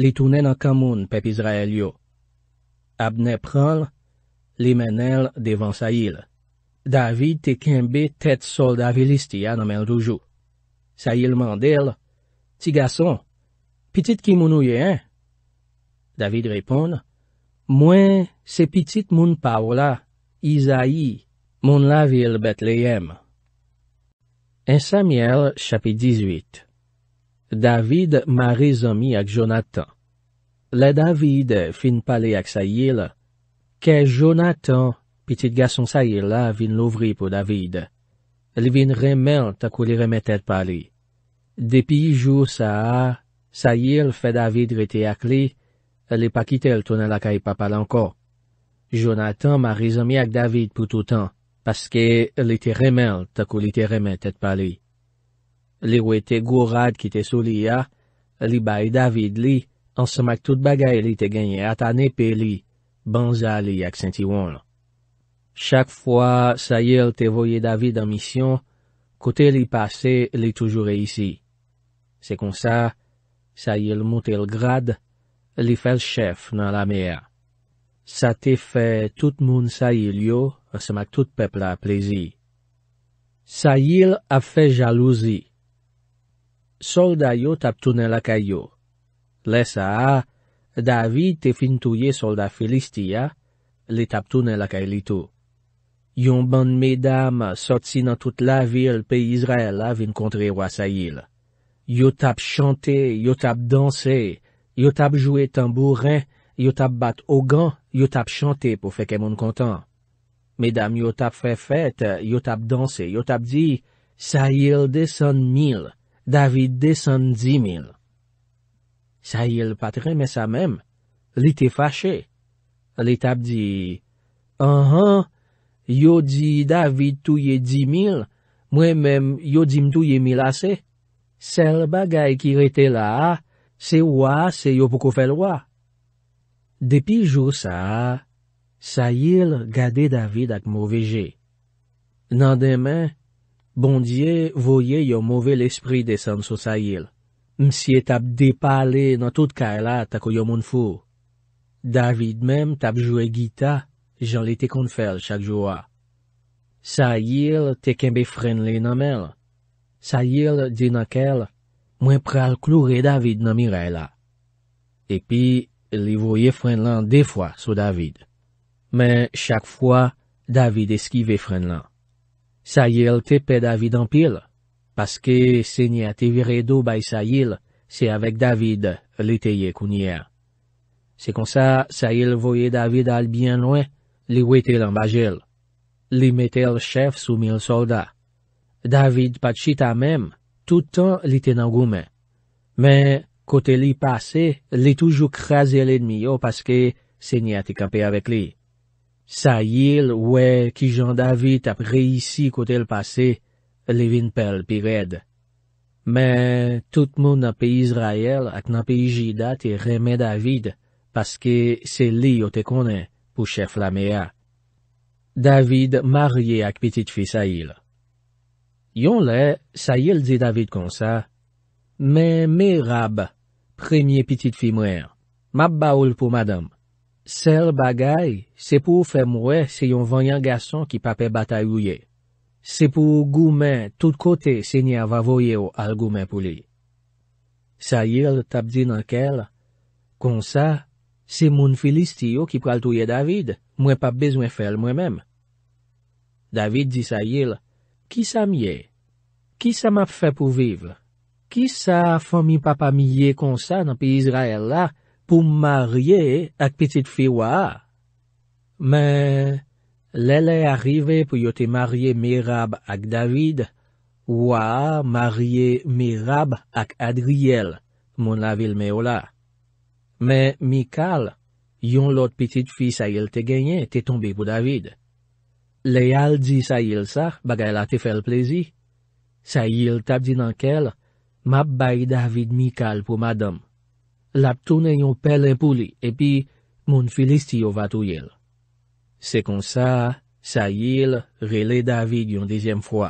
li tounen an kamoun pep Izrael yo. Abne pral, li menel devan sa il. David te kenbe tet solda Felistia nan men toujou. Sa il mandel, ti gason, pitit ki moun ouye en? David repon, mwen... Se pitit moun paola, izayi, moun la vil bet leyem. En Samiel, chapit 18 David ma rezomi ak Jonathan. Le David fin pale ak Sayil, ke Jonathan, pitit gason Sayila, vin louvri pou David. Li vin remel takou li remetet pale. Depi jou sa a, Sayil fe David rete ak li, li pa kitel tonel ak ay papal ankok. Jonathan m'a rizomi ak David pou toutan, paske li te remen takou li te remen tet pali. Li we te gourad ki te sou li ya, li baye David li, ansamak tout bagay li te genye atan epi li, banza li ak senti won. Chak fwa sa yel te voye David an misyon, kote li pase li toujoure isi. Se kon sa, sa yel monte l grad, li fel chef nan la mea. Sa te fe tout moun sa yil yo, se mak tout pepla plezi. Sa yil ap fe jalouzi. Solda yo tap toune lakay yo. Le sa a, David te fin touye solda Felistia, le tap toune lakay li tou. Yon ban medam sotsi nan tout la vil pe Yisrael avin kontre wa sa yil. Yo tap chante, yo tap danse, yo tap jwe tambouren, yo tap bat ogan. Yo tap chante pou feke moun kontan. Medam yo tap fe fete, yo tap danse, yo tap di, Sayil deson mil, David deson di mil. Sayil patre me sa mem, li te fache. Li tap di, Anhan, yo di David touye di mil, mwen mem yo di mtouye mil ase. Sel bagay ki rete la, se wase yo pou koufe lwa. Depi jou sa a, Sayil gade David ak mou veje. Nan demen, bondye voye yo mouvel espri desan sou Sayil. Msi et ap depale nan tout ka ela tako yo moun fou. David menm tap jwe gita, jan li te kon fel chak jou a. Sayil te kembe frenle nan men. Sayil di nan kel, mwen pral klou re David nan Mirella. Epi, li voye Frenlant de fwa sou David. Men chak fwa, David eskive Frenlant. Sayil tepe David an pil, paske se nye te vire do bay Sayil, se avek David li te ye kounye. Se konsa, Sayil voye David al bien wè, li wè tel an bagel. Li metel chef sou mil soldat. David pat chita men, toutan li ten an goumen. Men, Kote li pase, li toujou kreze le nmiyo paske se nye atikampe avek li. Sayil we ki jan David ap reisi kote li pase, li vin pel pi red. Men, tout moun api Israel ak napi Jida te reme David paske se li yo te konen pou chef la mea. David marye ak pitit fi Sayil. Yon le, Sayil di David konsa. Mè mè rab, premye pitit fi mwè, mab baoul pou madame. Sèl bagay, sè pou fè mwè se yon vanyan gason ki pape bata yoye. Sè pou goumen tout kote se nye avavoye ou al goumen pou li. Sayil tap di nankel, Kon sa, se moun filistiyo ki pral touye David, mwen pa bezwen fèl mwen mèm. David di Sayil, Ki sa mye? Ki sa map fè pou vivre? Ki sa fò mi papa mi ye konsa nan pi Yisrael la pou marye ak pitit fi waa? Men, lè lè arrive pou yo te marye Mirab ak David, waa marye Mirab ak Adriel, moun la vilme ou la. Men, mi kal, yon lot pitit fi sa yil te genye, te tombe pou David. Lè yal di sa yil sa, bagay la te fel plezi. Sa yil tab di nan kel, Mab bay David Mikal pou madam. Lap toune yon pel epou li, epi, moun filisti yo vato yel. Se kon sa, sa yil, rele David yon dizem fwa.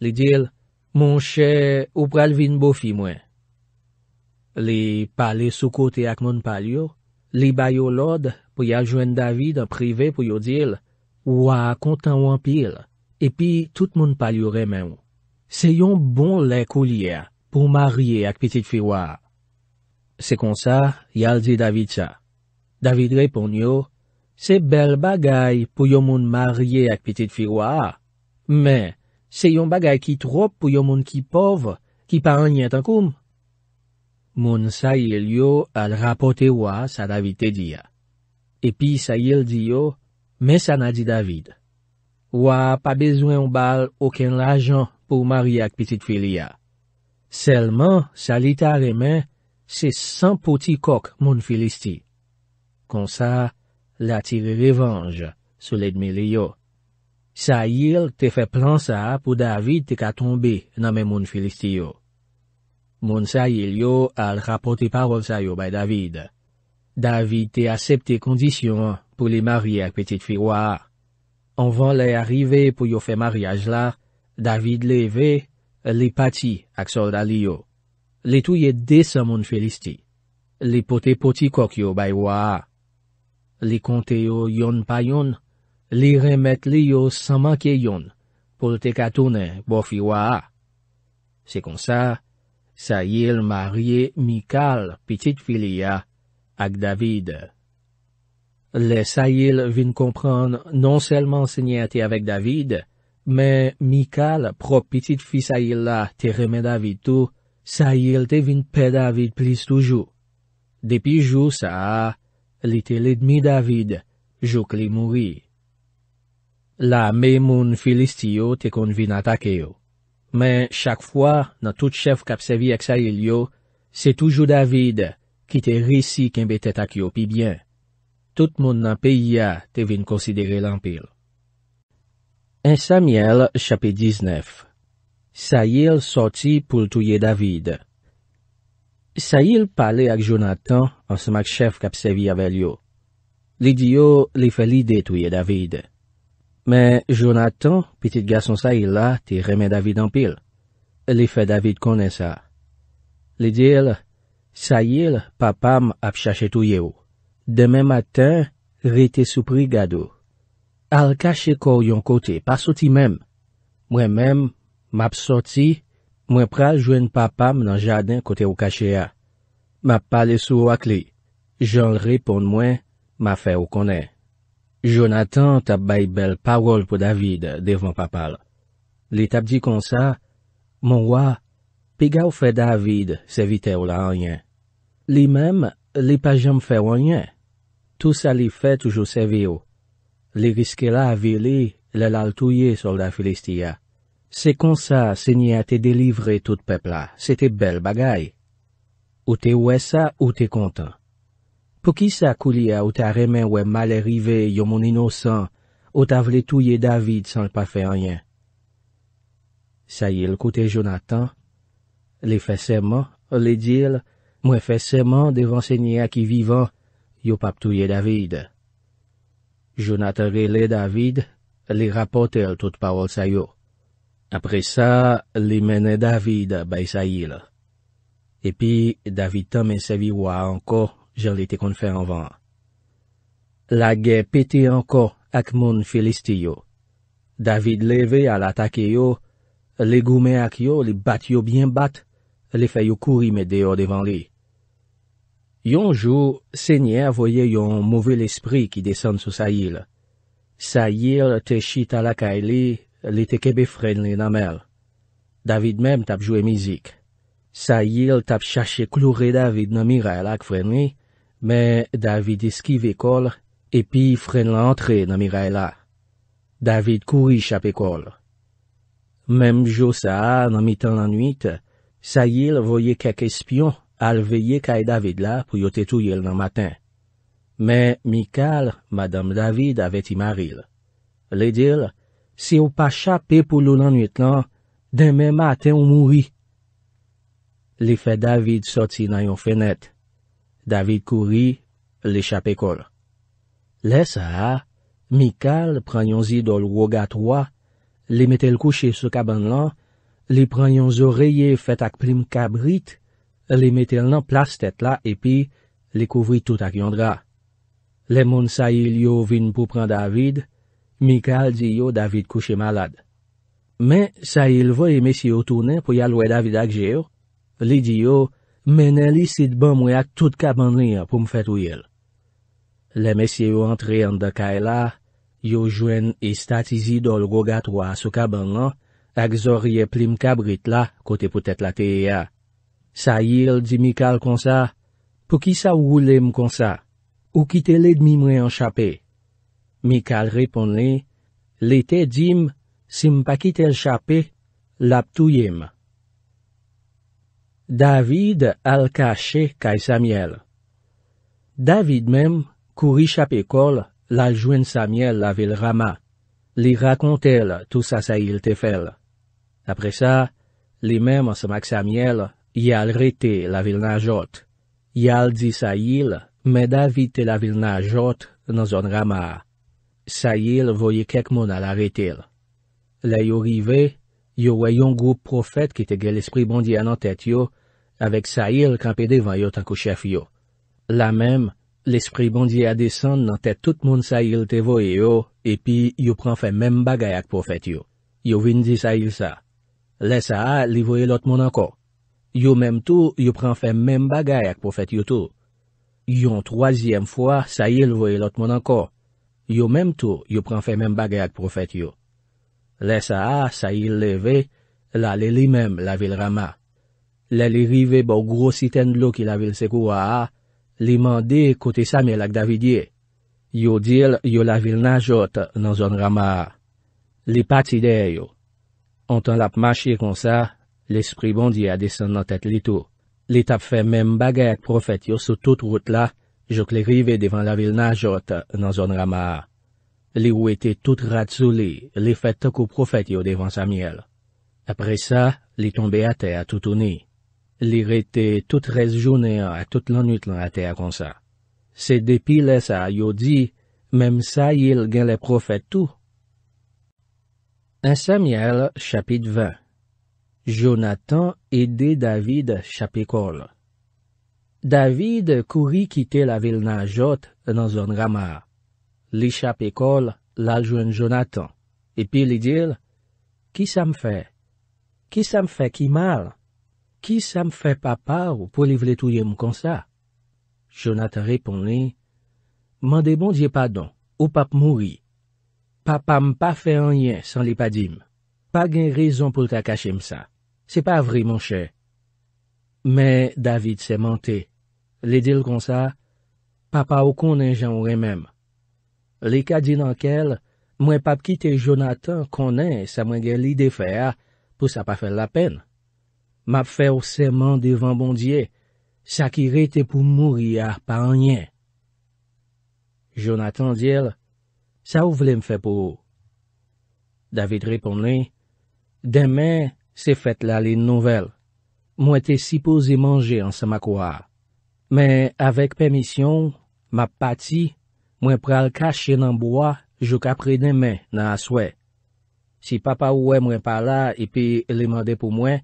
Li dil, moun che, ou pralvin bofi mwen. Li pale soukote ak moun palyo, li bayo lod pou ya jwen David prive pou yo dil, ou a kontan wampil, epi, tout moun palyo remen ou. Se yon bon le kou li ya. pou marye ak pitit fi waa. Se kon sa, yal di David sa. David repon yo, se bel bagay pou yon moun marye ak pitit fi waa, men, se yon bagay ki trop pou yon moun ki pov, ki pa anye takoum. Moun sa yel yo al rapote waa sa David te diya. Epi sa yel di yo, men sa na di David, waa pa bezwen bal oken lajan pou marye ak pitit fi liya. Sèlman salita remè, se san poti kok moun filisti. Kon sa, la tire revanj, soledme le yo. Sayil te fe plan sa pou David te ka tombe nan men moun filisti yo. Moun Sayil yo al rapote parol sa yo bay David. David te asepte kondisyon pou li marye ak petit fiwa. An van le arrive pou yo fe marye la, David le ve... Li pati ak solda li yo, li touye de sa moun felisti, li pote poti kok yo bay wa a. Li konte yo yon pa yon, li remet li yo sa manke yon, pou te katoune bo fi wa a. Se kon sa, sa yil marye Mikal, pitit fili ya, ak David. Le sa yil vin kompran non selman se nyate avek David, Men mikal prop pitit fi sa yil la te remen David tou, sa yil te vin pe David plis toujou. Depi jou sa, li te lidmi David, jou kli mouri. La men moun filistiyo te kon vin atakeyo. Men chak fwa nan tout chef kapsevi ek sa yil yo, se toujou David ki te risi kenbe te atakeyo pi bien. Tout moun nan pe ya te vin konsidere lampil. En Samiel, chapit 19. Sayil sorti pou l'touye David. Sayil pale ak Jonathan an semak chef kap sevi avèl yo. Li di yo li fe l'ide touye David. Men Jonathan, pitit gason Sayil la, te remen David an pil. Li fe David konen sa. Li di yo, Sayil, papam ap chache touye yo. Demè matin, re te soupri gado. Al kache kou yon kote, pa soti mem. Mwen mem, map soti, mwen pral jwen papam nan jaden kote ou kache ya. Map pale sou wak li. Joun repon mwen, map fe ou kone. Jonathan tap bay bel parol pou David devan papal. Li tap di konsa, mwen wak, piga ou fe David se vite ou la anyen. Li mem, li pa jen me fe ou anyen. Tou sa li fe toujou se vi ou. Li riske la a vile, li lal touye solda Filistia. Se kon sa, se nye a te delivre tout pepla, se te bel bagay. Ou te oue sa, ou te kontan. Po ki sa kou li a ou ta remen ou e male rive, yo mon inosan, ou ta vle touye David san l pa fe anyen. Sa ye l kote Jonathan, li fe seman, li dil, mwen fe seman devan se nye a ki vivan, yo pap touye David. Jounatere le David li rapote al tout parol sayo. Apre sa, li mene David bay sayil. Epi, David tamen sevi waa anko, jen li te konfe anvan. La ge pete anko ak moun felisti yo. David leve al atake yo, li goume ak yo, li bat yo bien bat, li fay yo kouri me deyo devan li. Yonjou, sènyè voye yon mouvè l'espri ki desan sou sa yil. Sa yil te chi talakay li, li te kebe fren li namel. David mèm tap jwè mizik. Sa yil tap chache kloure David namira elak fren li, mè David eskive kol, epi fren la antre namira elak. David kouri chap ekol. Mèm jwò sa nan mitan lan nwit, sa yil voye kek espyon, al veye kay David la pou yo tetou yel nan maten. Men Mikal, madame David, avet imaril. Le dil, si yo pa chapi pou loun anuit lan, den men maten ou moui. Le fe David soti nan yon fenet. David kouri, le chapi kol. Le sa, Mikal pranyon zi dol woga troa, le metel kouche sou kaban lan, le pranyon zoreye fet ak prim kabrit, Li metel nan plas tet la epi, li kouvri tout ak yondra. Le moun sa il yo vin pou pran David, Mikal di yo David kouche malad. Men, sa il voye mesye yo tounen pou yalwe David ak jeyo, li di yo, menen li sit ban mwe ak tout kaban liya pou mfet ouyel. Le mesye yo antre an de ka e la, yo jwen istatizi dol go gatwa sou kaban lan, ak zorye plim kabrit la kote pou tet la teye ya. Sa yil di Mikal konsa, pou ki sa ou wulem konsa, ou ki te led mi mwen chapè? Mikal repon li, le te dim, si m pa ki tel chapè, la ptouyem. David al kache kay Samyel David mem, kouri chapè kol, la ljwen Samyel la vil rama, li rakon tel tou sa sa yil te fel. Apre sa, li mem asmak Samyel, Yal rete la vil na jot. Yal di sa yil, mè da vite la vil na jot nan zon ramar. Sa yil voye kek moun ala rete. Le yo rive, yo wey yon group profet ki te ge l'esprit bondi anan tet yo, avek sa yil krempede van yo tankou chef yo. La mèm, l'esprit bondi a desan nan tet tout moun sa yil te voye yo, epi yo pran fe mèm bagay ak profet yo. Yo vin di sa yil sa. Le sa a li voye lot moun anko. Yo mèm tou, yo pran fè mèm bagay ak profet yo tou. Yon troasyem fwa, sa yil voye lot moun anko. Yo mèm tou, yo pran fè mèm bagay ak profet yo. Le sa a, sa yil le ve, la le li mèm la vil rama. Le li rive bo gro siten lo ki la vil se kou a a, li mande kote sa mè lak Davidye. Yo dil, yo la vil nan jote nan zon rama a. Li pati de yo. Ontan lap mâche kon sa, L'esprit bondi a desen nan tet li tou. Li tap fe men bagay ak profet yo sou tout route la, jok li rive devan la vil na jote nan zon ramar. Li ou ete tout rat sou li, li fet takou profet yo devan Samuel. Apre sa, li tombe a te a tout ou ni. Li rete tout res jounen a tout lan ut lan a te a kon sa. Se depi le sa yo di, menm sa yil gen le profet tou. A Samuel chapit vint Jonathan edè David Chapekol. David kouri kite la vilna jot nan zon ramar. Li Chapekol la jwen Jonathan. Epi li dil, ki sa m fe? Ki sa m fe ki mal? Ki sa m fe papa ou pou li vle touye m kon sa? Jonathan repon li, man de bon diye padon ou pap mouri. Papa m pa fe anyen san li pa dim. Pa gen rezon pou ta kache m sa. se pa vremen chè. Men David se mente. Le dil kon sa, pa pa ou konen jan ou remem. Le ka din ankel, mwen pa pkite Jonathan konen sa mwen gen li defè a, pou sa pa fè la pen. Map fè ou seman devan bondye, sa ki rete pou mouri a pa anyen. Jonathan dil, sa ou vle mfè pou ou? David repon li, demen, se fet la lin nouvel. Mwen te sipozi manje an sema kwa. Men, avek pemisyon, ma pati, mwen pral kache nan boa jouk apre demen nan aswe. Si papa ouwe mwen pala epi le mande pou mwen,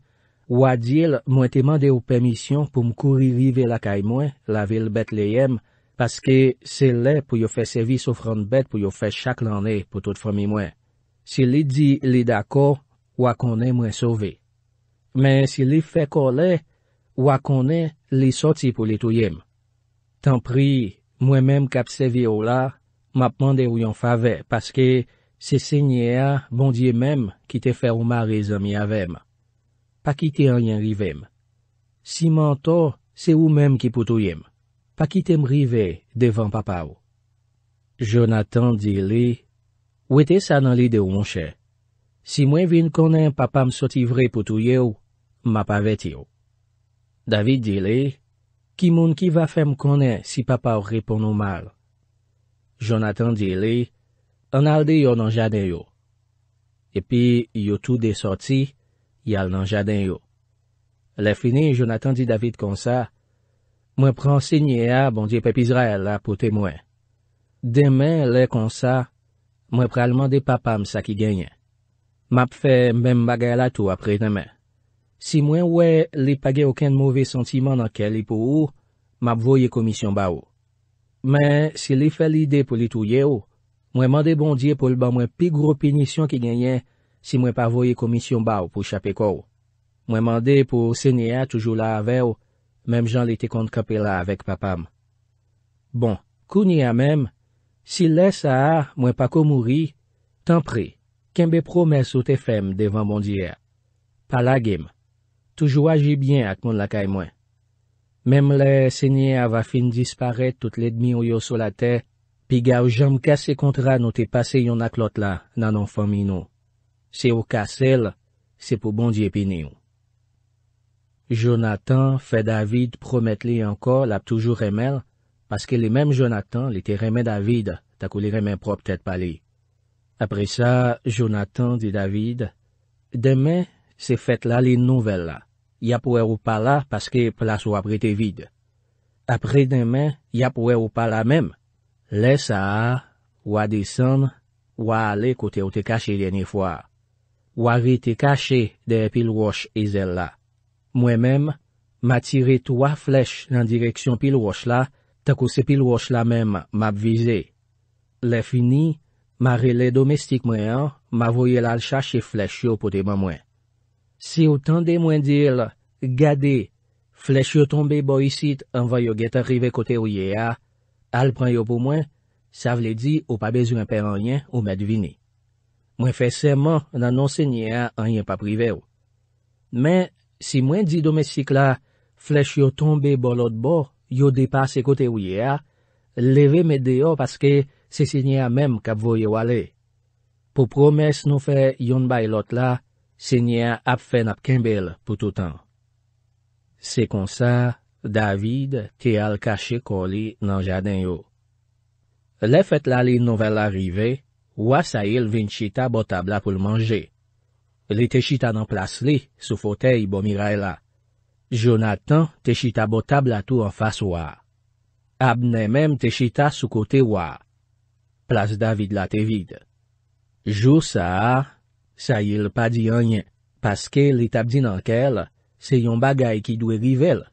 wadil mwen te mande ou pemisyon pou mkouri rive la kay mwen, la vil bet le yem, paske se le pou yo fe sevi sofrante bet pou yo fe chak lan e pou tout fomi mwen. Se li di li dako, wakone mwen sove. Men si li fe kole, wakone li soti pou li touyem. Tan pri, mwen menm kapse vi ou la, mapmande ou yon fave, paske se se nye a bondye menm ki te fè ou ma rezon mi avem. Pa ki te a yon rivem. Si manto, se ou menm ki pou touyem. Pa ki te mrive devan papa ou. Jonathan di li, ou ete sa nan li de ou mwen chè? Si mwen vin konen papam soti vre pou tou ye ou, ma pa vet ye ou. David dile, ki moun ki va fe m konen si papa ou repon nou mal. Jonathan dile, an al de yo nan jaden yo. Epi, yo tou de soti, yal nan jaden yo. Le fini, Jonathan di David konsa, mwen pran sinye a bondye pepizra el la pou temwen. Demen le konsa, mwen pran mande papam sa ki genyen. Map fè mbèm bagay la tou apre dèmè. Si mwen wè li page oken mouvè sentiman nan ke li pou ou, map voye komisyon ba ou. Mè, si li fè l'ide pou li tou ye ou, mwen mande bondye pou l'ba mwen pi gro penisyon ki genyen si mwen pa voye komisyon ba ou pou chape ko ou. Mwen mande pou sèni a toujou la ave ou, mèm jan li te kont kapela avèk papam. Bon, kouni a mèm, si lè sa a mwen pa ko mouri, tan prey. Kèmbe promè sou te fèm devan bondiè. Palagèm. Toujou agi byen ak moun lakay mwen. Mèm le sènyè avafin disparè tout lèdmi ou yo sou la tè, pi gaw jom kase kontra nou te pase yon ak lot la nan anfan minou. Se ou kase lè, se pou bondiè pini ou. Jonathan fè David promet li anko la poujou remèl, paske li mèm Jonathan li te remè David takou li remè prop tèt palè. Apre sa, Jonathan di David, Demen se fet la li nouvel la. Ya pou e ou pa la paske plas ou apre te vide. Apre demen, ya pou e ou pa la mem. Le sa a, wade san, wale kote ou te kache leni fwa. Wari te kache de pil wosh e zel la. Mwen mem, ma tire to a flech nan direksyon pil wosh la, tako se pil wosh la mem map vize. Le fini, Ma rele domestik mwen an, ma voyel al chache flech yo pote mwen mwen. Si yo tende mwen dil, gade, flech yo tombe bo yisit an vay yo gete rive kote ou ye a, al pran yo pou mwen, sa vle di ou pa bezwen pen an yen ou mwen devine. Mwen fe seman nan nonsenye a an yen pa prive ou. Men, si mwen di domestik la, flech yo tombe bo lot bo, yo depase kote ou ye a, leve mwen deyo paske Se se nye a mem kap voye wale. Po promes nou fe yon bay lot la, se nye a ap fen ap kembel pou toutan. Se konsa, David te al kache koli nan jaden yo. Le fet la li nouvel arive, wasa il vin chita botabla pou l manje. Li te chita nan plas li sou fotey bo miray la. Jonathan te chita botabla tou an fas wwa. Abne menm te chita sou kote wwa. plase David la te vide. Jou sa a, sa yil pa di anye, paske li tabdi nan ke el, se yon bagay ki dwe rivel.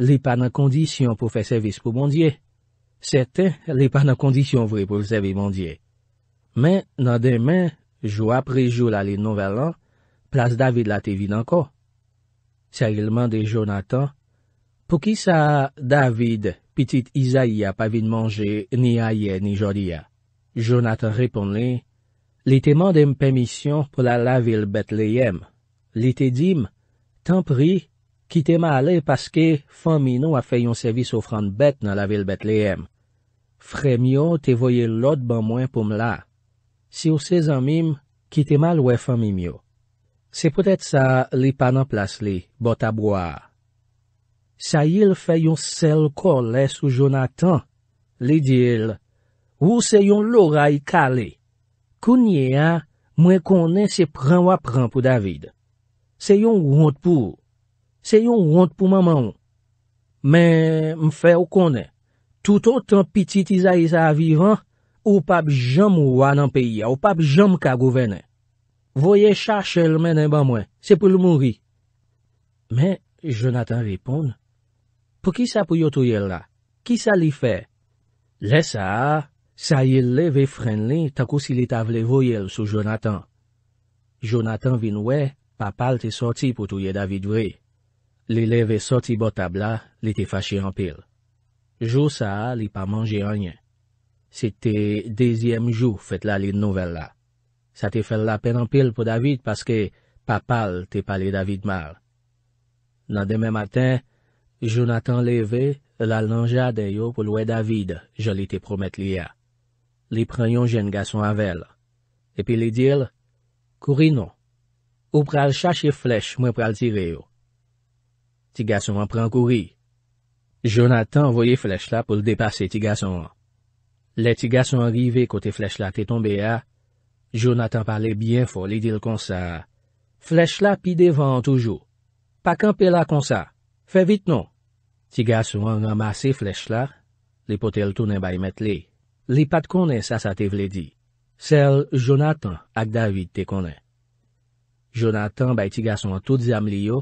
Li pa nan kondisyon pou fe sevis pou mondye. Sete, li pa nan kondisyon vre pou sevis mondye. Men, nan demen, jou apre jou la li nouvel an, plase David la te vide anko. Sa yil mande Jonathan, pou ki sa a David, pitit Isaia pa vide manje ni aye ni jodi a. Jonathan ripon li, li te mandem pemisyon pou la la vil bet le yem. Li te dim, tan pri, ki te ma ale paske fami nou a feyon servis ofran bet nan la vil bet le yem. Fremyo te voye lot ban mwen pou mla. Si ou se zanmim, ki te mal we fami myo. Se pwetet sa li panan plas li, bot abwa. Sa yil feyon sel kol le sou Jonathan, li dil, Ou se yon lora yi kale. Kounye a, mwen konen se pran wap pran pou David. Se yon wont pou. Se yon wont pou maman ou. Men, mfe ou konen. Touton tan pitit izay sa avivan, ou pap jam wan an peyi a, ou pap jam ka gouvenen. Voye chache l menen ban mwen, se pou l moun ri. Men, Jonathan ripon. Pou ki sa pou yo touye la? Ki sa li fe? Le sa a. Sa yil leve fren li, takou si li ta vle voyel sou Jonathan. Jonathan vin we, papal te sorti pou touye David vre. Li leve sorti bot tabla, li te fache anpil. Jou sa li pa manje anyen. Se te dezyem jou fet la li nouvel la. Sa te fel la pen anpil pou David paske papal te pale David mar. Nan demen maten, Jonathan leve la lanja de yo pou loue David joli te promet li ya. Li prenyon jen gason avèl. Epi li dil, Kouri non. Ou pral chache flech mwen pral tire yo. Ti gason an pren kouri. Jonathan envoye flech la pou l depase ti gason an. Le ti gason an rive kote flech la te tombe a. Jonathan pale bien fo li dil konsa. Flech la pi devan toujou. Pakanpe la konsa. Fe vit non. Ti gason an ramase flech la. Li pote l toune bay met li. Li pat konen sa sa te vledi. Sel Jonathan ak David te konen. Jonathan bay tiga son tout zem li yo,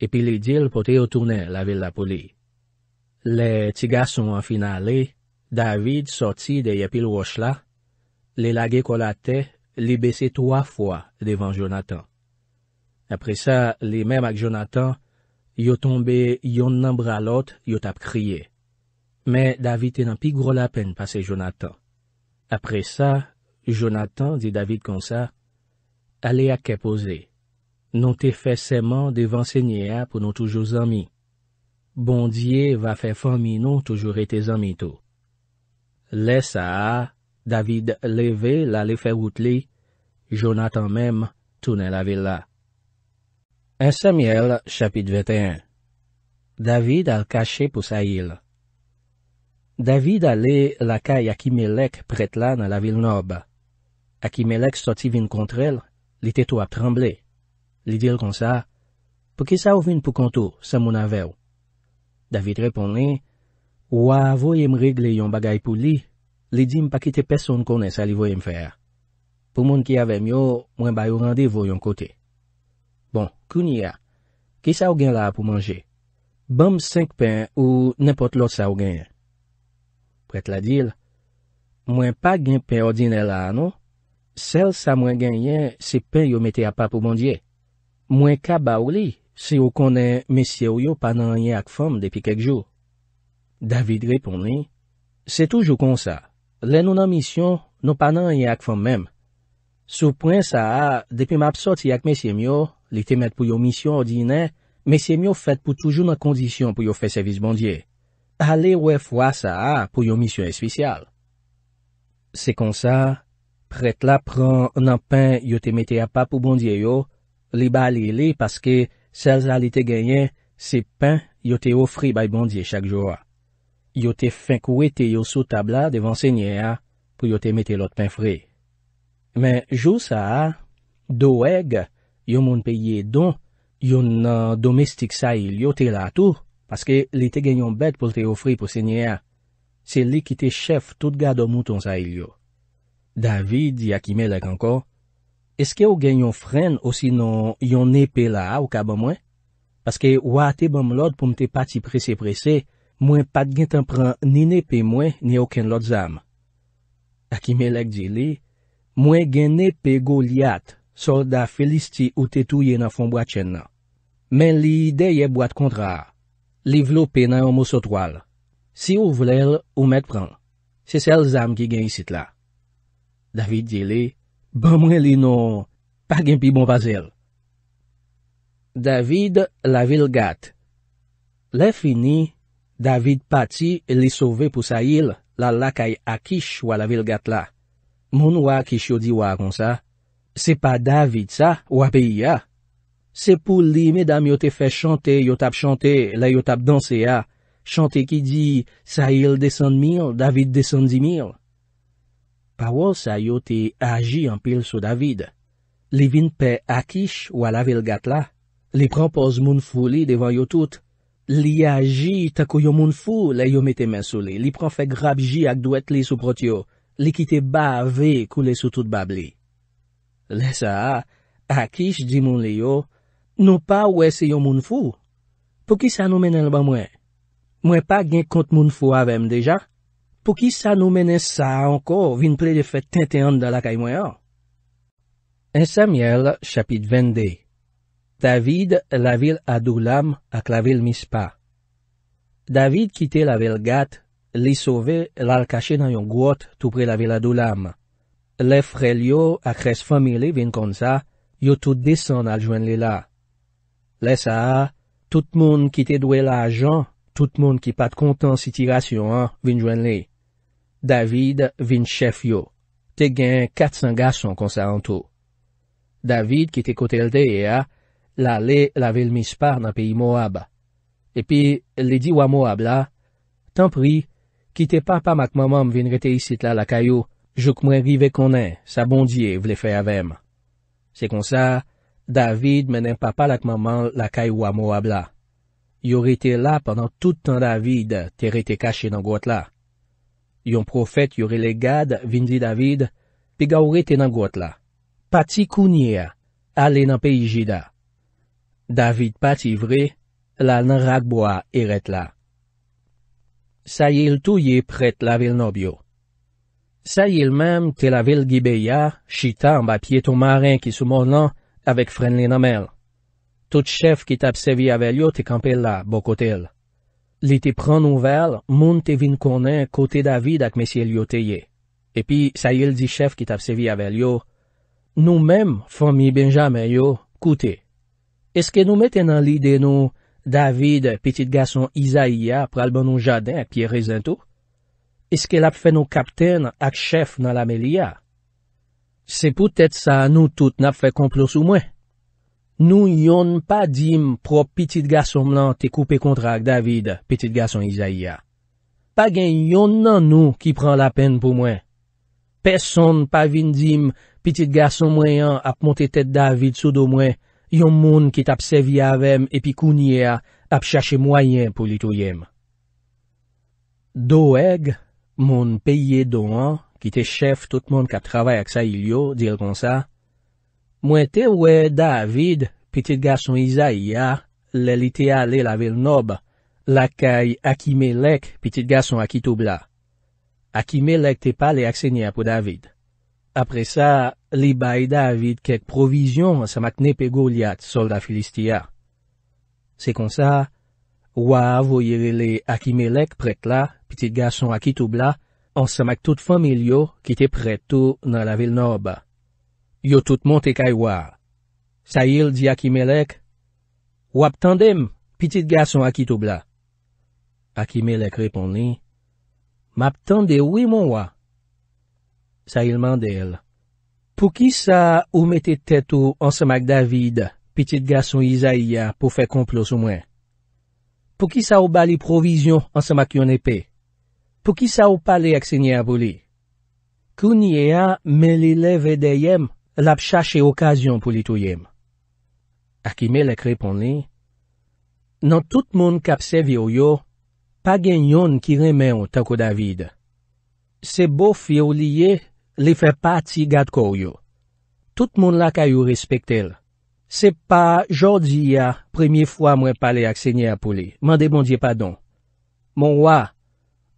epi li dil pote yo turnen la vil la poli. Le tiga son finali, David soti de yapil wosh la. Le lage kolate, li besi toa fwa devan Jonathan. Apre sa, li mem ak Jonathan, yo tombe yon nan bralot yo tap kriye. Mè, David te nan pi gro la pen pase Jonathan. Apre sa, Jonathan, di David konsa, ale bon a ke pose. Non te fè seman devan se nye a pou non toujou zami. Bondye va fè fè mi non toujou re te zami tou. Lè sa, David leve la le fè wout li, Jonathan mèm toune la ve la. Ensemiel, chapit 21 David al kache pou sa ila. David ale lakay Akimelek pret la nan la vil nob. Akimelek soti vin kontrel, li teto ap tremble. Li dir kon sa, pou ki sa ou vin pou kanto, se moun avew? David reponen, bon, ou a avoyem regle yon bagay pou li, li dim pa kite peson konen sa li voyem fer. Pou moun ki avem yo, mwen bay ou randevo yon kote. Bon, kouni ya, ki sa ou gen la pou manje? Bamb 5 pen ou nepot lot sa ou gen ya? Pet la dil, mwen pa gen pen ordine la anou, sel sa mwen gen yen se pen yo mete a pa pou bandye. Mwen ka ba ou li se yo konen mesye yo panan ye ak fom depi kek jou. David repon ni, se toujou kon sa, le nou nan misyon nou panan ye ak fom mem. Sou pren sa a, depi map sot si ak mesye myo, li temet pou yo misyon ordine, mesye myo fet pou toujou nan kondisyon pou yo fe servis bandye. alè wè fwa sa a pou yo misyon eswisyal. Se kon sa, pret la pran nan pen yo te mette a pa pou bondye yo, li ba li li paske sel zalite genyen se pen yo te ofri bay bondye chak jo a. Yo te fwenk wè te yo sou tabla devan senye a pou yo te mette lot pen fri. Men jou sa a, do wèg yo moun peye don yo nan domestik sa il yo te la tou aske li te genyon bet pou te ofri pou se nye a. Se li ki te chef tout gado mouton sa il yo. Davi di Akimelek anko, eske ou genyon fren osinon yon nepe la a ou kaba mwen? Aske ou a te bom lode pou mte pati prese prese, mwen pat gen ten pran ni nepe mwen ni oken lode zam. Akimelek di li, mwen gen nepe go liat, solda felisti ou tetouye nan fonboa tjen nan. Men li deye boat kontra a. Livlopè nan yon mò sotwal. Si ou vlel, ou mèd pran. Se sel zam ki gen yisit la. David jelè. Bè bon, mwen li nou. Pa gen pi bon pazèl. David la vil gat. Le fini, David pati li sove pou sa il la lakay akish wa la vil gat la. Moun wakish yo di wakon sa. Se pa David sa wapè e ya. Se pou li, medam yo te fè chante, yo tap chante, la yo tap danse ya. Ah. Chante ki di, sa yil desan mil, David desan di mil. Pa wò sa yo te aji an pil sou David. Li vin pe akish wala vil gat la. Li pran poz moun fuli devan yo tout. Li aji takoyon moun fuli la yo mete men sou li. Li pran fe grab ji ak dwet li sou prot yo. Li kite ba ve koule sou tout bab li. Le sa a, ah. akish di moun li yo. Nou pa wè se yon moun fou, pou ki sa nou menen l ban mwen? Mwen pa gen kont moun fou avèm deja, pou ki sa nou menen sa anko vin plè de fè tè tè an da lakay mwen an? Esamiel, chapit 22 David, la vil adoulam ak la vil mispa David kite la vil gat, li sove, lal kache nan yon gwot tou pre la vil adoulam. Le frelyo ak res famile vin kon sa, yo tout desan aljwen li la. Lè sa, tout moun ki te dwe la ajan, tout moun ki pat kontan si tirasyon an, vin jwen lè. David vin chef yo. Te gen kat san gason konsa an tou. David ki te kote lde e a, la lè la vel mispar nan peyi Moab. E pi, lè diwa Moab la, tan pri, ki te papa mak mamam vin rete isit la la kayo, jok mwen rive konen, sa bondye vle fe avèm. Se konsa, David menen papa lakmanman lakay wamo abla. Yore te la panan toutan David te rete kache nan gwa tla. Yon profet yore legade vinzi David pi gaw rete nan gwa tla. Pati kounye a, ale nan pe iji da. David pati vre, la nan ragboa eret la. Saye l touye pret la vil nobyo. Saye l mem te la vil gibeya, chitan ba pieto marin ki souman lan, avèk frèn lè namèl. Tout chèf ki tapsevi avèl yo te kampe la, bokot el. Li te pran nouvel, moun te vin konen kote David ak mesye liyo te ye. Epi, sayel di chèf ki tapsevi avèl yo, nou mèm fòmi Benjamin yo, koute. Eske nou meten nan li denou, David, petit gason Isaia, pralbonon jaden ak Pierre Zintou? Eske l ap fè nou kapten ak chèf nan la meli ya? Se pou tèt sa nou tout nap fè komplos ou mwen. Nou yon pa dim pro piti gason mlan te koupe kontra ak David, piti gason Isaia. Pagen yon nan nou ki pran la pen pou mwen. Pèson pa vin dim piti gason mwen an ap monte tèt David sou do mwen, yon moun ki tap sevi avèm epi kounyea ap chache mwayen pou litoyem. Doèg, moun peye doan, ki te chef tout moun kap travay ak sa il yo, dir kon sa, mwen te wè David, pitit garson Isaia, lè litea lè lavel nob, lakay Akimelek, pitit garson Akitubla. Akimelek te pa lè aksenye apou David. Apre sa, li bay David kek provizyon sa makne pe golyat solda Filistia. Se kon sa, wè avoyere lè Akimelek prek la, pitit garson Akitubla, Ansemak tout famil yo, ki te pretou nan la vil norba. Yo tout monte kaywa. Sayil di Akimelek, Wap tendem, pitit gason akitou bla. Akimelek repon li, Map tende wimon wa. Sayil mandel, Pou ki sa ou mette tetou ansemak David, pitit gason Isaia, pou fe komplos ou mwen? Pou ki sa ou bali provizyon ansemak yon epè? Pou ki sa ou pale aksenye apou li? Kounye a, men li le vede yem, lap chache okasyon pou li tou yem. Akime lek repon li, nan tout moun kapsev yo yo, pa gen yon ki remen ou tako David. Se bo fye ou li ye, li fe pa ti gad kou yo. Tout moun la kayo respekte el. Se pa, jodi ya, premiye fwa mwen pale aksenye apou li, man de moun diye padon. Mon wwa,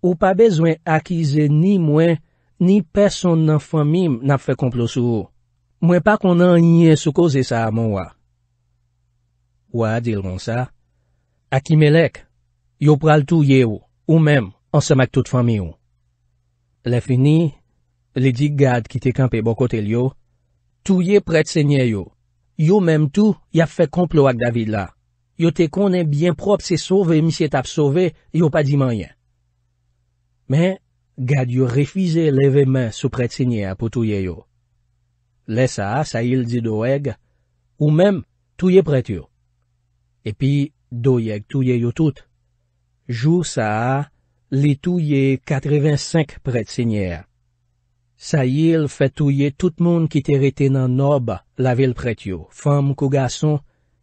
Ou pa bezwen akize ni mwen, ni peson nan fami nan fe komplo sou ou. Mwen pa konan yon sou koze sa a moun wak. Wak dil ron sa. Aki melek, yo pral tou ye ou, ou menm, ansan mak tout fami ou. Le fini, le di gad ki te kampe bokotel yo, tou ye pret senye yo. Yo menm tou, ya fe komplo ak David la. Yo te konen bien prop se sove, misye tap sove, yo pa di manyen. Men, gade yo refize leve men sou pret sinye pou touye yo. Le sa, sa yil di do eg, ou men, touye pret yo. Epi, do yek touye yo tout. Jou sa, li touye 85 pret sinye. Sa yil fe touye tout moun ki te rete nan nob la vil pret yo. Fem mkou gason,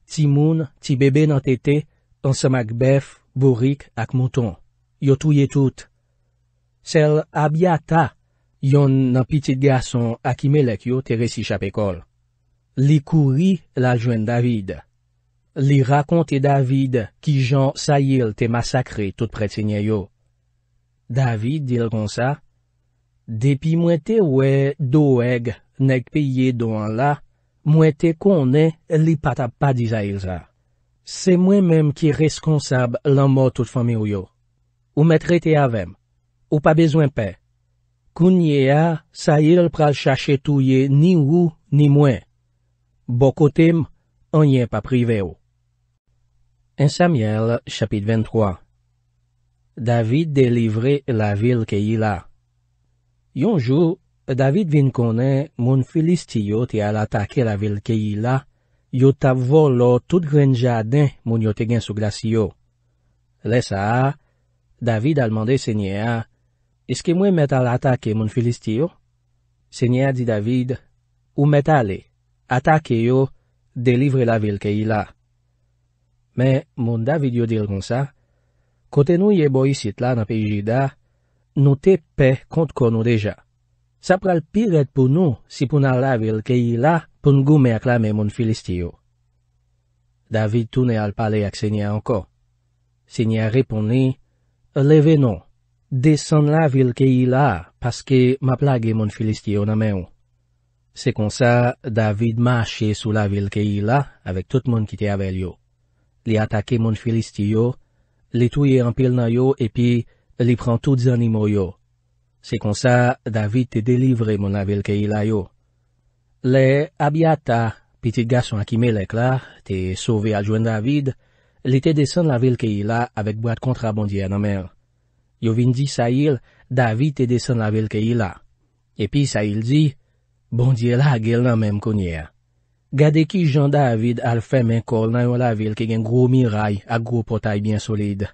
ti moun, ti bebe nan tete, ansamak bef, borik ak mouton. Yo touye tout. Sel abyata yon nan pitit gason akime lek yo te resi chap ekol. Li kouri la jwen David. Li rakon te David ki jan sayil te masakre tout pretsenye yo. David dil kon sa, Depi mwen te we do eg nek peye do an la, mwen te konen li pata pa dizayil sa. Se mwen menm ki reskonsab lan mo tout famyo yo. Ou mwen trete avenm. ou pa bezwen pe. Koun ye a, sa yil pral chache tou ye ni wou ni mwen. Bo kote m, an ye pa prive ou. Ensamiel, chapit 23 David delivre la vil ke yi la Yonjou, David vin kone, moun filistiyo te alatake la vil ke yi la, yot avvo lo tout gren jaden moun yote gen sou glasyo. Lesa a, David almande se nye a, Eske mwen met al atake moun filistiyo? Se nye a di David, ou met ale, atake yo, delivre la vil ke yi la. Me, moun David yo dir kon sa, kote nou ye bo yisit la na peyi jida, nou te pe kont kon nou deja. Sa pral piret pou nou si pou nan la vil ke yi la pou ngu me aklamen moun filistiyo. David toune al pale ak se nye anko. Se nye a reponi, leve nou, Desen la vil ke yi la, paske ma plage mon Filistiyo nan men yo. Se kon sa, David mache sou la vil ke yi la, avèk tout mon ki te avèl yo. Li atake mon Filistiyo, li touye anpil nan yo, epi li pran tout zanimo yo. Se kon sa, David te delivre mon la vil ke yi la yo. Le, Abiat ta, pitit gason akime lek la, te sove aljwen David, li te desen la vil ke yi la avèk boat kontrabandye nan men yo. Yo vin di sa yil, Davide te desen la vil ke yila. Epi sa yil di, bondye la agel nan menm konye. Gade ki jan Davide al fè men kol nan yo la vil ke gen gro miray ak gro potay bin solide.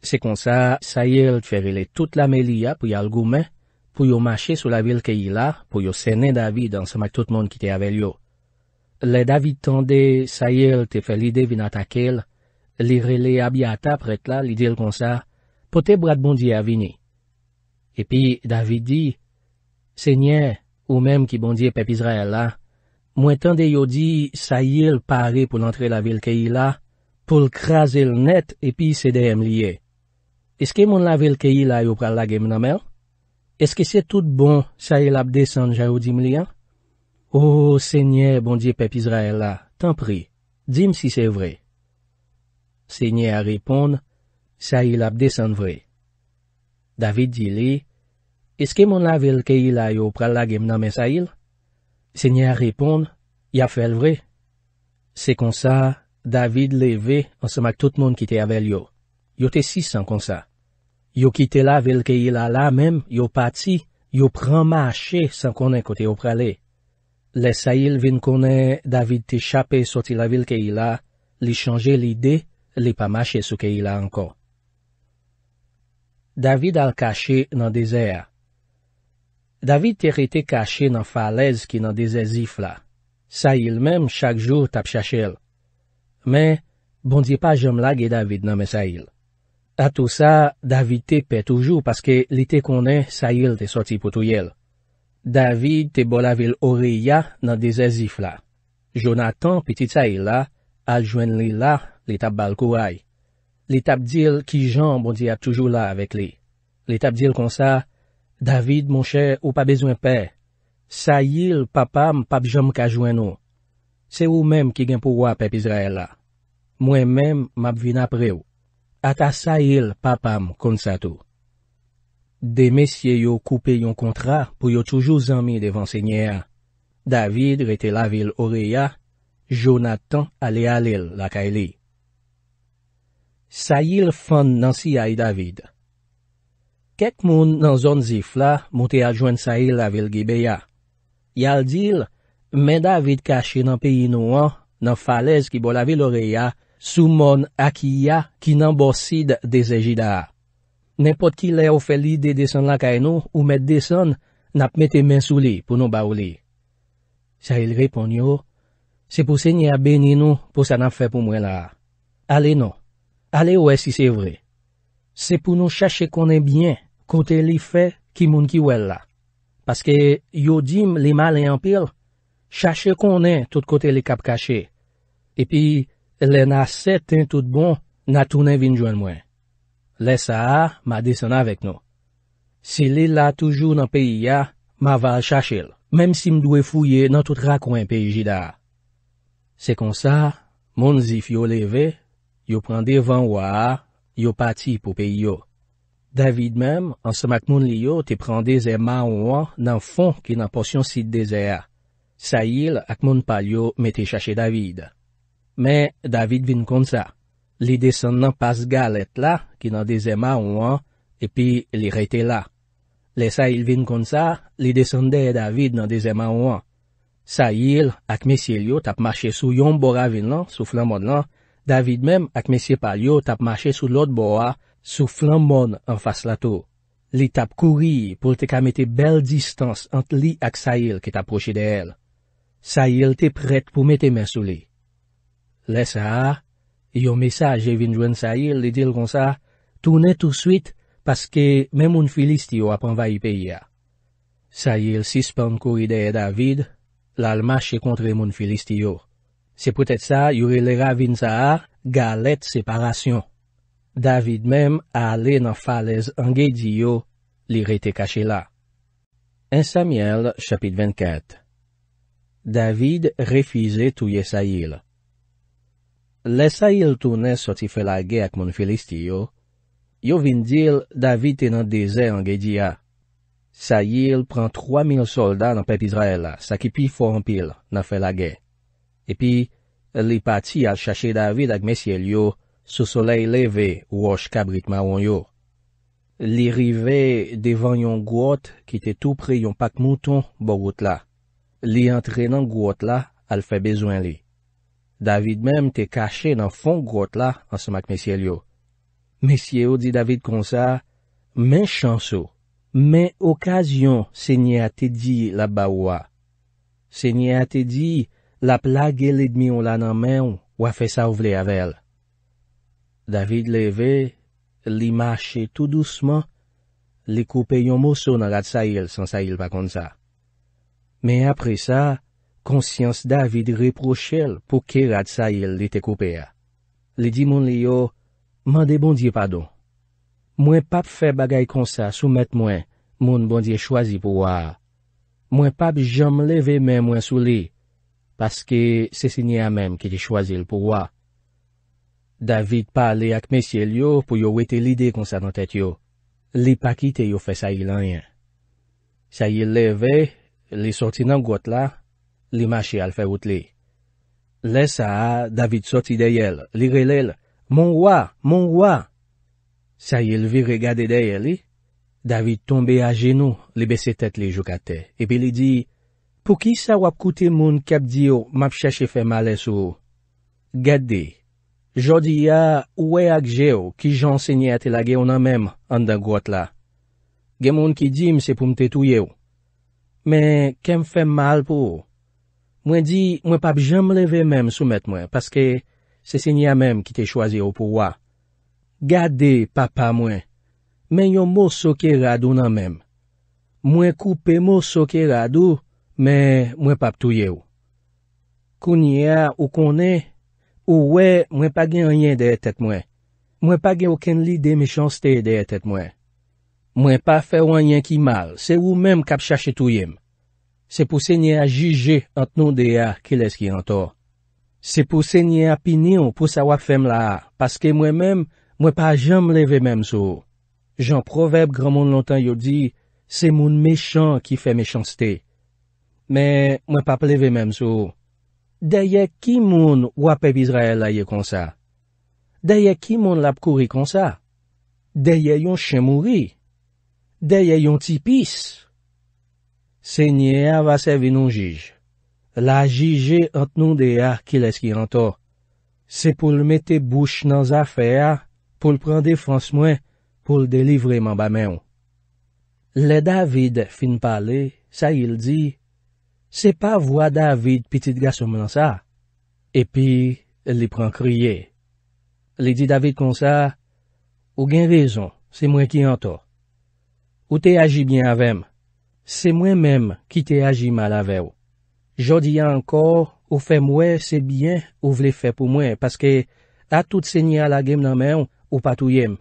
Se kon sa, sa yil te fè rile tout la meli ya pou yal goumen, pou yo mache sou la vil ke yila, pou yo sene Davide ansama tout moun ki te avel yo. Le Davide tande, sa yil te fè lide vin atakel, li rile abyata pret la, li dil kon sa, pote brad bondye avini. Epi, David di, Senye, ou menm ki bondye pepizra el la, mwen tende yo di, sa yil pare pou lantre la vilke yi la, pou l krasel net epi sede em liye. Eske moun la vilke yi la yo pral la gem namel? Eske se tout bon sa yil ap desan ja ou dim liya? Ou, oh, Senye, bondye pepizra el la, tan pri, dim si se vre. Senye a ripond, Sayil ap desan vre. David di li, eske mon la vil ke ila yo pral la gen mnamen Sayil? Senye a repon, ya fel vre. Se kon sa, David le ve, an se mak tout moun ki te avel yo. Yo te sis an kon sa. Yo ki te la vil ke ila la mem, yo pati, yo pran mache san konen kote yo prale. Le Sayil vin konen David te chape soti la vil ke ila, li chanje li de, li pa mache sou ke ila ankon. David al kache nan dese a. David te rete kache nan falez ki nan dese zif la. Sayil menm chak jour tap chache el. Men, bon di pa jom la ge David nanme Sayil. A tou sa, David te pe toujou paske li te konen Sayil te soti pou tou yel. David te bol avil ore ya nan dese zif la. Jonathan piti Sayil la, al jwen li la li tap balkou ay. Li tap dil ki jan bondi ap toujou la avek li. Li tap dil konsa, David, mon chè, ou pa bezwen pe. Sayil papam pap jom ka jwen nou. Se ou mem ki gen pou wap pep Izrael la. Mwen mem map vin ap re ou. Ata Sayil papam konsa tou. De mesye yo koupe yon kontra pou yo toujou zanmi devan se nye a. David rete la vil ore ya. Jonathan ale alil la ka eli. Sayil fande nan si ya i David. Kek moun nan zon zif la, mouti a jwen Sayil la vil gebe ya. Yal dil, men David kache nan peyi nou an, nan falez ki bol la vil ore ya, sou moun a ki ya ki nan bo sid deseji da. Nenpot ki le ou fel li de desen la kay nou ou met desen, nap mete men sou li pou nou ba ou li. Sayil repon yo, se pou se nye a beni nou pou sa nan fe pou mwen la. Ale nou. Ale wè si se vre. Se pou nou chache konen byen, kote li fe ki moun ki wè la. Paske yo dim li malen anpil, chache konen tout kote li kap kache. E pi, le na seten tout bon, na tounen vin jwen mwen. Le sa a, ma desan avèk nou. Se li la toujou nan peyi ya, ma val chache l, mem si mdwe fouye nan tout rakwen peyi ji da. Se kon sa, moun zif yo leve, Yo prende van waa, yo pati pou pe yo. David menm, ansem ak moun li yo, te prende zema ouan nan fon ki nan porsyon si dezea. Sayil ak moun pal yo, mette chache David. Men, David vin kon sa. Li desen nan pas gal et la, ki nan de zema ouan, epi li rete la. Le Sayil vin kon sa, li desen de David nan de zema ouan. Sayil ak mesye li yo, tap mache sou yon bora vin lan, sou flanman lan, David menm ak mesye pal yo tap mache sou lot bo a, sou flan mon an fas la to. Li tap kouri pou te kamete bel distans ant li ak Sayil ke tap proche de el. Sayil te pret pou mete men sou li. Le sa, yo mesaj e vin jwen Sayil li dil kon sa, toune tout suit paske men moun filist yo apan vayi peya. Sayil sispan kouri de David, lal mache kontre moun filist yo. Se pwetet sa, yore lera vin sa har galet separasyon. David menm a ale nan falez an gedi yo, li re te kache la. En Samuel, chapit 24 David refize touye Sayil Le Sayil toune soti felage ak moun felisti yo, yo vin dil David tenan deze an gedi ya. Sayil pran 3000 solda nan Pep Israel sa ki pi fo an pil nan felage. Epi, li pati al chache David ak mesye liyo, sou soley leve, wosh kabrit maron yo. Li rive devan yon gout ki te tou pre yon pak mouton bo gout la. Li antre nan gout la, al fe bezwen li. David mem te kache nan fon gout la ansam ak mesye liyo. Mesye yo di David kon sa, men chanso, men okasyon, se nye a te di la ba wwa. Se nye a te di, La plage li dmi ou la nan men ou wafè sa ou vle avèl. David leve, li mache tout douceman, li koupe yon mouson nan rat sa yel san sa yel pa kon sa. Men apre sa, konsyans David riproche l pou ke rat sa yel li te koupe a. Li di moun li yo, mande bondye padon. Mwen pap fè bagay kon sa soumet mwen, moun bondye chwazi pou waa. Mwen pap jom leve men mwen souli. paske se si ni a menm ki di chwazi l pou wwa. David pa ale ak mesye li yo pou yo wete l ide konsan an tet yo. Li pa kite yo fe saye lan yen. Saye leve, li sorti nan got la, li mache al fe wote li. Le sa, David sorti dey el, li relel, Mon wwa, mon wwa! Saye l vi regade dey el li, David tombe a jenou, li bese tet li jou kate, epi li di, Pou ki sa wap koute moun kep di yo map chache fe male sou? Gade. Jodi ya, ouwe ak je yo ki jan senye ate la geyo nan mem an den got la. Gen moun ki di mse pou mte tuye yo. Men, kem fe mal pou? Mwen di, mwen pap jem leve mem soumet mwen, paske se senye a mem ki te chwazi yo pou wak. Gade, papa mwen. Men yo mou soke radou nan mem. Mwen koupe mou soke radou, Men, mwen pa ptouye ou. Koun ye a ou konen, ou we, mwen pa gen an yen de etet mwen. Mwen pa gen ou ken li de mechanste de etet mwen. Mwen pa fe ou an yen ki mal, se ou menm kap chache touyem. Se pou se nye a jije ant nou de ya, ke les ki an to. Se pou se nye a pini ou pou sa wap fem la, paske mwen menm, mwen pa jem leve menm sou. Jan proverb gran moun lontan yo di, se moun mechan ki fe mechanste. Mè mwen pa pleve mèm sou. Deye ki moun wap ep Israel a ye konsa? Deye ki moun lap kouri konsa? Deye yon chen mouri? Deye yon tipis? Senye avase vi nou jij. La jij e ant nou deya ki les ki anta. Se pou l mette bouch nan zafè a, pou l prende fans mwen, pou l delivre mambame yon. Le David fin pale, sa yil di... Se pa vwa David pitit gasom lan sa, epi li pran kriye. Li di David kon sa, ou gen rezon, se mwen ki an to. Ou te aji byen avèm, se mwen mèm ki te aji mal avèw. Jodi an kor, ou fè mwen se byen ou vle fè pou mwen, paske atout se nye alagèm nan mèm ou patouyèm.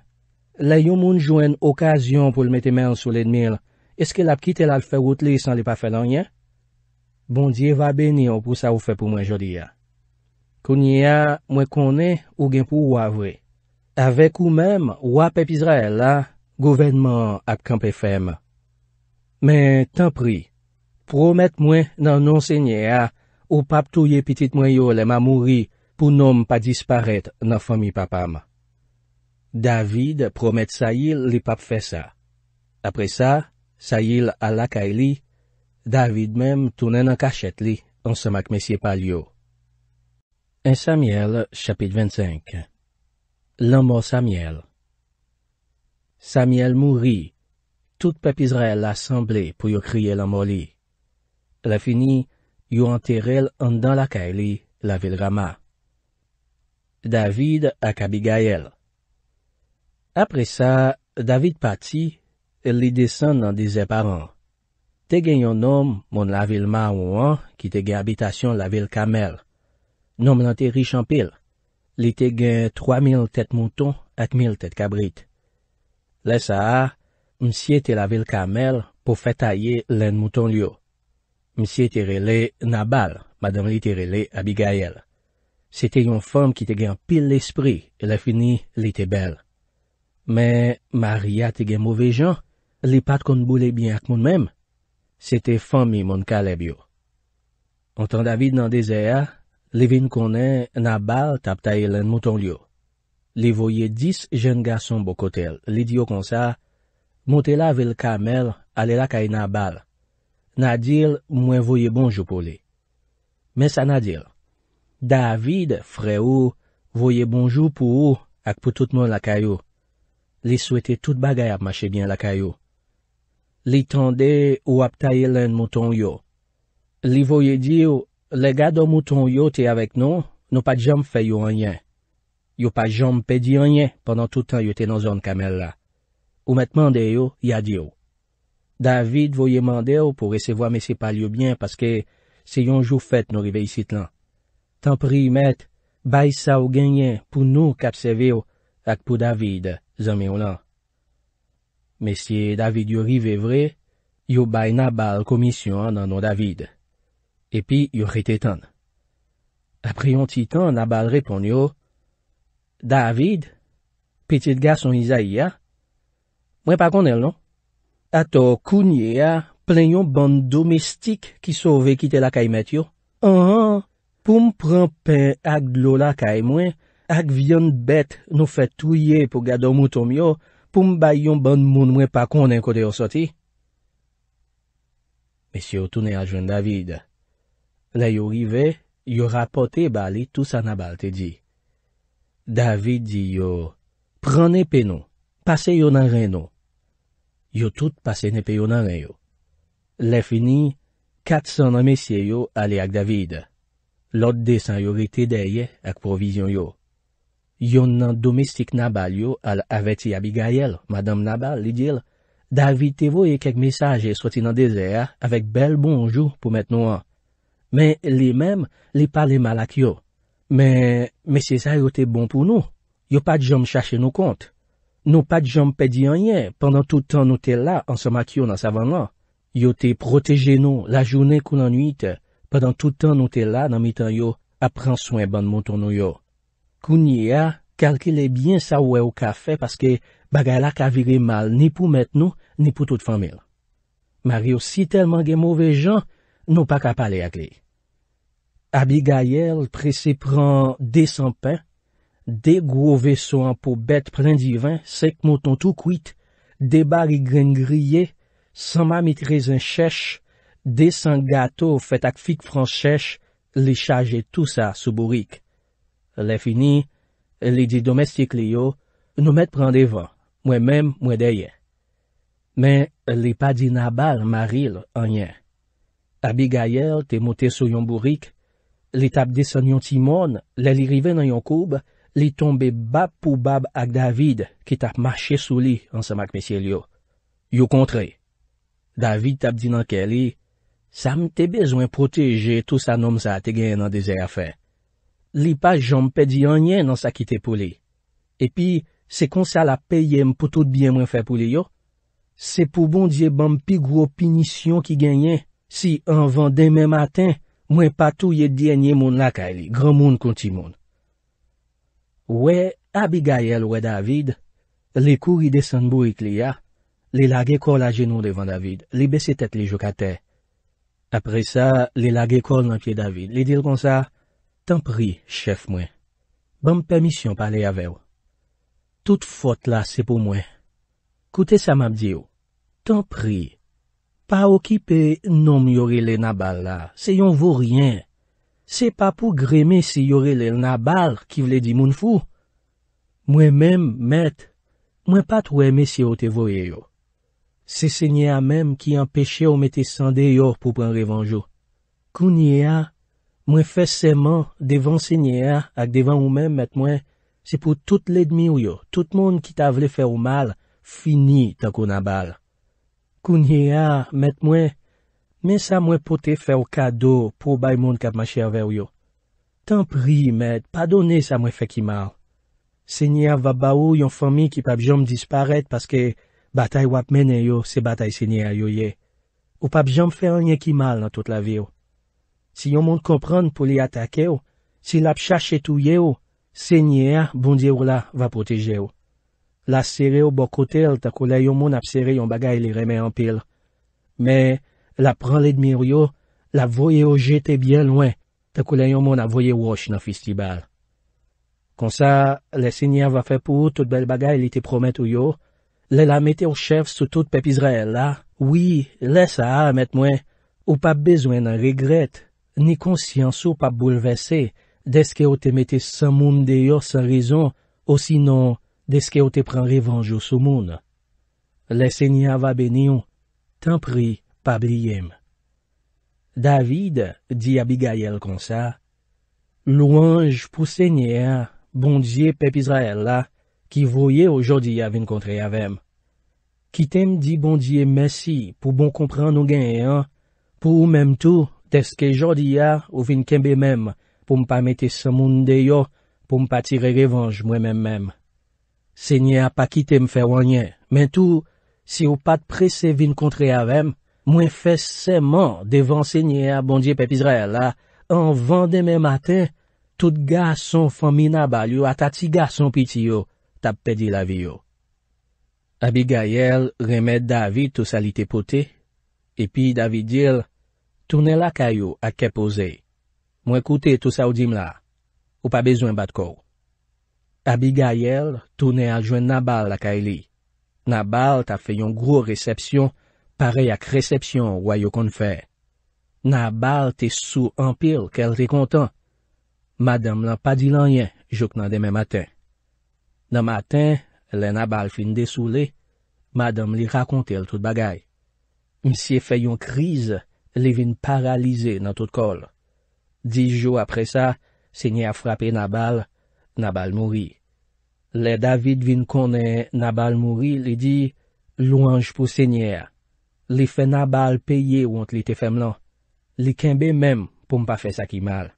La yon moun jwen okasyon pou l mette mèm sou lèdmèl, eske la pkite lal fè wout li san li pa fè lan yè? Bondye va benyon pou sa ou fe pou mwen jodi ya. Kounye ya, mwen konen ou gen pou wavwe. Avek ou mem, wap ep Israel la, gouvenman ap kamp FM. Men, tan pri, promet mwen nan nonsenye ya, ou pap touye pitit mwen yo le mamouri pou nom pa disparet nan fomi papam. David promet Sayil li pap fe sa. Apre sa, Sayil ala kaili, David menm tounen an kachet li an semak mesye pal yo. En Samuel, chapit 25 L'anmo Samuel Samuel mouri. Tout pepizre l'assemble pou yo kriye l'anmo li. La fini, yo anter el an dan la kae li la vil rama. David akabiga el. Apre sa, David pati, li desen nan dizen par an. Te gen yon nom moun la vil ma ou an ki te gen abitasyon la vil Kamel. Nom lan te richan pil. Li te gen 3000 tet mouton at 1000 tet kabrit. Le sa a, msi te la vil Kamel pou fet aye len mouton liyo. Msi te rele Nabal, madame li te rele Abigail. Se te yon fom ki te gen pil l'espri, le fini li te bel. Men Maria te gen mouve jan, li pat kon boule bien ak moun menm. Sete fami moun ka leb yo. Entan David nan dezea, li vin konen na bal tap ta elen mouton liyo. Li voye dis jen gason bo kotel. Li diyo konsa, moutela vel kamel ale la kay na bal. Nadil mwen voye bonjou pou li. Mesa nadil. David fre ou voye bonjou pou ou ak pou tout moun la kayo. Li souete tout bagay ap mache bien la kayo. Li tande ou ap ta elen mouton yo. Li voye diyo, le gado mouton yo te avek nou, nou pa jom fe yo anyen. Yo pa jom pedi anyen, pandan toutan yo te nan zon kamel la. Ou met mande yo, ya diyo. David voye mande yo pou resevo a mesi pal yo bien, paske se yon jou fet nou ribe yisit lan. Tan pri yi met, bay sa ou genyen pou nou kapseve yo ak pou David zanmi yo lan. Mesye David yo rive vre, yo bay nabal komisyon nan don David. Epi yo chete tan. Apri yon titan, nabal repon yo, David, petit gason izay ya, mwen pa konel non? Ato kounye ya, plen yon ban domestik ki sove kite la kaymet yo. An an, pou m pren pen ak lola kaymwen, ak vyen bet nou fe tuye pou gado moutom yo, Poum bay yon ban moun mwen pa konen kode yon soti? Mesye yo toune a jwen David. Le yo rive, yo rapote bali tout sa nabal te di. David di yo, Prane pe nou, pase yo nan ren nou. Yo tout pase nepe yo nan ren yo. Le fini, kat san a mesye yo ale ak David. Lot de san yo rite deye ak provizyon yo. Yon nan domestik nabal yo al aveti Abigayel, madame nabal, li dil, davite vo ye kek mesaj e soti nan dezer, avek bel bonjou pou met nou an. Men, li menm, li pale malak yo. Men, men se sa yo te bon pou nou. Yo pat jom chache nou kont. Nou pat jom pedi anye, pendant toutan nou te la ansamak yo nan savan lan. Yo te proteje nou la jounen kou nan nwite. Pendant toutan nou te la nan mitan yo, apren swen ban mouton nou yo. Kounye a, kalkele byen sa wè ou ka fe paske bagay lak avire mal ni pou met nou ni pou tout famil. Mario si telman gen mouve jan, nou pa kap pale ak li. Abi gayel prese pran de san pen, de gwo ve so an pou bet pren divan, sek moton tou kwit, de bari gren griye, san mamit rezen chesh, de san gato fet ak fik fran chesh, li chaje tout sa sou borik. Le fini, li di domestik li yo, nou met prende van, mwen mèm mwen deye. Men, li pa di nabal maril anye. Abigayel te motè sou yon bourik, li tap desan yon timon, le li rive nan yon koub, li tombe bab pou bab ak David ki tap mache sou li ansamak mesye li yo. Yo kontre, David tap di nan ke li, sa mte bezwen proteje tout sa nom sa te gen nan dese afen. li pa jompe di anye nan sa ki te pou li. Epi, se kon sa la peye m pou tout biye mwen fe pou li yo, se pou bon diye banm pi gro pinisyon ki genye, si anvan deme maten, mwen patou ye diye nye moun laka li, gran moun konti moun. We, Abigael we David, li kou yi desenbo yi kli ya, li lage kol la genou devan David, li besi tet li jokate. Apre sa, li lage kol nan piye David, li dil kon sa, «Tan pri, chèf mwen. Ban m'permisyon pale yave ou. Tout fote la, se pou mwen. Koute sa m'abdi ou. Tan pri. Pa okipe, non m'yore lè nabal la. Se yon vò riyen. Se pa pou greme se yore lè nabal ki vle di moun fou. Mwen mèm, met, mwen pat wème se yo te vòye ou. Se se nye a mèm ki an peche ou me te sande yor pou pran revanj ou. Kou nye a... Mwen fè seman devan senye a ak devan ou men, met mwen, se pou tout lèdmi ou yo, tout moun ki ta vle fè ou mal, fini tan kon a bal. Kounye a, met mwen, men sa mwen pote fè ou kado pou bay moun kat ma chè avè ou yo. Tan pri, met, padone sa mwen fè ki mal. Senye a vab ba ou yon fami ki pab jom disparet paske batay wap men e yo se batay senye a yo ye. Ou pab jom fè anye ki mal nan tout la vi yo. Si yon moun kompran pou li atake ou, si la pchache tou ye ou, senye a, bondye ou la, va poteje ou. La sere ou bokotel, ta kou la yon moun ap sere yon bagay li remen anpil. Me, la pran li dmir yo, la voye ou jete bien lwen, ta kou la yon moun avoye ou oche nan fistibal. Kon sa, le senye a va fe pou ou tout bel bagay li te promet ou yo, le la mette ou chev sou tout pep Izrael la. Wi, le sa a, met mwen, ou pa bezwen nan rigrette. ni conscience ou pas bouleversé deske ou te mette sans monde d'ailleurs sans raison, ou sinon, deske ou te prend revanche au monde Le Seigneur va bénir. tant prie, pa David dit Abigail comme ça, Louange pou Seigneur, israël pep qui voyait aujourd'hui voye aujourd'hui avin kontre avem. dit bon Dieu, merci pour bon comprendre nou gains pour ou même tout. teske jodi ya ou vin kembe mem pou mpa mette se moun de yo pou mpa tire revanj mwen men mem. Se nye a pa kite mfe wanyen, men tou, si ou pat prese vin kontre aven, mwen fese seman devan se nye a bondye pepizre la, an vande men mate, tout gason fanmina balyo ata ti gason pitiyo tap pedi la vyo. Abigayel remet David to salite pote, epi David dil, Tounen lakay yo ak kepoze. Mwen koute tou sa ou dim la. Ou pa bezwen bat kou. A bigay el, tounen aljwen nabal lakay li. Nabal ta feyon gro resepsyon, parey ak resepsyon woy yo kon fè. Nabal te sou empil kel te kontan. Madame lan pa di lanyen, jok nan demen maten. Nan maten, le nabal fin desou le, Madame li rakonte l tout bagay. Mse feyon krize, Li vin paralize nan tout kol. Di jo apre sa, se nye a frape nabal, nabal mouri. Le David vin kone nabal mouri li di, louange pou se nye a. Li fe nabal peye wante li te fem lan. Li kembe mem pou mpa fe sakimal.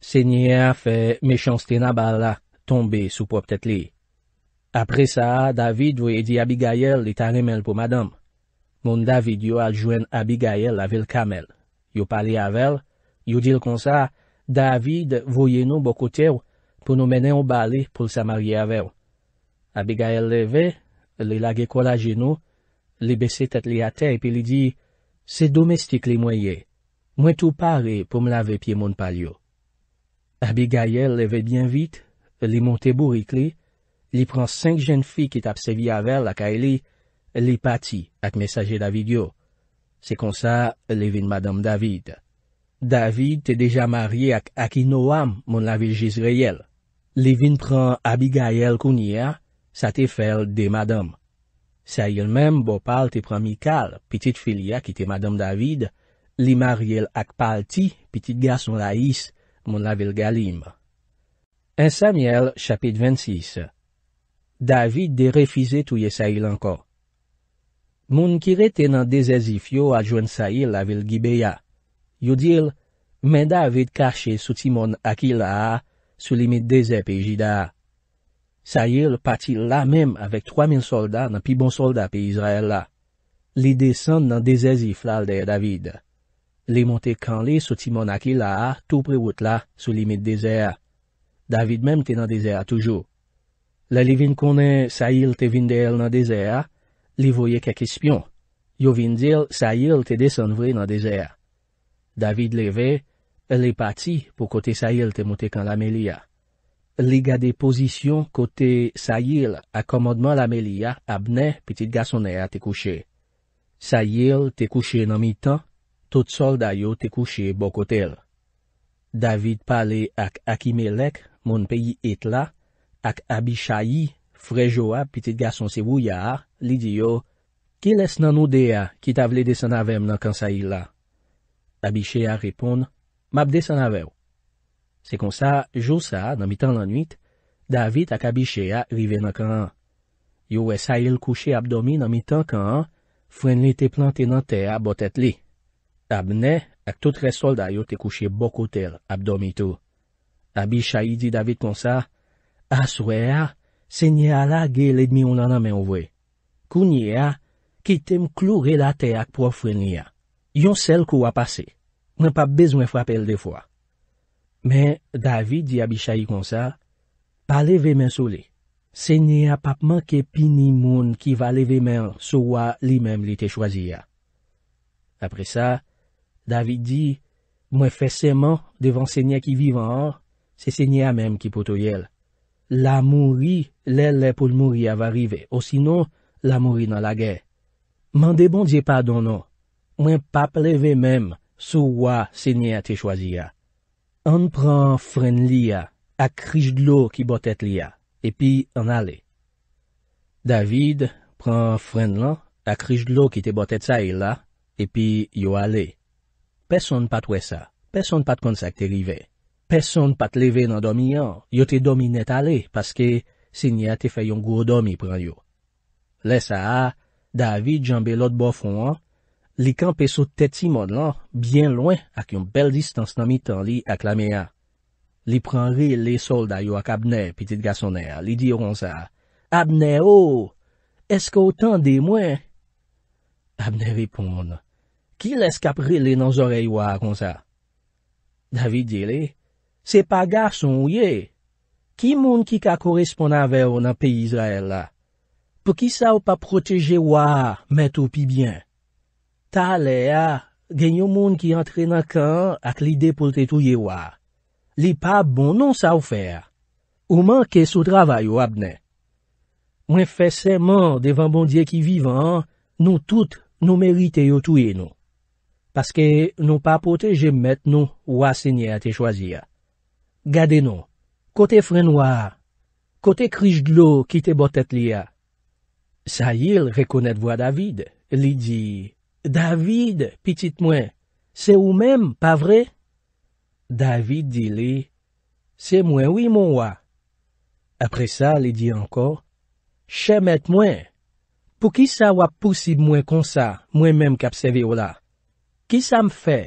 Se nye a fe mechansete nabal la, tombe sou po ptet li. Apre sa, David vwe di Abigayel li tanemel pou madame. Moun David yo aljwen Abigael lavel kamel. Yo pali avel, yo dil kon sa, David voye nou bokote ou pou nou mene ou bali pou sa marye avel. Abigael leve, li lage kola genou, li beset et li atei pi li di, se domestik li mwaye, mwen tou pare pou mlave pi moun pal yo. Abigael leve bien vit, li monte bourik li, li pran senk jen fi ki tapsevi avel la kaeli, Li pati ak mesaje David yo. Se konsa, li vin madame David. David te deja marye ak Akinoham, moun la vil Jezreel. Li vin pran Abigayel Kunia, sa te fel de madame. Sayil menm bo pal te pran Mikal, pitit filia ki te madame David, li marye ak pal ti, pitit gason Laïs, moun la vil Galim. Ensamiel, chapit 26 David de refize touye sayil anko. Moun kire te nan Dezazif yo adjwen Sayil la vil Gibeya. Yodil, men David kache sotimon aki la a, sou limit Dezay pe Jida. Sayil pati la mem avèk 3000 solda nan pi bon solda pe Izrael la. Li desen nan Dezazif la al de David. Li monte kan li sotimon aki la a, tou prewout la, sou limit Dezay. David mem te nan Dezay a toujou. Le li vin konen Sayil te vin de el nan Dezay a, Li voye kek espyon, yo vin dil Sayil te desen vre nan desea. David leve, li pati pou kote Sayil te moutekan la Melia. Li gade pozisyon kote Sayil ak komodman la Melia abne pitit gasonè e a te kouche. Sayil te kouche nan mi tan, tout sol dayo te kouche bokotel. David pale ak Akimelek, moun peyi et la, ak Abishayi, Frè Joab, pitit gason se wouyar, li di yo, ki les nan ou de ya ki ta vle de sanavem nan kansayil la? Tabi Chea repon, map de sanavew. Se konsa, jou sa, nan mi tan lan nuit, David akabiche ya rive nan kanan. Yo esayil kouche abdomi nan mi tan kanan, fwen li te plante nan te a botet li. Tab ne, ak tout re solday yo te kouche bokotel abdomi tou. Tabi Chea yi di David konsa, aswe ah, ya, Sènyè ala ge lèdmi ou nananmen ou vwe. Kounye a, kitem klou relate ak pofren ni a. Yon sel kou a pase. Mwen pa bezwen fwapel defwa. Men, David di a bichayi kon sa, pa leve men soli. Sènyè a papman ke pinimoun ki va leve men souwa li men li te chwaziya. Apre sa, David di, mwen fè seman devan sènyè ki vivan or, se sènyè a men ki potoyel. La mouri lè lè pou l'mouri ava rive, o sinon la mouri nan la gè. Mande bon dje pa dono. Mwen pa pleve mem sou wwa senye a te chwazia. An pran fren li a, akrij glou ki botet li a, epi an ale. David pran fren lan, akrij glou ki te botet sa il e la, epi yo ale. Peson pat wè sa, peson pat konsak te rive. Peson pa te leve nan do mi an, yo te do mi net ale, paske si ni a te fay yon gwo do mi pran yo. Le sa a, David jambelot bo fon an, li kanpe sou teti mod lan, bien loin ak yon bel distans nan mi tan li ak la mi an. Li pran rile sol dayo ak Abner, pitit gasoner, li diyon kon sa, Abner, o, oh, eske o tan de mwen? Abner ripon, ki lesk ap rile nan zorey wak kon sa? David dile, Se pa garson ou ye, ki moun ki ka korespon ave ou nan peyi Israel la? Po ki sa ou pa proteje waa met ou pi byen? Ta le a, genyo moun ki entre nan kan ak li de pou te touye waa. Li pa bon non sa ou fer. Ou man ke sou travay ou apne. Mwen fe seman devan bondye ki vivan, nou tout nou merite yo touye nou. Paske nou pa proteje met nou waa senye a te chwaziya. Gade nou, kote fren waa, kote krij glou ki te botet li ya. Sa yil rekonet waa David, li di, David, pitit mwen, se ou men, pa vre? David di li, se mwen wii mwen waa. Apre sa, li di anko, Che met mwen, pou ki sa wap posib mwen konsa mwen menm kapsevi wola? Ki sa m fe?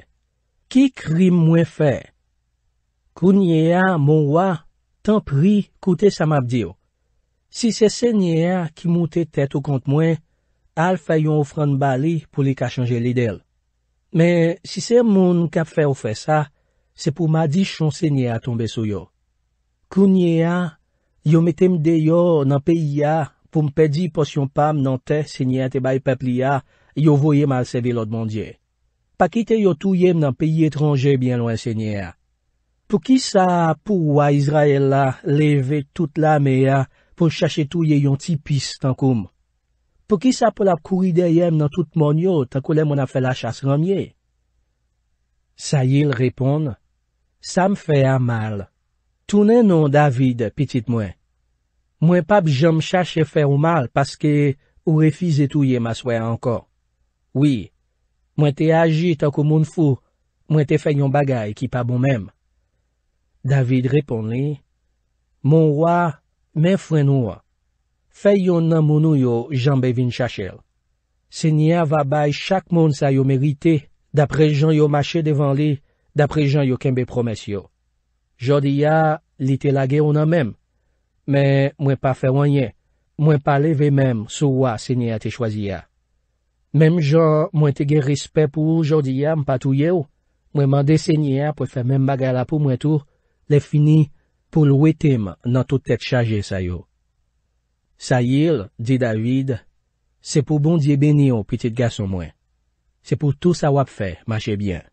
Ki krim mwen fe? Kounye a, moun wwa, tan pri koute sa map diyo. Si se se nye a ki moute tet ou kont mwen, al fay yon ofran bali pou li ka chanje lidel. Men, si se moun kap fè ou fè sa, se pou ma di chan se nye a tombe sou yo. Kounye a, yo metem deyo nan peyi a pou mpedi posyon pam nan te se nye a tebay pepli a yo voye malsevi lot mondye. Pakite yo touye m nan peyi etranje byen lwen se nye a. Pou ki sa pou wa Israel la leve tout la mea pou chache tou ye yon tipis tan koum? Pou ki sa pou la kouri deyem nan tout mon yo tan kou le moun a fe la chas ramye? Sa yil repon, sa m fe a mal. Tounen nou David, pitit mwen. Mwen pap jom chache fe ou mal paske ou refize tou ye maswe ankon. Oui, mwen te aji tan kou moun fou, mwen te fe yon bagay ki pa bon menm. David repon li, Mon wwa, men fwen wwa. Fè yon nan mounou yo, jan bevin chachel. Senya vabay chak moun sa yo merite, dapre jan yo mache devan li, dapre jan yo kenbe promes yo. Jodi ya, li te lage yon nan men. Men, mwen pa fè wanyen. Mwen pale ve men, sou wwa senya te chwazi ya. Menm jan, mwen te ge rispe pou jodi ya, mpa touye yo. Mwen mande senya pou fè men bagala pou mwen tou, le fini pou lwetem nan toutet chaje sayo. Sayil, di David, se pou bondye beni yo, piti gason mwen. Se pou tout sa wap fe, mache bien.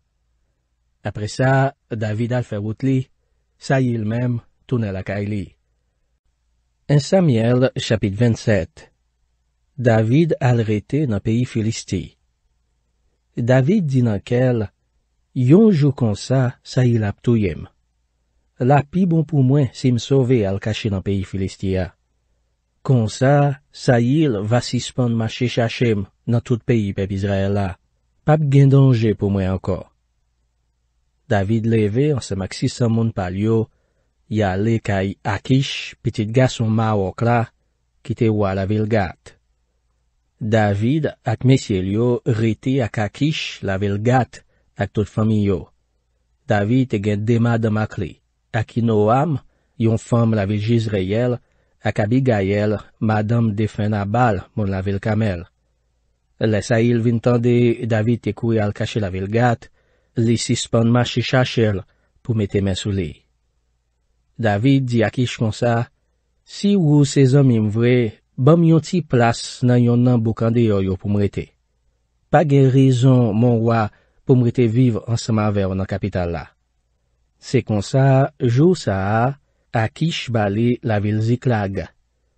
Apre sa, David al fe wot li, Sayil menm, tonel akay li. En Samuel, chapit 27, David al rete nan peyi Filisti. David di nan kel, yon jou konsa Sayil ap touyem. la pi bon pou mwen si m sove al kache nan peyi Filistia. Kon sa, sa yil va sispon ma chesha chem nan tout peyi pep Izraela, pap gen danje pou mwen anko. David leve ansa maksisan moun pal yo, ya le kay Akish, pitit gason ma wak la, kite wwa la vil gat. David ak mesye li yo rite ak Akish la vil gat ak tout fami yo. David e gen dema da makli. Aki nou am, yon fam la viljiz reyel, ak abi gayel, madam defen a bal moun la vil kamel. Lesa il vin tande, David te kouye al kache la vil gat, li sispan ma chi chache l pou mete men sou li. David di akish kon sa, si wou se zon mim vwe, bom yon ti plas nan yon nan boukande yo yo pou mwete. Pa gen rizon, moun wwa, pou mwete viv ansama ver nan kapital la. Se kon sa, jou sa a, a kish bali la vil zi klag.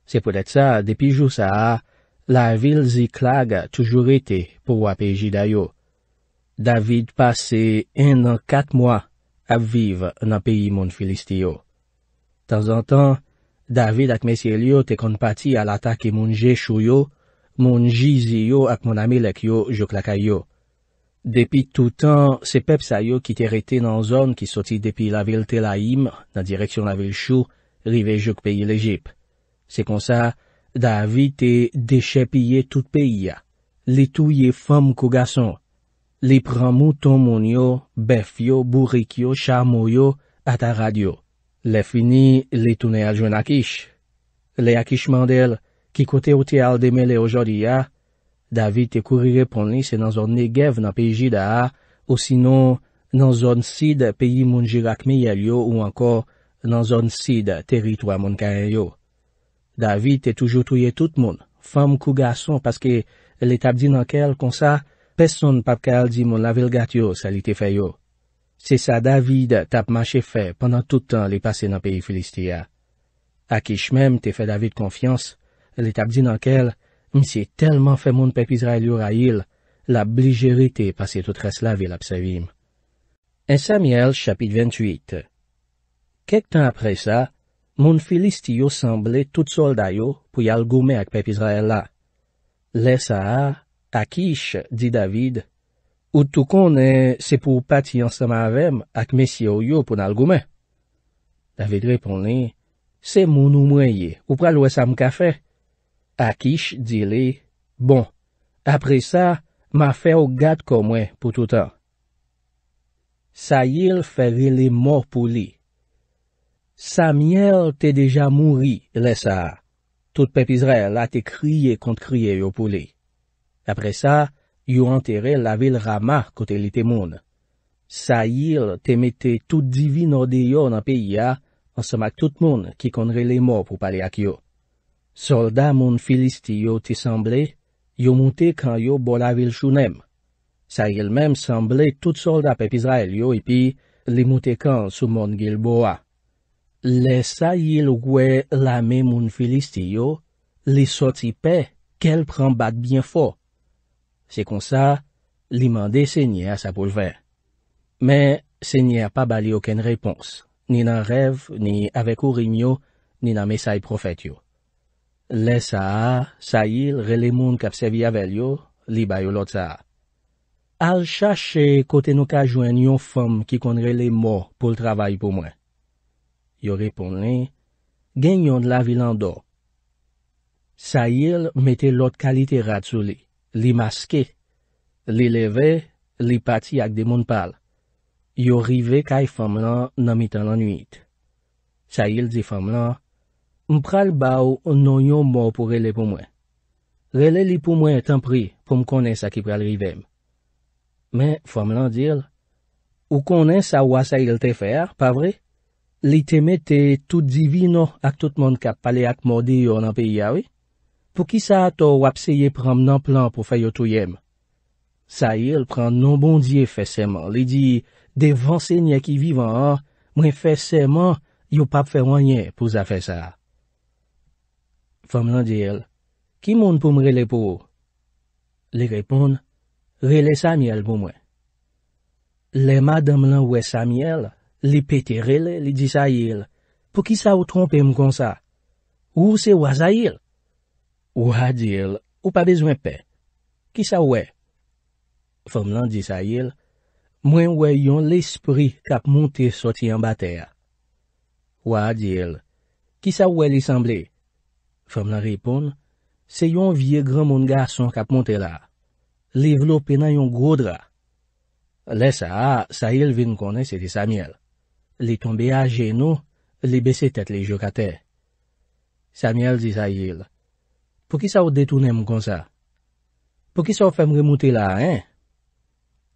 Se pou det sa, depi jou sa a, la vil zi klag toujou rete pou wap e jida yo. David pase en nan kat mwa ap viv nan peyi moun filist yo. Tan zan tan, David ak mesye liyo te kon pati al atake moun jesho yo, moun jizi yo ak moun amelek yo jou klaka yo. Depi toutan, se pep sa yo ki te rete nan zon ki soti depi la vil te la im, nan direksyon la vil chou, li ve jok peyi le jip. Se konsa, da avi te deshe pye tout peyi ya. Li tou ye fom kou gason. Li pramou ton moun yo, bef yo, bourik yo, char mou yo, ata radyo. Le fini, li tou ne aljwen akish. Le akishman del, ki kote ote al demele ojodi ya, David te kouri repon li se nan zon negev nan peji ji da ha, ou sinon nan zon sid peyi moun jirakme yal yo, ou ankor nan zon sid teritwa moun karen yo. David te toujou touye tout moun, fam kou gason, paske li tap di nan kel kon sa, peson pap kel di moun lavel gat yo sa li te fe yo. Se sa David tap manche fe, panan toutan li pase nan peyi Filistia. Akish menm te fe David konfians, li tap di nan kel, Mse telman fe moun pep Izrael yor a yil, la blijerite pase toutres la vil apsevim. Esamiel chapit 28 Kek tan apre sa, moun Filistiyo sanble tout sol dayo pou yalgoume ak pep Izrael la. Le sa a, ak ish, di David, ou tou konen se pou pati ansama avem ak mesyeyo yo pou nalgoume. David repone, se moun ou mweye, ou pral wesam kafe, Akish dile, bon, apre sa, ma fe ou gade komwe pou toutan. Sayil fe rile mor pou li. Samiel te deja mouri, lesa. Tout pepizre la te kriye kont kriye yo pou li. Apre sa, yo anterre la vil rama kote li te moun. Sayil te mete tout divi no deyo nan peyi ya, ansa mak tout moun ki kon rile mor pou pali ak yo. Solda moun Filistiyo ti samble, yo moun te kan yo bol avil chounem. Sayil mem samble tout solda pepizrael yo epi li moun te kan sou moun gilboa. Le sayil gwe lame moun Filistiyo, li soti pe, kel pran bat bien fo. Se kon sa, li mande se nye a sa poujve. Me se nye a pa bali oken repons, ni nan rev, ni avek ou rim yo, ni nan mesay profet yo. Le sa a, sa yil rele moun kapsevi avel yo, li bayo lot sa a. Al chache kote nou ka jwen yon fom ki kon rele mou pou l travay pou mwen. Yo repon li, genyon la vilan do. Sa yil mette lot kalite rat sou li, li maske, li leve, li pati ak de moun pal. Yo rive kaj fom lan nan mitan lanuit. Sa yil di fom lan, M pral ba ou nou yon mou bon pou rele pou mwen. Rele li pou mwen tan pri pou m konen sa ki pral rivem. Men, fwa m lan dir, ou konen sa wwa sayil te fer, pa vre? Li teme te tout divino ak tout moun kap pale ak modi yon an pe yawi? Pou ki sa ato wap seye pram nan plan pou fay yo touyem? Sayil pran non bondye feseyman li di devan senye ki vivan an, mwen feseyman yon pap fer wanyen pou zafeseyman. Fom lan di el, ki moun pou mrele pou ou? Li repon, rele Samiel pou mwen. Le madame lan we Samiel, li pete rele li di sa il, pou ki sa ou trompe m kon sa? Ou se waza il? Ou a di el, ou pa bezwen pe. Ki sa ou we? Fom lan di sa il, mwen we yon l'espri kap moun te soti an ba te a. Ou a di el, ki sa ou we li sanble? Fem la ripon, se yon vie gran moun gason kap monte la, li vlo pena yon grodra. Le sa, sa yil vin kone se di Samiel. Li tombe a jeno, li beset et le jokate. Samiel di sa yil, pou ki sa ou detounen mou konsa? Pou ki sa ou fem remote la, hein?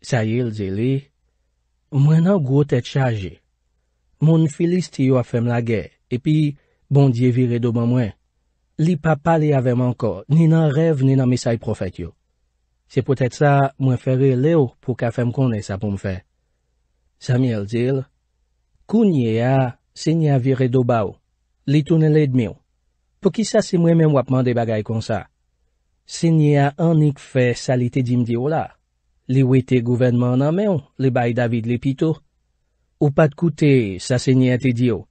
Sa yil di li, mwen an grod et chaje. Moun filist yo a fem la ge, epi bon die vire do ban mwen. Li papa li avem anko, ni nan rev, ni nan misay profetyo. Se potet sa, mwen feri le ou pou ka fem konen sa pou mwen fe. Samiel zil, Kou nye a, se nye a vire do ba ou. Li tonen le dmi ou. Po ki sa se mwen men wapman de bagay kon sa. Se nye a anik fe sa li te jim di ou la. Li we te gouvenman nan me ou, li bay David li pito. Ou pat koute sa se nye te di ou.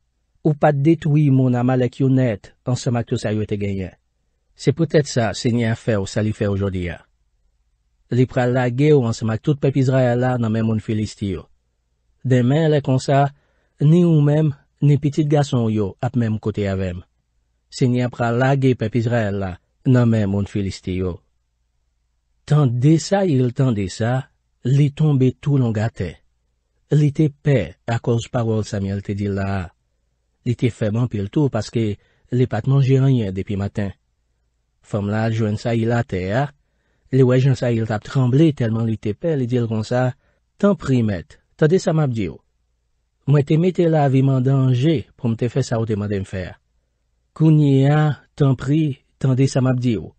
ou pa detoui moun ama lek yon net an semak tout sa yote genyen. Se pwetet sa, se nye a fe ou sa li fe oujodi ya. Li pra lage ou an semak tout pepizra ya la nan men moun filistiyo. Demen le kon sa, ni ou men, ni pitit gason yo ap men mkote aven. Se nye pra lage pepizra ya la nan men moun filistiyo. Tan de sa il tan de sa, li tombe tou longate. Li te pe akolj parol sa mwen te di la a. Li te feman pil tou paske li pat manje ranyen depi maten. Fom la jwen sa ila te a, li we jwen sa il tap tremble telman li te pel li dil kon sa, tan pri met, tan de sa map diyo. Mwen te mete la vi man danje pou mte fe sa ou de man dem fer. Kounye a, tan pri, tan de sa map diyo.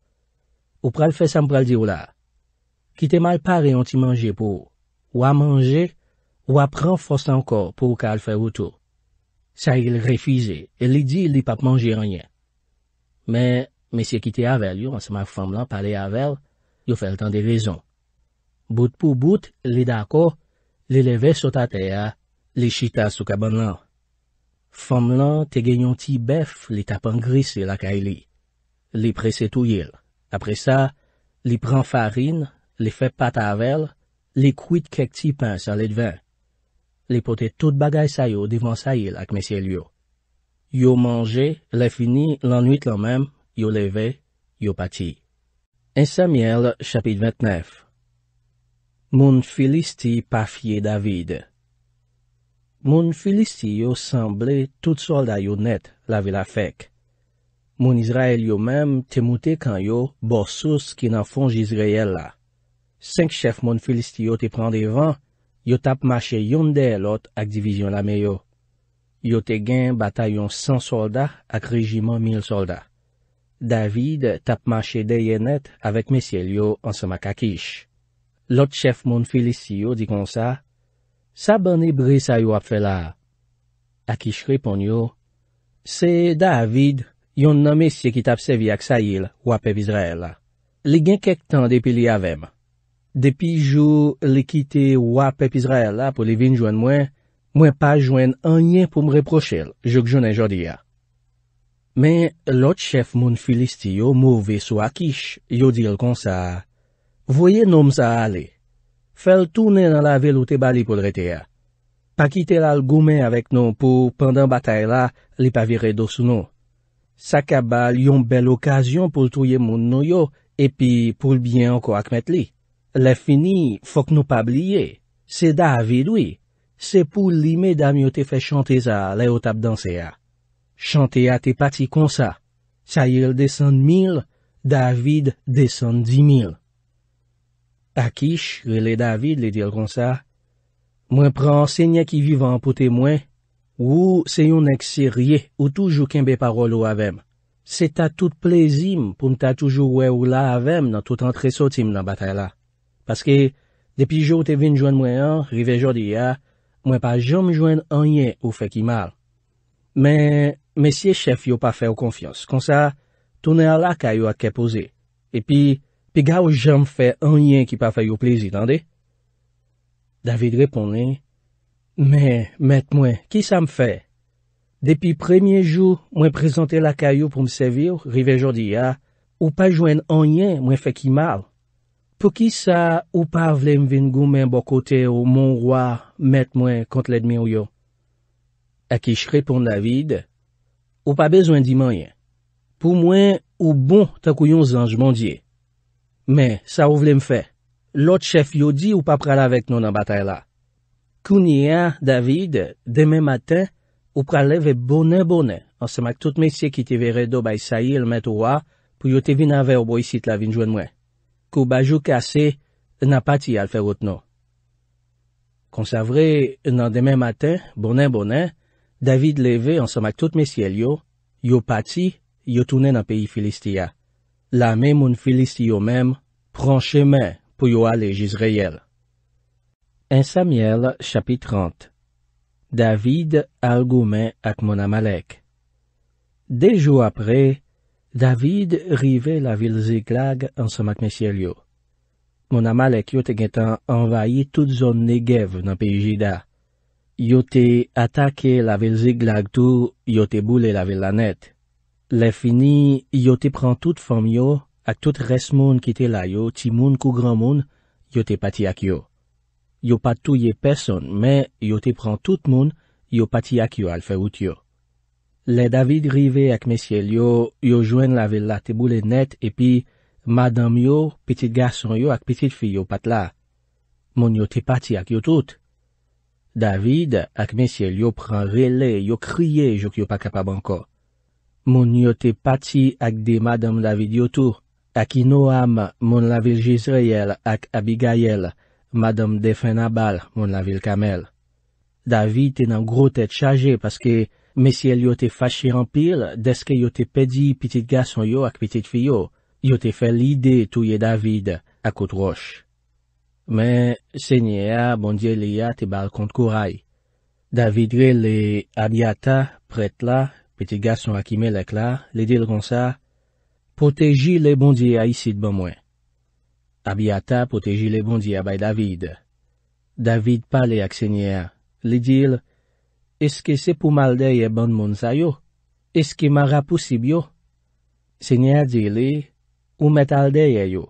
Ou pral fe sa mpral diyo la. Ki te mal pare yon ti manje pou, ou a manje, ou a pran fos anko pou ka al fe wotou. Sa yil refize, e li di li pa pmanje anyen. Men, men se ki te avel yo, an seman fom lan pale avel, yo fel tan de rezon. Bout pou bout, li dako, li leve sotate a, li chita sou kabon lan. Fom lan te genyon ti bef li tapan grise la kaile. Li prese tou yil. Apre sa, li pran farin, li fe pata avel, li kuit kek ti pan sa let ven. li pote tout bagay sa yo divan sa il ak mesye li yo. Yo manje, le fini, lan nwit lan mem, yo leve, yo pati. En Samiel, chapit 29 Moun Filisti pa fye David Moun Filisti yo semble tout sol da yo net la vilafek. Moun Israel yo mem te moute kan yo bo souse ki nan fonj Izreyella. Senk chef moun Filisti yo te prende van Yo tap mache yon de lot ak divizyon la meyo. Yo te gen batayon 100 soldat ak rejiman 1000 soldat. David tap mache de yenet avèk mesye liyo ansamak akish. Lot chef moun felis siyo di kon sa, sa ban e brisa yo ap felar. Akish repon yo, se David yon nan mesye ki tap sevi ak sayil wap ep Israel la. Li gen kek tan depi li avèm. Depi jou li kite wap ep Israel la pou li vin jwen mwen, mwen pa jwen anyen pou mreprochel, jok jwen enjodi ya. Men, lot chef moun Filistiyo mou ve sou akish, yo dil kon sa, Voye nou msa ale. Fel toune nan la vel ou te bali pou drete ya. Pa kite lal gomen avek nou pou, pandan batay la, li pa vire dosu nou. Sa kabal yon bel okasyon pou touye moun nou yo, epi pou l'byen anko akmet li. Le fini, fok nou pa bliye. Se David, oui, se pou lime dami yo te fe chanteza le yo tap danse ya. Chante ya te pati konsa. Sa yel desan mil, David desan di mil. A kish, le David le dil konsa, mwen pran se nye ki vivan pou te mwen, wou se yon ekse rye ou toujou kembe parolo avem. Se ta tout plezim pou mta toujou we ou la avem nan tout antre sotim nan batay la. Paske, depi jo ou te vin jwen mwen an, rive jodi ya, mwen pa jom jwen an yen ou fe ki mal. Men, mesye chef yo pa fe o konfians, konsa, tonen a la kayo a ke pose. E pi, pi ga ou jom fe an yen ki pa fe yo plezi, tande? David repone, men, met mwen, ki sa m fe? Depi premye jou mwen prezante la kayo pou msevir, rive jodi ya, ou pa jwen an yen mwen fe ki mal. Pou ki sa ou pa vlem vin goun men bokote ou mon roi met mwen kont ledmen ou yo? Aki ch repon David, Ou pa bezwen di menyen. Pou mwen ou bon takou yon zanjman diye. Men, sa ou vlem fe. Lot chef yo di ou pa pralavek nou nan batay la. Kouni ya, David, demen maten ou pralave bonen bonen ansen mak tout mesye ki te vere do bay saye l men to wa pou yo te vin ave ou bo y sit la vin jwen mwen. ou bajou kase, nan pati al fe wot nou. Konsavre nan demen maten, bonen-bonen, David leve ansamak tout mes siel yo, yo pati, yo tounen nan peyi Filistia. La men moun Filistio mem, pranche men pou yo ale jiz reyel. Insamiel, chapit 30 David, Algoumen ak Mona Malek Dejou apre, David rive la vil zik lag an somak mesye liyo. Mon amal ek yo te gen tan anvayi tout zon negev nan peyi jida. Yo te atake la vil zik lag tou, yo te boule la vil lanet. Le fini, yo te pran tout fom yo, ak tout res moun ki te layo, ti moun kou gran moun, yo te pati ak yo. Yo pati tou ye person, men yo te pran tout moun, yo pati ak yo al fe wout yo. Le David rive ak mesyel yo, yo jwen la vil la teboule net epi, madam yo, petit gason yo ak petit fi yo pat la. Moun yo te pati ak yo tout. David ak mesyel yo pran rele, yo kriye jok yo pa kapab anko. Moun yo te pati ak de madam la vil yo tout, ak Inoam, moun la vil Jezreel, ak Abigayel, madam Defenabal, moun la vil Kamel. David ten an gro tet chaje paske, Mesye li yo te fache rampil, deske yo te pedi pitit gason yo ak pitit fiyo, yo te fe lide touye David akotroch. Men, senye a, bondye li ya te bal kont kouray. David re le, Abiatta, pret la, pitit gason akime lek la, li dil kon sa, Poteji le bondye a yisid be mwen. Abiatta poteji le bondye bon abay David. David pale ak senye a, li dil, Eske se pou maldeye ban moun sa yo? Eske ma rapousib yo? Se nye a di li, ou metaldeye yo?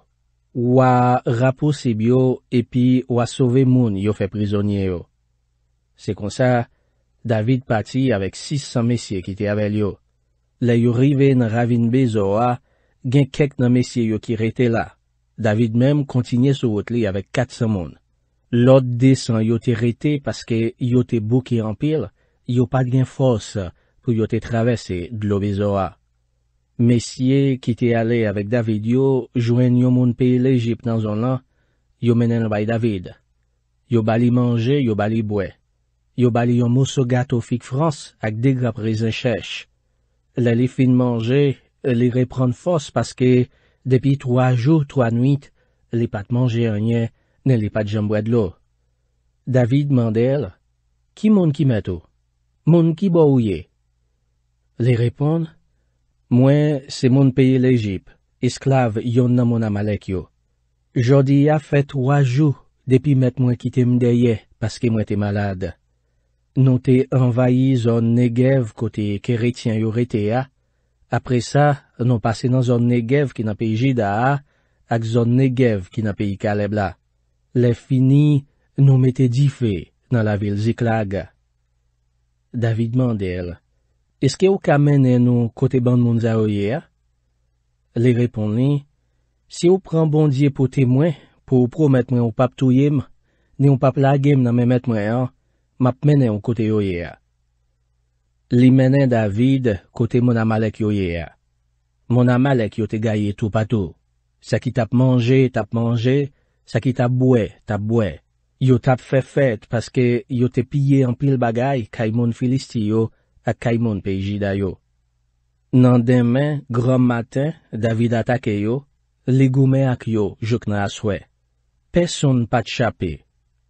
Wa rapousib yo epi wa sove moun yo fe prizonye yo. Se konsa, David pati avèk 600 mesye ki te avèl yo. Le yo rive nan ravinbe zo a, gen kek nan mesye yo ki rete la. David mem kontinye sou ot li avèk 400 moun. Lot desan yo te rete paske yo te bou ki anpil. yo pat gen fos pou yo te travesse globezoa. Mesye ki te ale avek David yo, jwen yo moun peye l'Egypt nan zon lan, yo menen bay David. Yo bali manje, yo bali bwe. Yo bali yo mousso gato fik Frans ak degra prez enchech. Le li fin manje, li repran fos paske, depi 3 jou, 3 nwit, li pat manje anye, ne li pat jen bwe dlo. David mande el, ki moun ki met ou? Moun ki bo ou ye? Li repon? Mwen se moun peye lejip, esklav yon nan moun amalek yo. Jodi a fet wajou depi met mwen kite mdeye, paske mwen te malade. Non te envayi zon negev kote keretien yo rete ya. Apre sa, non pase nan zon negev ki nan peye jida a, ak zon negev ki nan peye kalebla. Le fini, non me te dife nan la vil ziklag a. David mandel, Eske ou ka menen nou kote ban mounza oyere? Li repon li, Si ou pran bondye pou temwen, pou ou prou met mwen ou pap touyem, ni ou pap lagem nan men met mwen an, map menen ou kote oyere. Li menen David kote moun amalek oyere. Moun amalek yote gaye tou patou. Sa ki tap manje, tap manje, sa ki tap boue, tap boue. Yo tap fe fet paske yo te pye anpil bagay Kaimon Filistiyo ak Kaimon Pejida yo. Nan demen, grom maten, David atake yo, ligoume ak yo jok nan aswe. Peson pat chapi.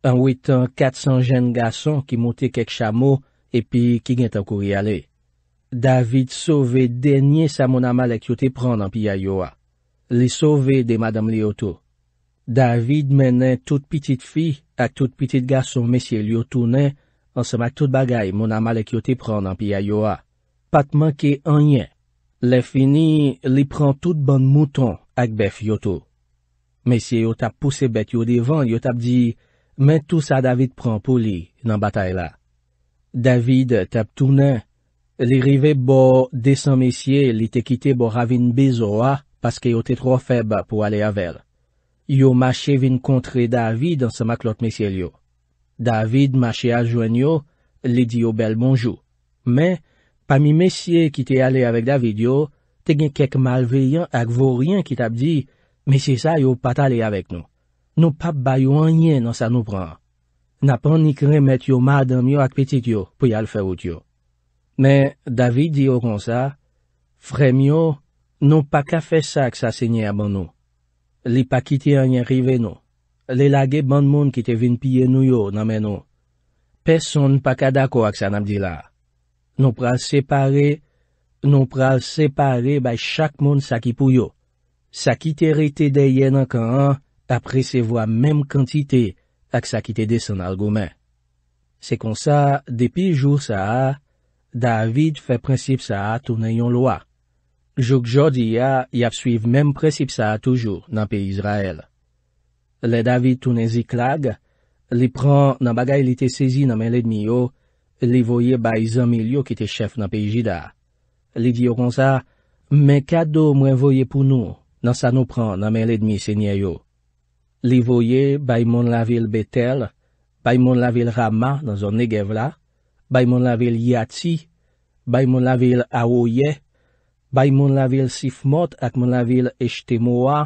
Anwit an 400 jen gason ki mouti kek chamo epi ki gen ta kouri ale. David sove denye sa moun amal ek yo te pran anpil a yo a. Li sove de madam li otou. David menen tout pitit fi ak tout pitit gason mesye li yo tounen, anseman tout bagay moun ama lek yo te pran nan piya yo a. Patman ke anyen, le fini li pran tout bon mouton ak bef yo tou. Mesye yo tap puse bet yo devan, yo tap di, men tout sa David pran pou li nan batay la. David tap tounen, li rive bo desan mesye li te kite bo ravin bezo a, paske yo te tro feb pou ale avel. Yo mache vin kontre David an sema klot mesye liyo. David mache ajoen yo, li di yo bel bonjou. Men, pa mi mesye ki te ale avèk David yo, te gen kek malveyan ak vò riyan ki tap di, mesye sa yo pat ale avèk nou. Nou pap bayo anye nan sa nou pran. Napan ni kre met yo madan myo ak petit yo pou yal fè wout yo. Men, David di yo kon sa, fremyo, nou pa ka fè sa ak sa sènyè abon nou. Li pa kite an yon rive nou. Li lage ban moun ki te vin piye nou yo nan men nou. Peson pa kadako ak sa nam di la. Non pral separe, non pral separe bay chak moun sa ki pou yo. Sa ki te rete de yen an kan an apre se vwa menm kantite ak sa ki te de san algoumen. Se kon sa, depi joun sa a, David fe prinsip sa a tounen yon lo a. Jouk jodi ya, yaf suiv menm precipsa a toujou nan pey Izrael. Le David Tounenzi klag, li pran nan bagay li te sezi nan men ledmi yo, li voye bay zanmil yo ki te chef nan pey Jida. Li diyo kon sa, men kado mwen voye pou nou, nan sa nou pran nan men ledmi senye yo. Li voye bay mon la vil Betel, bay mon la vil Rama nan zon Negev la, bay mon la vil Yati, bay mon la vil Aoye, bay moun la vil Sifmot ak moun la vil Ejtemoua,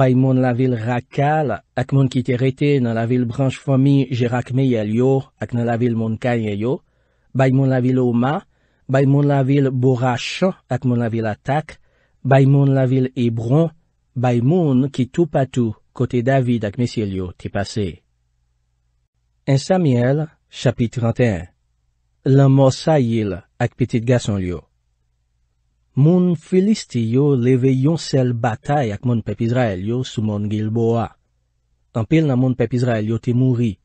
bay moun la vil Rakal ak moun ki te rete nan la vil Branjfami Gerakmeyel yo ak nan la vil Mounkanyel yo, bay moun la vil Oma, bay moun la vil Bourach ak moun la vil Atak, bay moun la vil Ebron, bay moun ki tou patou kote David ak Mesiel yo te pase. Ensamiel, chapit 31 Lanmò Sayil ak Petit Gason yo Moun Filistiyo leve yon sel batay ak moun pep Izrael yo sou moun Gilboa. Anpil nan moun pep Izrael yo te mouri,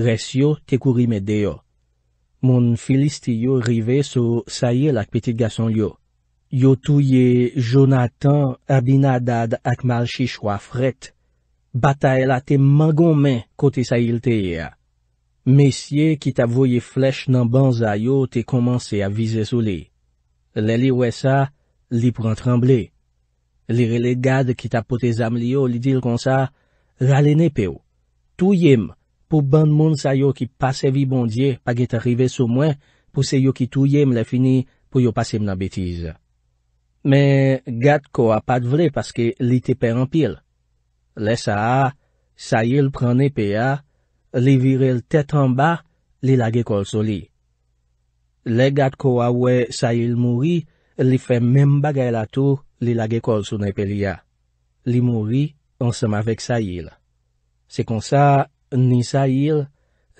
res yo te kouri mede yo. Moun Filistiyo rive sou Sayel ak Petit Gason yo. Yo touye Jonathan, Abinadad ak Malchishwa fret. Batay la te mangon men kote Sayel te ye. Mesye ki ta voye flech nan banza yo te komanse avize sou li. Lè li wè sa, li pran tremble. Lire le gade ki tapote zam li yo, li dil kon sa, lalene pe ou. Tou yem pou ban moun sa yo ki pase vi bondye pa gete rive sou mwen pou se yo ki tou yem le fini pou yo pase mna betize. Me gade ko apat vle paske li tepe anpil. Lè sa a, sa yil pran nepe a, li vire l tèt anba, li lage kol soli. Le gad ko a wey Sayil mouri, li fe menm bagay la tou li lage kol sou nan pe li ya. Li mouri ansam avek Sayil. Se kon sa, ni Sayil,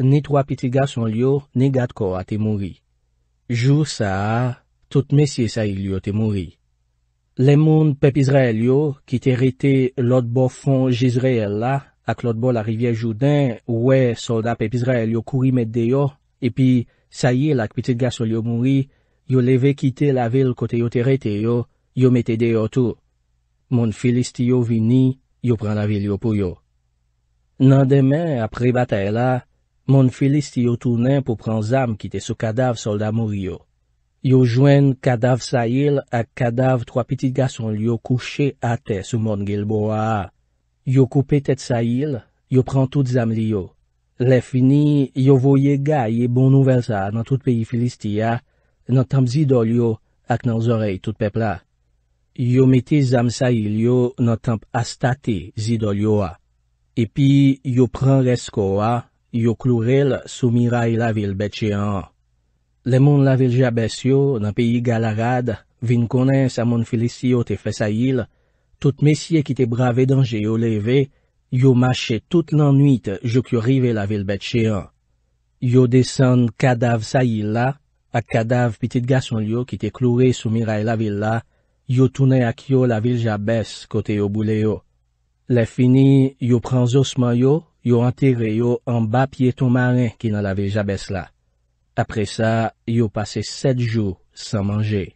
ni 3 pitiga son li yo, ni gad ko a te mouri. Jou sa, tout mesye Sayil yo te mouri. Le moun pep Israel yo, ki te rete lot bo fon Jezreel la, ak lot bo la rivye Joudin, we soldat pep Israel yo kuri med de yo, epi, Sayil ak pitit gason liyo moui, yo leve kite la vil kote yo terete yo, yo metede yo tou. Mon Filist yo vini, yo pran la vil yo pou yo. Nan demen apre batay la, mon Filist yo tounen pou pran zam kite sou kadav solda mou yo. Yo jwen kadav Sayil ak kadav troa pitit gason liyo kouche ate sou mon Gilboa. Yo koupe tet Sayil, yo pran tout zam liyo. Le fini, yo voye gaye bon nouvelsa nan tout peyi Filistia, nan tamp zidol yo ak nan zorey tout pepla. Yo metis zamsayil yo nan tamp astate zidol yo a. Epi, yo pran resko a, yo klourel sou miray la vil betche an. Le moun la vil jabes yo nan peyi Galagad, vin konens a moun Filistio te fesayil, tout mesye ki te brave danje yo leve, Yo mache tout l'anuit jok yo rive la vil bet cheyon. Yo desen kadav sa yil la, ak kadav pitit gason yo ki te kloure sou miray la vil la, yo toune ak yo la vil jabes kote yo bouleo. Le fini, yo pran zosman yo, yo antire yo an ba pieton marin ki nan la vil jabes la. Apre sa, yo pase set jou san manje.